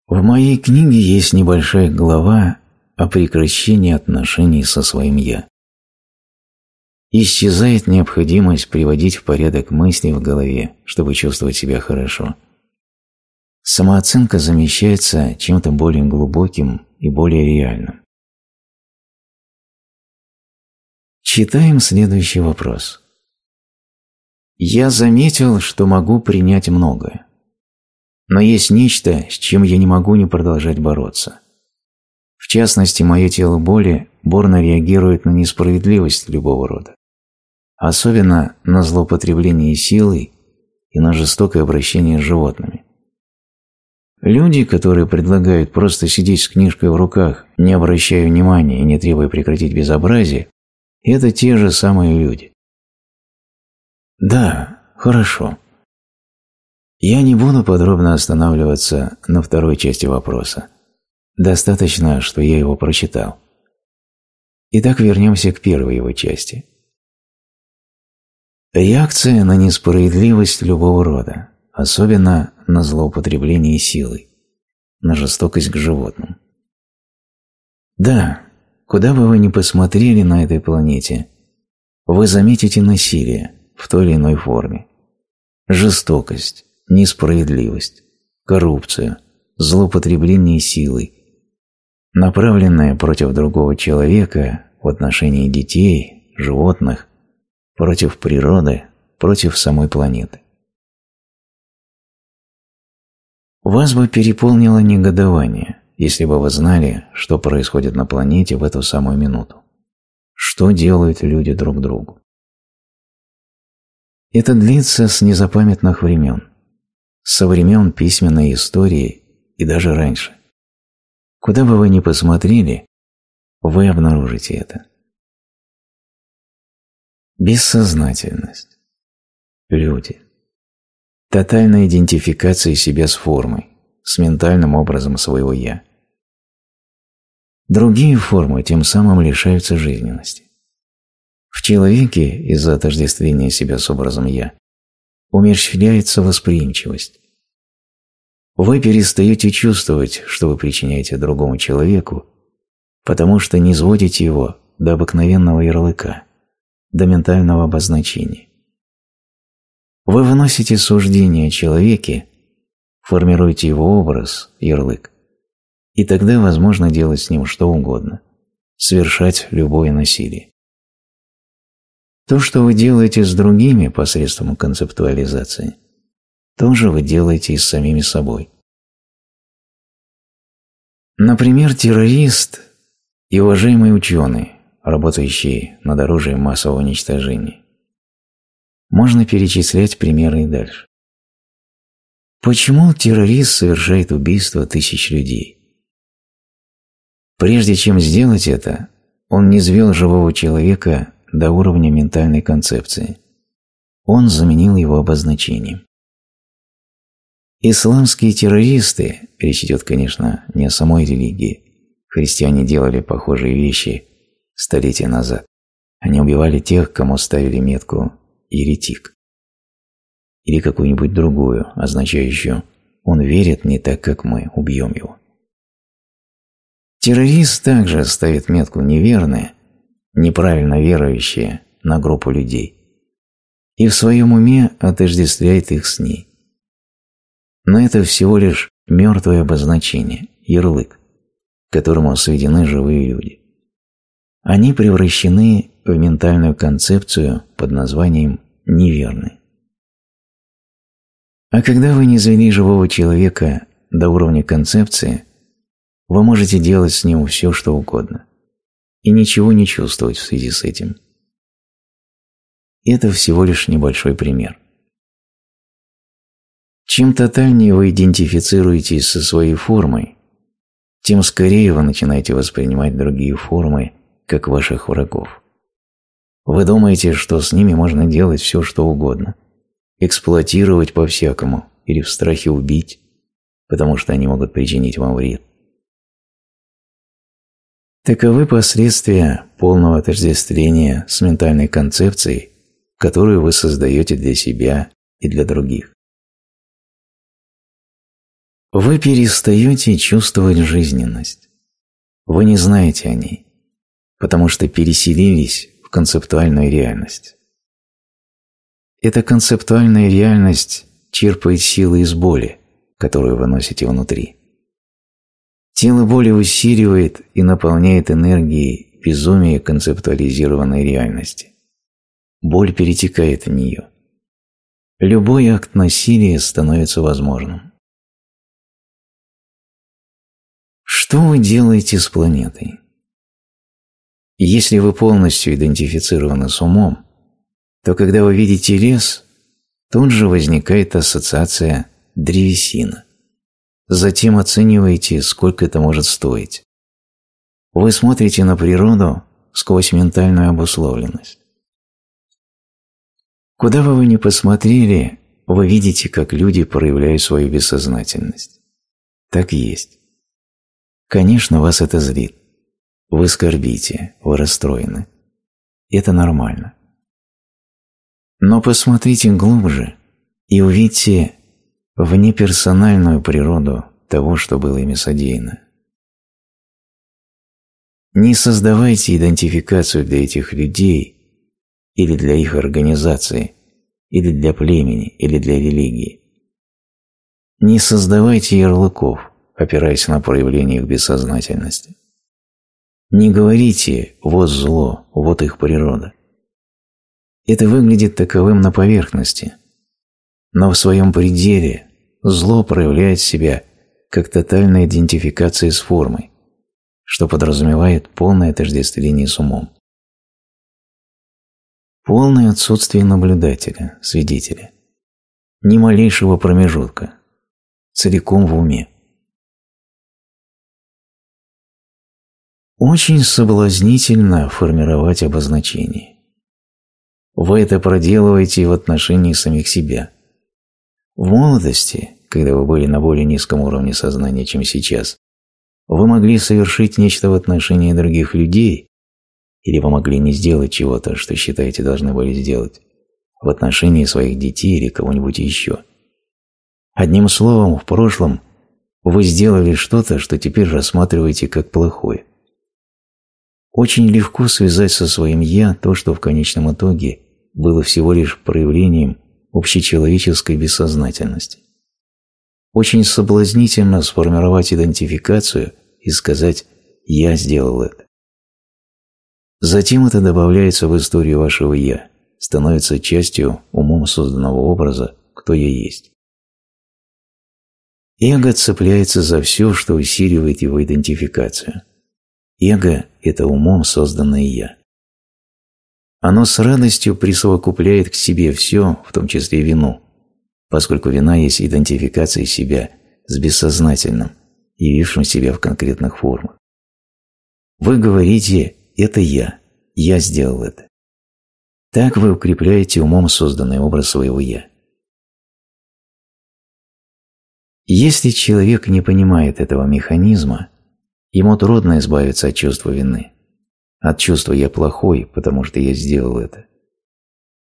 В моей книге есть небольшая глава о прекращении отношений со своим «я» исчезает необходимость приводить в порядок мысли в голове, чтобы чувствовать себя хорошо. Самооценка замещается чем-то более глубоким и более реальным. Читаем следующий вопрос. Я заметил, что могу принять многое. Но есть нечто, с чем я не могу не продолжать бороться. В частности, мое тело боли бурно реагирует на несправедливость любого рода особенно на злоупотребление силой и на жестокое обращение с животными. Люди, которые предлагают просто сидеть с книжкой в руках, не обращая внимания и не требуя прекратить безобразие, это те же самые люди. Да, хорошо. Я не буду подробно останавливаться на второй части вопроса. Достаточно, что я его прочитал. Итак, вернемся к первой его части. Реакция на несправедливость любого рода, особенно на злоупотребление силой, на жестокость к животным. Да, куда бы вы ни посмотрели на этой планете, вы заметите насилие в той или иной форме. Жестокость, несправедливость, коррупцию, злоупотребление силой, направленное против другого человека в отношении детей, животных, против природы, против самой планеты. Вас бы переполнило негодование, если бы вы знали, что происходит на планете в эту самую минуту. Что делают люди друг другу. Это длится с незапамятных времен, со времен письменной истории и даже раньше. Куда бы вы ни посмотрели, вы обнаружите это. Бессознательность. Люди. Тотальная идентификация себя с формой, с ментальным образом своего «я». Другие формы тем самым лишаются жизненности. В человеке из-за отождествления себя с образом «я» умерщвляется восприимчивость. Вы перестаете чувствовать, что вы причиняете другому человеку, потому что не сводите его до обыкновенного ярлыка – до ментального обозначения. Вы вносите суждение о человеке, формируете его образ, ярлык, и тогда возможно делать с ним что угодно, совершать любое насилие. То, что вы делаете с другими посредством концептуализации, тоже вы делаете и с самими собой. Например, террорист и уважаемый ученый работающие над оружием массового уничтожения. Можно перечислять примеры и дальше. Почему террорист совершает убийство тысяч людей? Прежде чем сделать это, он не низвел живого человека до уровня ментальной концепции. Он заменил его обозначением. Исламские террористы, речь идет, конечно, не о самой религии, христиане делали похожие вещи столетия назад, они убивали тех, кому ставили метку «еретик» или какую-нибудь другую, означающую «он верит не так, как мы, убьем его». Террорист также ставит метку «неверные», неправильно верующие на группу людей и в своем уме отождествляет их с ней. Но это всего лишь мертвое обозначение, ярлык, к которому сведены живые люди. Они превращены в ментальную концепцию под названием «неверный». А когда вы не завели живого человека до уровня концепции, вы можете делать с ним все, что угодно, и ничего не чувствовать в связи с этим. Это всего лишь небольшой пример. Чем тотальнее вы идентифицируетесь со своей формой, тем скорее вы начинаете воспринимать другие формы как ваших врагов. Вы думаете, что с ними можно делать все, что угодно. Эксплуатировать по-всякому или в страхе убить, потому что они могут причинить вам вред. Таковы последствия полного отождествления с ментальной концепцией, которую вы создаете для себя и для других. Вы перестаете чувствовать жизненность. Вы не знаете о ней потому что переселились в концептуальную реальность. Эта концептуальная реальность черпает силы из боли, которую вы носите внутри. Тело боли усиливает и наполняет энергией безумие концептуализированной реальности. Боль перетекает в нее. Любой акт насилия становится возможным. Что вы делаете с планетой? если вы полностью идентифицированы с умом, то когда вы видите лес, тут же возникает ассоциация «древесина». Затем оцениваете, сколько это может стоить. Вы смотрите на природу сквозь ментальную обусловленность. Куда бы вы ни посмотрели, вы видите, как люди проявляют свою бессознательность. Так есть. Конечно, вас это злит. Вы скорбите, вы расстроены. Это нормально. Но посмотрите глубже и увидьте внеперсональную природу того, что было ими содеяно. Не создавайте идентификацию для этих людей или для их организации, или для племени, или для религии. Не создавайте ярлыков, опираясь на проявление их бессознательности. Не говорите «вот зло, вот их природа». Это выглядит таковым на поверхности, но в своем пределе зло проявляет себя как тотальная идентификация с формой, что подразумевает полное отождествление с умом. Полное отсутствие наблюдателя, свидетеля. Ни малейшего промежутка. Целиком в уме. Очень соблазнительно формировать обозначение. Вы это проделываете в отношении самих себя. В молодости, когда вы были на более низком уровне сознания, чем сейчас, вы могли совершить нечто в отношении других людей, или вы могли не сделать чего-то, что считаете должны были сделать, в отношении своих детей или кого-нибудь еще. Одним словом, в прошлом вы сделали что-то, что теперь рассматриваете как плохое. Очень легко связать со своим «я» то, что в конечном итоге было всего лишь проявлением общечеловеческой бессознательности. Очень соблазнительно сформировать идентификацию и сказать «я сделал это». Затем это добавляется в историю вашего «я», становится частью умом созданного образа «кто я есть». Эго цепляется за все, что усиливает его идентификацию – Эго – это умом созданное «я». Оно с радостью присовокупляет к себе все, в том числе вину, поскольку вина есть идентификация себя с бессознательным, явившим себя в конкретных формах. Вы говорите «это я», «я сделал это». Так вы укрепляете умом созданный образ своего «я». Если человек не понимает этого механизма, Ему трудно избавиться от чувства вины. От чувства «я плохой, потому что я сделал это».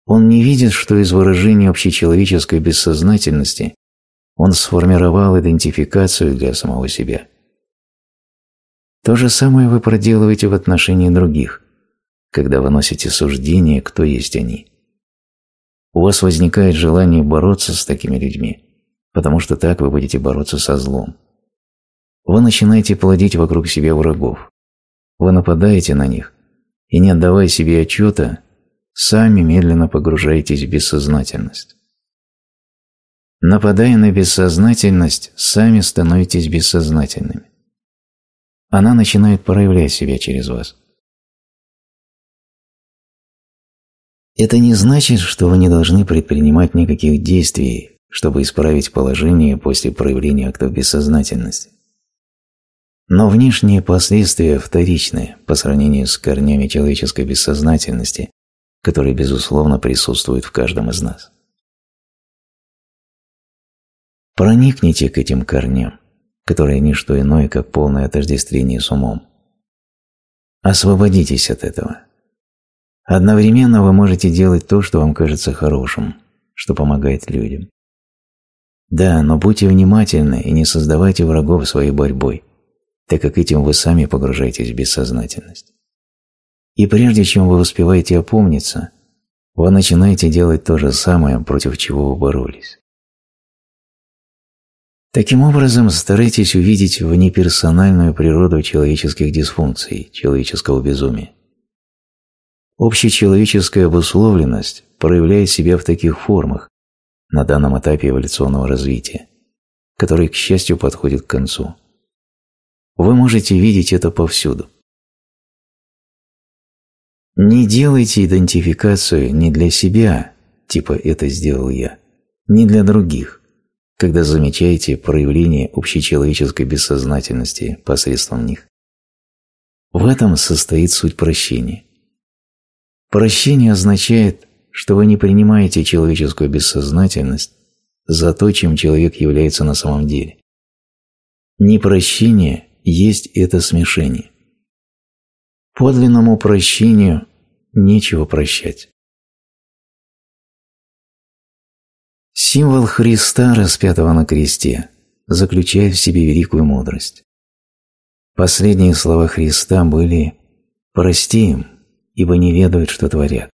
Он не видит, что из выражения общечеловеческой бессознательности он сформировал идентификацию для самого себя. То же самое вы проделываете в отношении других, когда выносите суждение, кто есть они. У вас возникает желание бороться с такими людьми, потому что так вы будете бороться со злом. Вы начинаете плодить вокруг себя врагов. Вы нападаете на них и, не отдавая себе отчета, сами медленно погружаетесь в бессознательность. Нападая на бессознательность, сами становитесь бессознательными. Она начинает проявлять себя через вас. Это не значит, что вы не должны предпринимать никаких действий, чтобы исправить положение после проявления актов бессознательности. Но внешние последствия вторичны по сравнению с корнями человеческой бессознательности, которые, безусловно, присутствуют в каждом из нас. Проникните к этим корням, которые не что иное, как полное отождествление с умом. Освободитесь от этого. Одновременно вы можете делать то, что вам кажется хорошим, что помогает людям. Да, но будьте внимательны и не создавайте врагов своей борьбой – так как этим вы сами погружаетесь в бессознательность. И прежде чем вы успеваете опомниться, вы начинаете делать то же самое, против чего вы боролись. Таким образом, старайтесь увидеть внеперсональную природу человеческих дисфункций, человеческого безумия. Общечеловеческая обусловленность проявляет себя в таких формах на данном этапе эволюционного развития, который, к счастью, подходит к концу – вы можете видеть это повсюду. Не делайте идентификацию не для себя, типа «это сделал я», не для других, когда замечаете проявление общечеловеческой бессознательности посредством них. В этом состоит суть прощения. Прощение означает, что вы не принимаете человеческую бессознательность за то, чем человек является на самом деле. Непрощение есть это смешение. Подлинному прощению нечего прощать. Символ Христа, распятого на кресте, заключает в себе великую мудрость. Последние слова Христа были «Прости им, ибо не ведают, что творят».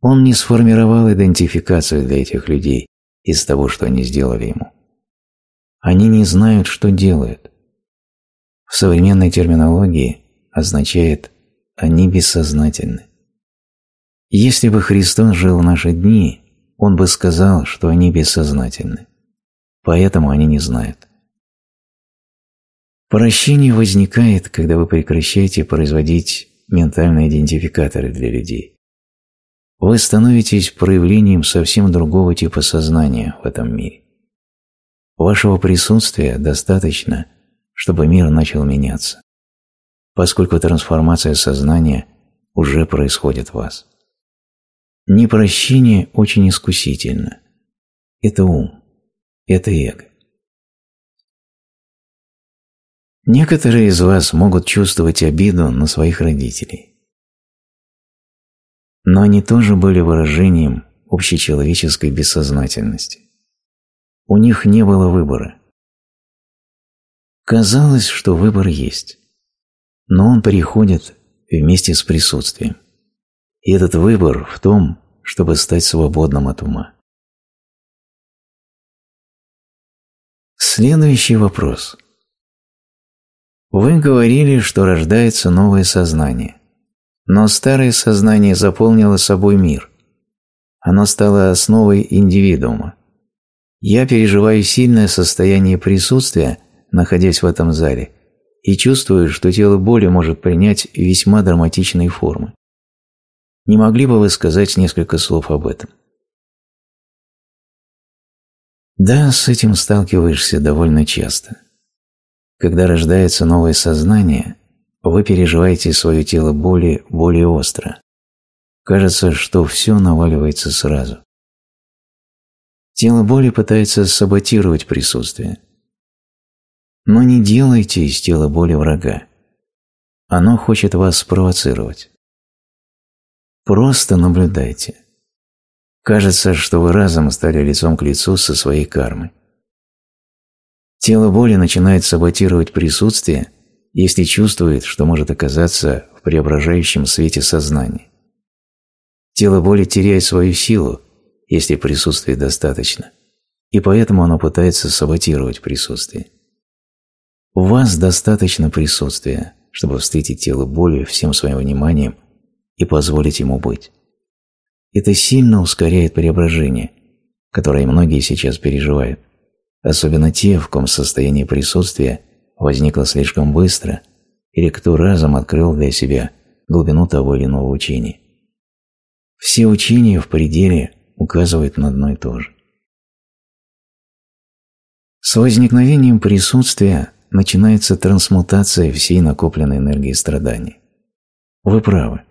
Он не сформировал идентификацию для этих людей из того, что они сделали ему. Они не знают, что делают в современной терминологии означает «они бессознательны». Если бы Христос жил в наши дни, Он бы сказал, что они бессознательны. Поэтому они не знают. Прощение возникает, когда вы прекращаете производить ментальные идентификаторы для людей. Вы становитесь проявлением совсем другого типа сознания в этом мире. Вашего присутствия достаточно, чтобы мир начал меняться, поскольку трансформация сознания уже происходит в вас. Непрощение очень искусительно. Это ум, это эго. Некоторые из вас могут чувствовать обиду на своих родителей. Но они тоже были выражением общечеловеческой бессознательности. У них не было выбора – Казалось, что выбор есть, но он приходит вместе с присутствием. И этот выбор в том, чтобы стать свободным от ума. Следующий вопрос. Вы говорили, что рождается новое сознание, но старое сознание заполнило собой мир. Оно стало основой индивидуума. Я переживаю сильное состояние присутствия – находясь в этом зале, и чувствую, что тело боли может принять весьма драматичные формы. Не могли бы вы сказать несколько слов об этом? Да, с этим сталкиваешься довольно часто. Когда рождается новое сознание, вы переживаете свое тело боли более остро. Кажется, что все наваливается сразу. Тело боли пытается саботировать присутствие – но не делайте из тела боли врага. Оно хочет вас спровоцировать. Просто наблюдайте. Кажется, что вы разом стали лицом к лицу со своей кармой. Тело боли начинает саботировать присутствие, если чувствует, что может оказаться в преображающем свете сознания. Тело боли теряет свою силу, если присутствия достаточно, и поэтому оно пытается саботировать присутствие. В вас достаточно присутствия, чтобы встретить тело боли всем своим вниманием и позволить ему быть. Это сильно ускоряет преображение, которое многие сейчас переживают, особенно те, в ком состояние присутствия возникло слишком быстро или кто разом открыл для себя глубину того или иного учения. Все учения в пределе указывают на одно и то же. С возникновением присутствия начинается трансмутация всей накопленной энергии страданий. Вы правы,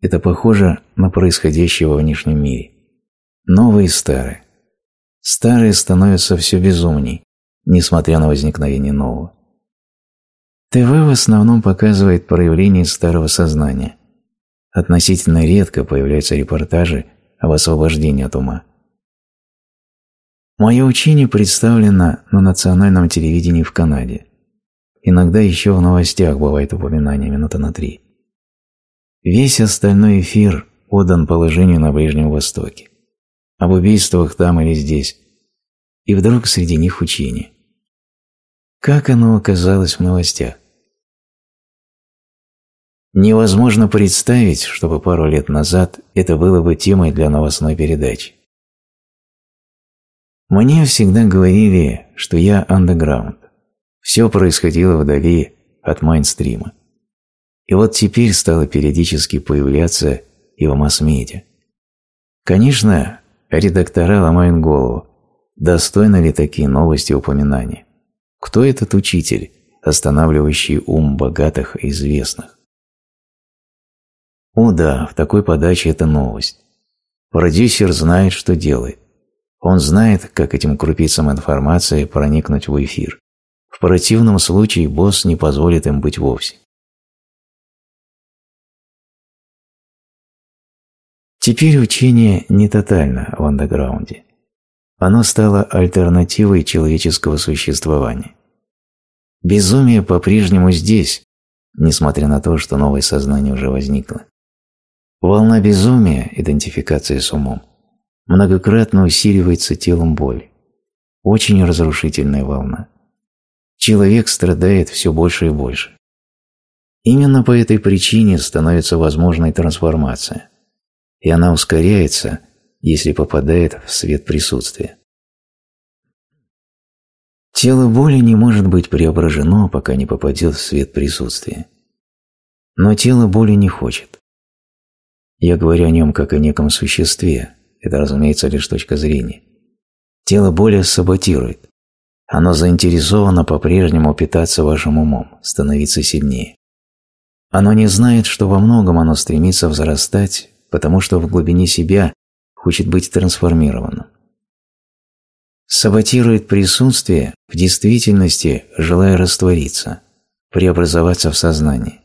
это похоже на происходящее во внешнем мире. Новые и старые. Старые становятся все безумней, несмотря на возникновение нового. ТВ в основном показывает проявление старого сознания. Относительно редко появляются репортажи об освобождении от ума. Мое учение представлено на национальном телевидении в Канаде. Иногда еще в новостях бывает упоминание минута на три. Весь остальной эфир отдан положению на Ближнем Востоке. Об убийствах там или здесь. И вдруг среди них учение. Как оно оказалось в новостях? Невозможно представить, чтобы пару лет назад это было бы темой для новостной передачи. Мне всегда говорили, что я андеграунд. Все происходило вдали от майнстрима. И вот теперь стало периодически появляться и в масс-медиа. Конечно, редактора ломают голову, достойны ли такие новости упоминания. Кто этот учитель, останавливающий ум богатых и известных? О да, в такой подаче это новость. Продюсер знает, что делает. Он знает, как этим крупицам информации проникнуть в эфир. В противном случае босс не позволит им быть вовсе. Теперь учение не тотально в андеграунде. Оно стало альтернативой человеческого существования. Безумие по-прежнему здесь, несмотря на то, что новое сознание уже возникло. Волна безумия, идентификации с умом, многократно усиливается телом боли. Очень разрушительная волна человек страдает все больше и больше. Именно по этой причине становится возможной трансформация, и она ускоряется, если попадает в свет присутствия. Тело боли не может быть преображено, пока не попадет в свет присутствия. Но тело боли не хочет. Я говорю о нем как о неком существе, это, разумеется, лишь точка зрения. Тело боли саботирует. Оно заинтересовано по-прежнему питаться вашим умом, становиться сильнее. Оно не знает, что во многом оно стремится взрастать, потому что в глубине себя хочет быть трансформированным. Саботирует присутствие в действительности, желая раствориться, преобразоваться в сознании.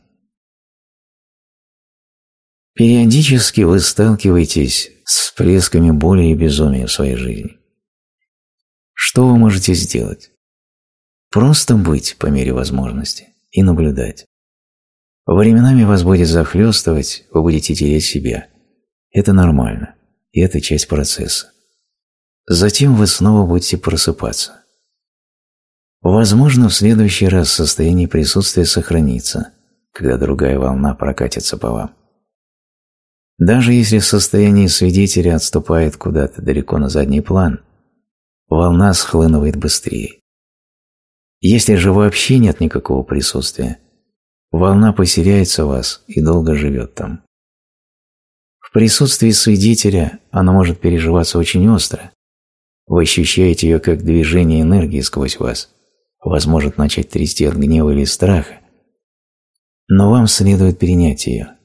Периодически вы сталкиваетесь с всплесками боли и безумия в своей жизни. Что вы можете сделать? Просто быть по мере возможности и наблюдать. Временами вас будет захлестывать, вы будете терять себя. Это нормально, и это часть процесса. Затем вы снова будете просыпаться. Возможно, в следующий раз состояние присутствия сохранится, когда другая волна прокатится по вам. Даже если состояние свидетеля отступает куда-то далеко на задний план – волна схлынывает быстрее. Если же вообще нет никакого присутствия, волна поселяется в вас и долго живет там. В присутствии свидетеля она может переживаться очень остро. Вы ощущаете ее как движение энергии сквозь вас. Вас может начать трясти от гнева или страха. Но вам следует принять ее.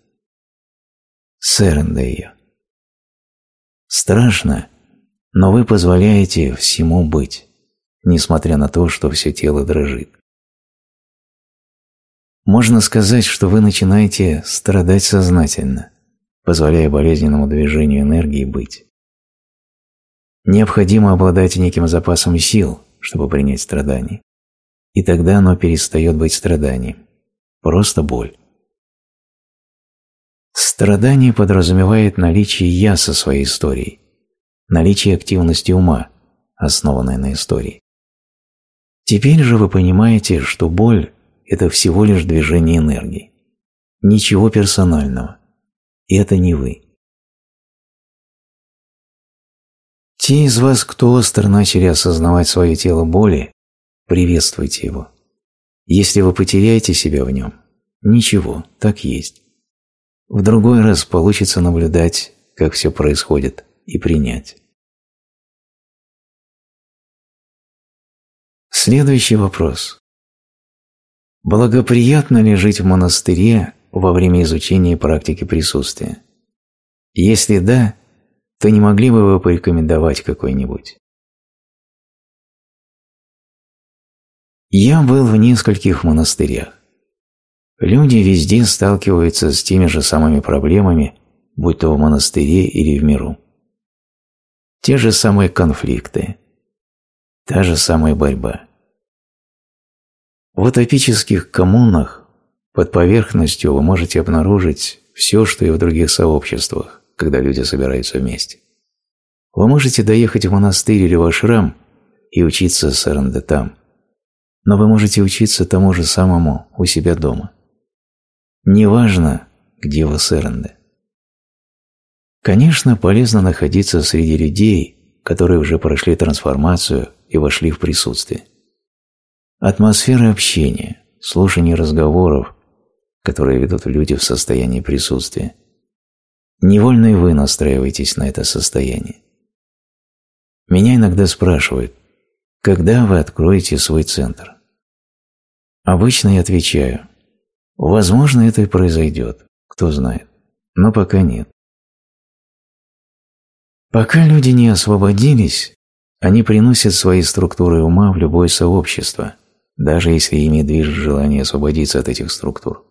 Сэренда ее. Страшно, но вы позволяете всему быть, несмотря на то, что все тело дрожит. Можно сказать, что вы начинаете страдать сознательно, позволяя болезненному движению энергии быть. Необходимо обладать неким запасом сил, чтобы принять страдание. И тогда оно перестает быть страданием. Просто боль. Страдание подразумевает наличие «я» со своей историей, наличие активности ума, основанной на истории. Теперь же вы понимаете, что боль – это всего лишь движение энергии. Ничего персонального. И это не вы. Те из вас, кто остро начали осознавать свое тело боли, приветствуйте его. Если вы потеряете себя в нем, ничего, так есть. В другой раз получится наблюдать, как все происходит – и принять. Следующий вопрос. Благоприятно ли жить в монастыре во время изучения практики присутствия? Если да, то не могли бы вы порекомендовать какой-нибудь? Я был в нескольких монастырях. Люди везде сталкиваются с теми же самыми проблемами, будь то в монастыре или в миру. Те же самые конфликты, та же самая борьба. В утопических коммунах под поверхностью вы можете обнаружить все, что и в других сообществах, когда люди собираются вместе. Вы можете доехать в монастырь или в ашрам и учиться саранде там, но вы можете учиться тому же самому у себя дома. Неважно, где вы саранде. Конечно, полезно находиться среди людей, которые уже прошли трансформацию и вошли в присутствие. Атмосфера общения, слушание разговоров, которые ведут люди в состоянии присутствия. Невольно и вы настраиваетесь на это состояние. Меня иногда спрашивают, когда вы откроете свой центр? Обычно я отвечаю, возможно, это и произойдет, кто знает, но пока нет. Пока люди не освободились, они приносят свои структуры ума в любое сообщество, даже если ими движет желание освободиться от этих структур.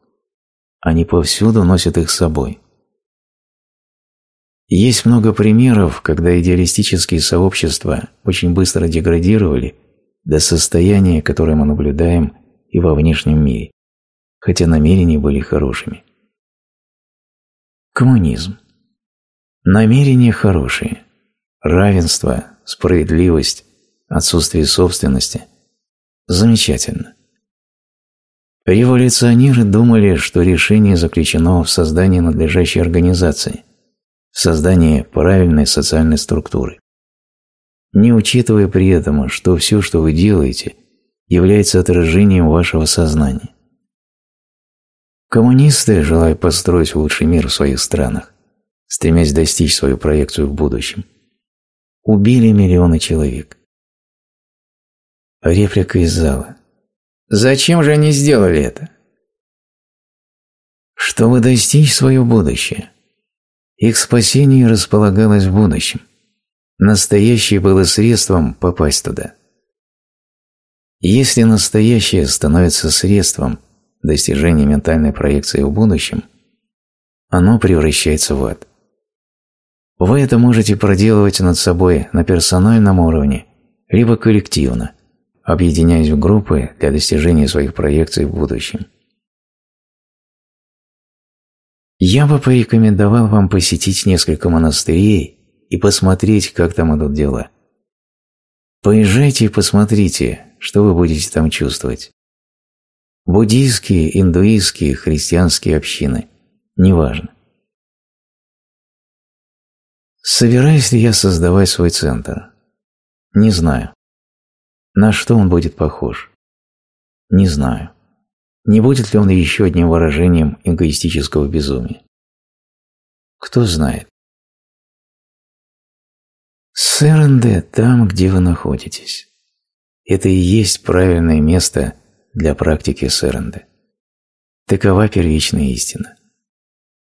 Они повсюду носят их с собой. Есть много примеров, когда идеалистические сообщества очень быстро деградировали до состояния, которое мы наблюдаем и во внешнем мире, хотя намерения были хорошими. Коммунизм. Намерения хорошие. Равенство, справедливость, отсутствие собственности. Замечательно. Революционеры думали, что решение заключено в создании надлежащей организации, в создании правильной социальной структуры. Не учитывая при этом, что все, что вы делаете, является отражением вашего сознания. Коммунисты, желая построить лучший мир в своих странах, стремясь достичь свою проекцию в будущем, убили миллионы человек. Реплика из зала. «Зачем же они сделали это?» Чтобы достичь свое будущее. Их спасение располагалось в будущем. Настоящее было средством попасть туда. Если настоящее становится средством достижения ментальной проекции в будущем, оно превращается в ад. Вы это можете проделывать над собой на персональном уровне, либо коллективно, объединяясь в группы для достижения своих проекций в будущем. Я бы порекомендовал вам посетить несколько монастырей и посмотреть, как там идут дела. Поезжайте и посмотрите, что вы будете там чувствовать. Буддийские, индуистские, христианские общины – неважно. Собираюсь ли я создавать свой центр? Не знаю. На что он будет похож? Не знаю. Не будет ли он еще одним выражением эгоистического безумия? Кто знает? Сэренде там, где вы находитесь. Это и есть правильное место для практики сэренде. Такова первичная истина.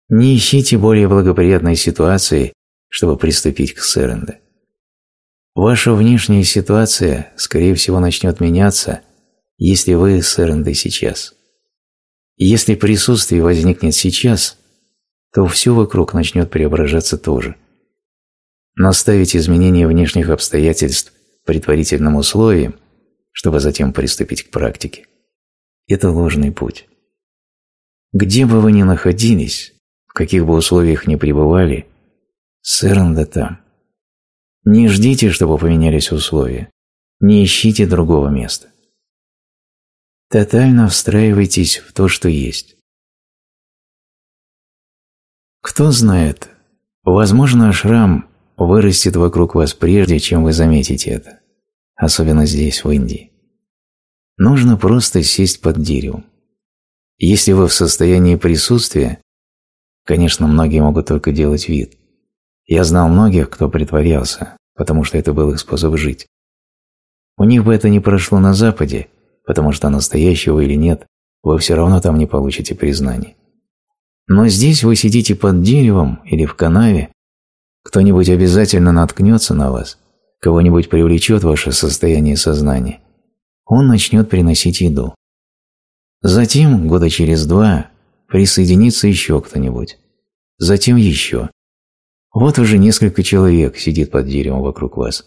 Не ищите более благоприятной ситуации, чтобы приступить к сэрэнде, Ваша внешняя ситуация, скорее всего, начнет меняться, если вы сэренде сейчас. если присутствие возникнет сейчас, то все вокруг начнет преображаться тоже. Но ставить изменение внешних обстоятельств предварительным условием, чтобы затем приступить к практике, это ложный путь. Где бы вы ни находились, в каких бы условиях ни пребывали – с там. Не ждите, чтобы поменялись условия. Не ищите другого места. Тотально встраивайтесь в то, что есть. Кто знает, возможно, шрам вырастет вокруг вас прежде, чем вы заметите это, особенно здесь, в Индии. Нужно просто сесть под деревом. Если вы в состоянии присутствия, конечно, многие могут только делать вид – я знал многих, кто притворялся, потому что это был их способ жить. У них бы это не прошло на Западе, потому что настоящего или нет, вы все равно там не получите признаний. Но здесь вы сидите под деревом или в канаве, кто-нибудь обязательно наткнется на вас, кого-нибудь привлечет ваше состояние сознания, он начнет приносить еду. Затем, года через два, присоединится еще кто-нибудь. Затем еще – вот уже несколько человек сидит под деревом вокруг вас.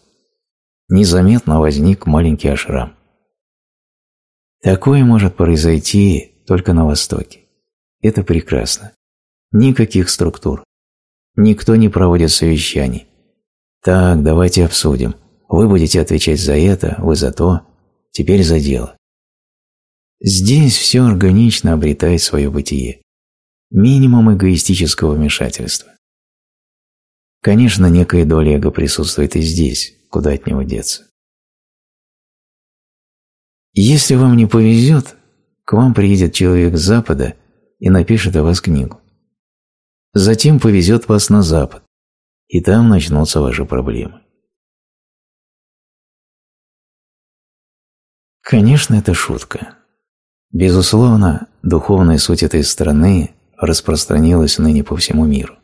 Незаметно возник маленький ашрам. Такое может произойти только на Востоке. Это прекрасно. Никаких структур. Никто не проводит совещаний. Так, давайте обсудим. Вы будете отвечать за это, вы за то. Теперь за дело. Здесь все органично обретает свое бытие. Минимум эгоистического вмешательства. Конечно, некая доля эго присутствует и здесь, куда от него деться. Если вам не повезет, к вам приедет человек с Запада и напишет о вас книгу. Затем повезет вас на Запад, и там начнутся ваши проблемы. Конечно, это шутка. Безусловно, духовная суть этой страны распространилась ныне по всему миру.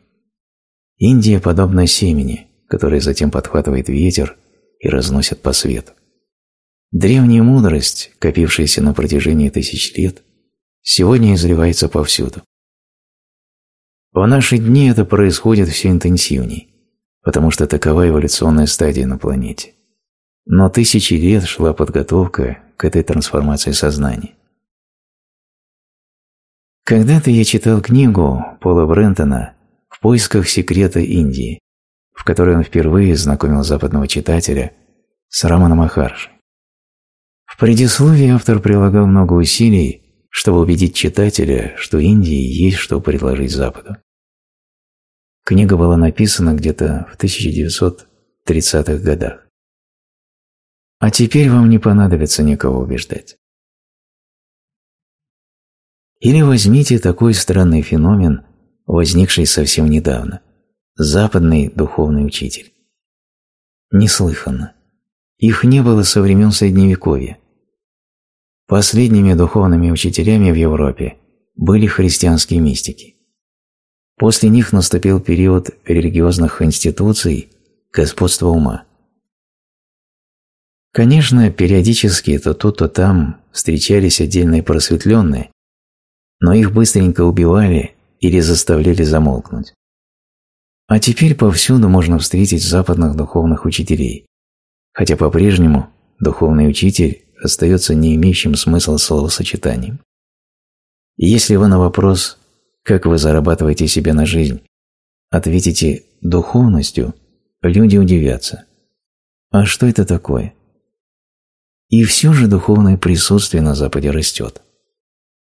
Индия подобна семени, которая затем подхватывает ветер и разносит по свету. Древняя мудрость, копившаяся на протяжении тысяч лет, сегодня изливается повсюду. В наши дни это происходит все интенсивней, потому что такова эволюционная стадия на планете. Но тысячи лет шла подготовка к этой трансформации сознания. Когда-то я читал книгу Пола Брентона поисках секрета Индии, в которой он впервые знакомил западного читателя с Раманом Махарши. В предисловии автор прилагал много усилий, чтобы убедить читателя, что Индии есть что предложить Западу. Книга была написана где-то в 1930-х годах. А теперь вам не понадобится никого убеждать. Или возьмите такой странный феномен, возникший совсем недавно, западный духовный учитель. Неслыханно. Их не было со времен Средневековья. Последними духовными учителями в Европе были христианские мистики. После них наступил период религиозных институций господства ума. Конечно, периодически то тут, то там встречались отдельные просветленные, но их быстренько убивали или заставляли замолкнуть. А теперь повсюду можно встретить западных духовных учителей, хотя по-прежнему духовный учитель остается не имеющим смысла словосочетанием. И если вы на вопрос «Как вы зарабатываете себе на жизнь?» ответите «духовностью», люди удивятся. А что это такое? И все же духовное присутствие на Западе растет.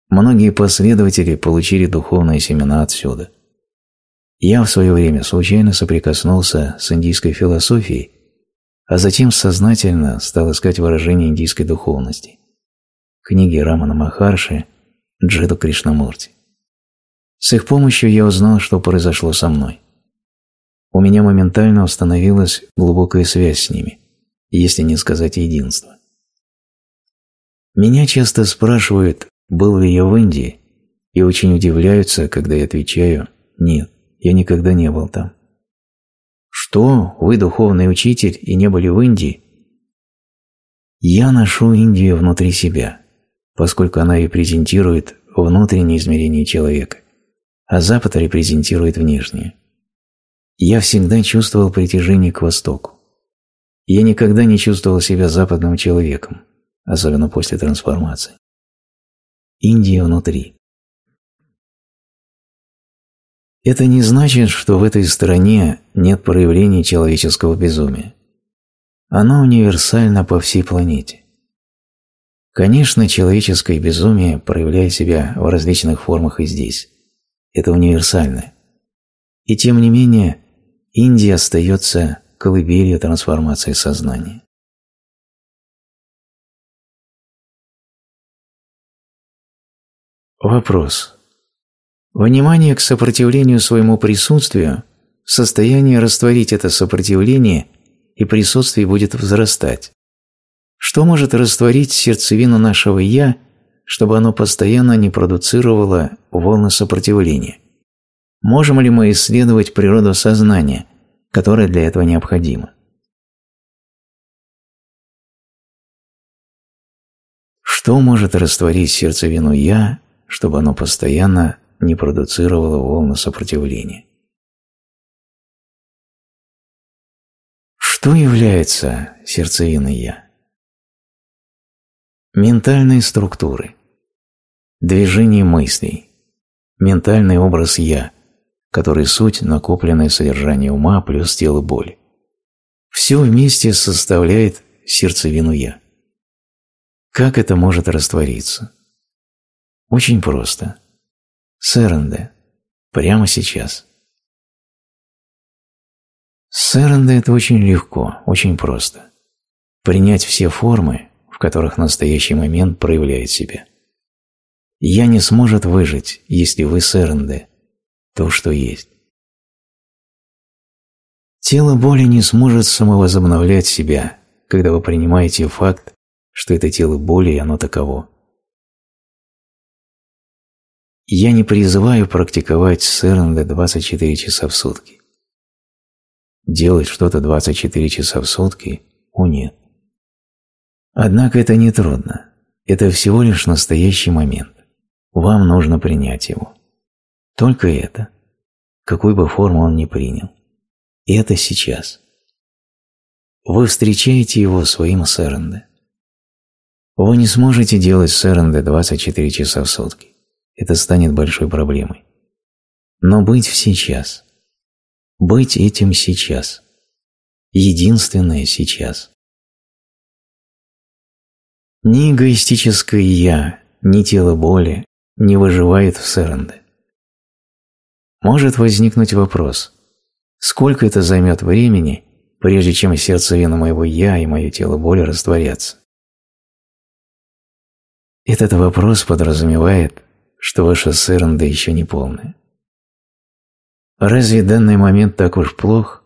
Многие последователи получили духовные семена отсюда. Я в свое время случайно соприкоснулся с индийской философией, а затем сознательно стал искать выражение индийской духовности. Книги Рамана Махарши, Джиду Кришнамурти. С их помощью я узнал, что произошло со мной. У меня моментально установилась глубокая связь с ними, если не сказать единство. Меня часто спрашивают, был ли я в Индии, и очень удивляются, когда я отвечаю «нет, я никогда не был там». «Что? Вы духовный учитель и не были в Индии?» Я ношу Индию внутри себя, поскольку она и репрезентирует внутреннее измерение человека, а Запад репрезентирует внешнее. Я всегда чувствовал притяжение к Востоку. Я никогда не чувствовал себя западным человеком, особенно после трансформации. Индия внутри. Это не значит, что в этой стране нет проявлений человеческого безумия. Оно универсально по всей планете. Конечно, человеческое безумие проявляет себя в различных формах и здесь. Это универсально. И тем не менее, Индия остается колыбелью трансформации сознания. Вопрос. Внимание к сопротивлению своему присутствию в состоянии растворить это сопротивление, и присутствие будет взрастать. Что может растворить сердцевину нашего «я», чтобы оно постоянно не продуцировало волны сопротивления? Можем ли мы исследовать природу сознания, которая для этого необходима? Что может растворить сердцевину «я» чтобы оно постоянно не продуцировало волны сопротивления. Что является сердцевиной «я»? Ментальные структуры, движение мыслей, ментальный образ «я», который суть накопленное содержание ума плюс тело боли. Все вместе составляет сердцевину «я». Как это может раствориться? Очень просто. Сэренде. Прямо сейчас. Сэренде – это очень легко, очень просто. Принять все формы, в которых настоящий момент проявляет себя. «Я не сможет выжить, если вы сэренде, то, что есть». Тело боли не сможет самовозобновлять себя, когда вы принимаете факт, что это тело боли и оно таково. Я не призываю практиковать сырнды 24 часа в сутки. Делать что-то 24 часа в сутки – у нет. Однако это не трудно. Это всего лишь настоящий момент. Вам нужно принять его. Только это. Какой бы форму он ни принял. И это сейчас. Вы встречаете его своим сэренде. Вы не сможете делать сэренде 24 часа в сутки это станет большой проблемой. Но быть в сейчас. Быть этим сейчас. Единственное сейчас. Ни эгоистическое «я», ни тело боли не выживает в сэрэнде. Может возникнуть вопрос, сколько это займет времени, прежде чем сердцевина моего «я» и мое тело боли растворятся? Этот вопрос подразумевает, что ваша сэранда еще не полная. Разве данный момент так уж плох,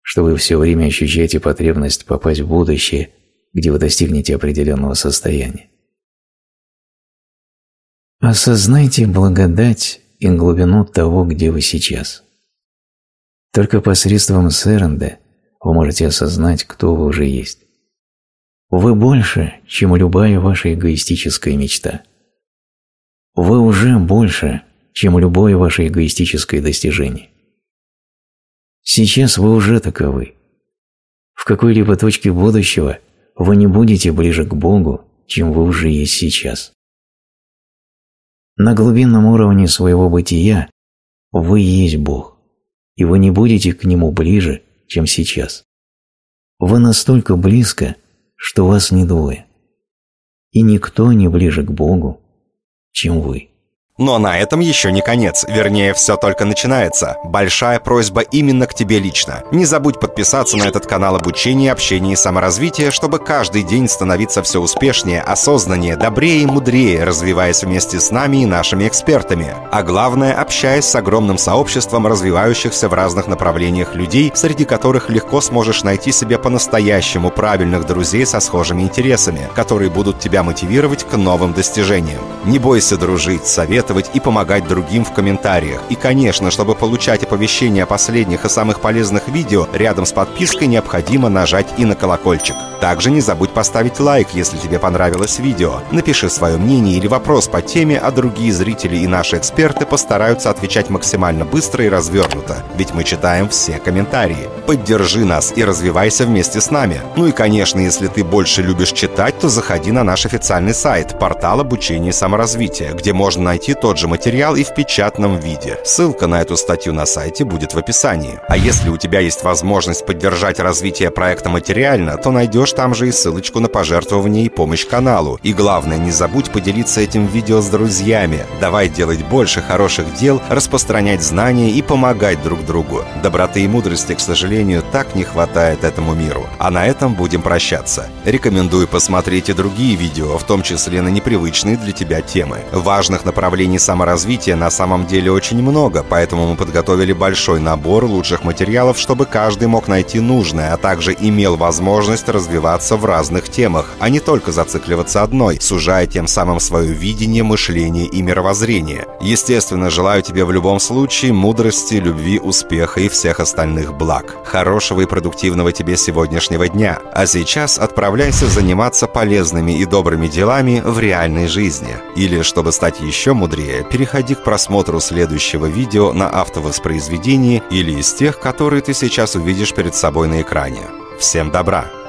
что вы все время ощущаете потребность попасть в будущее, где вы достигнете определенного состояния? Осознайте благодать и глубину того, где вы сейчас. Только посредством сэренда вы можете осознать, кто вы уже есть. Вы больше, чем любая ваша эгоистическая мечта – вы уже больше, чем любое ваше эгоистическое достижение. Сейчас вы уже таковы. В какой-либо точке будущего вы не будете ближе к Богу, чем вы уже есть сейчас. На глубинном уровне своего бытия вы есть Бог, и вы не будете к Нему ближе, чем сейчас. Вы настолько близко, что вас не двое. И никто не ближе к Богу, 精卫。Но на этом еще не конец, вернее, все только начинается. Большая просьба именно к тебе лично. Не забудь подписаться на этот канал обучения, общения и саморазвития, чтобы каждый день становиться все успешнее, осознаннее, добрее и мудрее, развиваясь вместе с нами и нашими экспертами. А главное, общаясь с огромным сообществом развивающихся в разных направлениях людей, среди которых легко сможешь найти себе по-настоящему правильных друзей со схожими интересами, которые будут тебя мотивировать к новым достижениям. Не бойся дружить, совет советовать и помогать другим в комментариях. И, конечно, чтобы получать оповещения о последних и самых полезных видео, рядом с подпиской необходимо нажать и на колокольчик. Также не забудь поставить лайк, если тебе понравилось видео. Напиши свое мнение или вопрос по теме, а другие зрители и наши эксперты постараются отвечать максимально быстро и развернуто, ведь мы читаем все комментарии. Поддержи нас и развивайся вместе с нами. Ну и, конечно, если ты больше любишь читать, то заходи на наш официальный сайт, портал обучения и саморазвития, где можно найти почти тот же материал и в печатном виде. Ссылка на эту статью на сайте будет в описании. А если у тебя есть возможность поддержать развитие проекта материально, то найдешь там же и ссылочку на пожертвование и помощь каналу. И главное, не забудь поделиться этим видео с друзьями. Давай делать больше хороших дел, распространять знания и помогать друг другу. Доброты и мудрости, к сожалению, так не хватает этому миру. А на этом будем прощаться. Рекомендую посмотреть и другие видео, в том числе на непривычные для тебя темы. Важных направлений направлений саморазвития на самом деле очень много, поэтому мы подготовили большой набор лучших материалов, чтобы каждый мог найти нужное, а также имел возможность развиваться в разных темах, а не только зацикливаться одной, сужая тем самым свое видение, мышление и мировоззрение. Естественно, желаю тебе в любом случае мудрости, любви, успеха и всех остальных благ. Хорошего и продуктивного тебе сегодняшнего дня. А сейчас отправляйся заниматься полезными и добрыми делами в реальной жизни. Или, чтобы стать еще мудрее, щедрее, переходи к просмотру следующего видео на автовоспроизведении или из тех, которые ты сейчас увидишь перед собой на экране. Всем добра!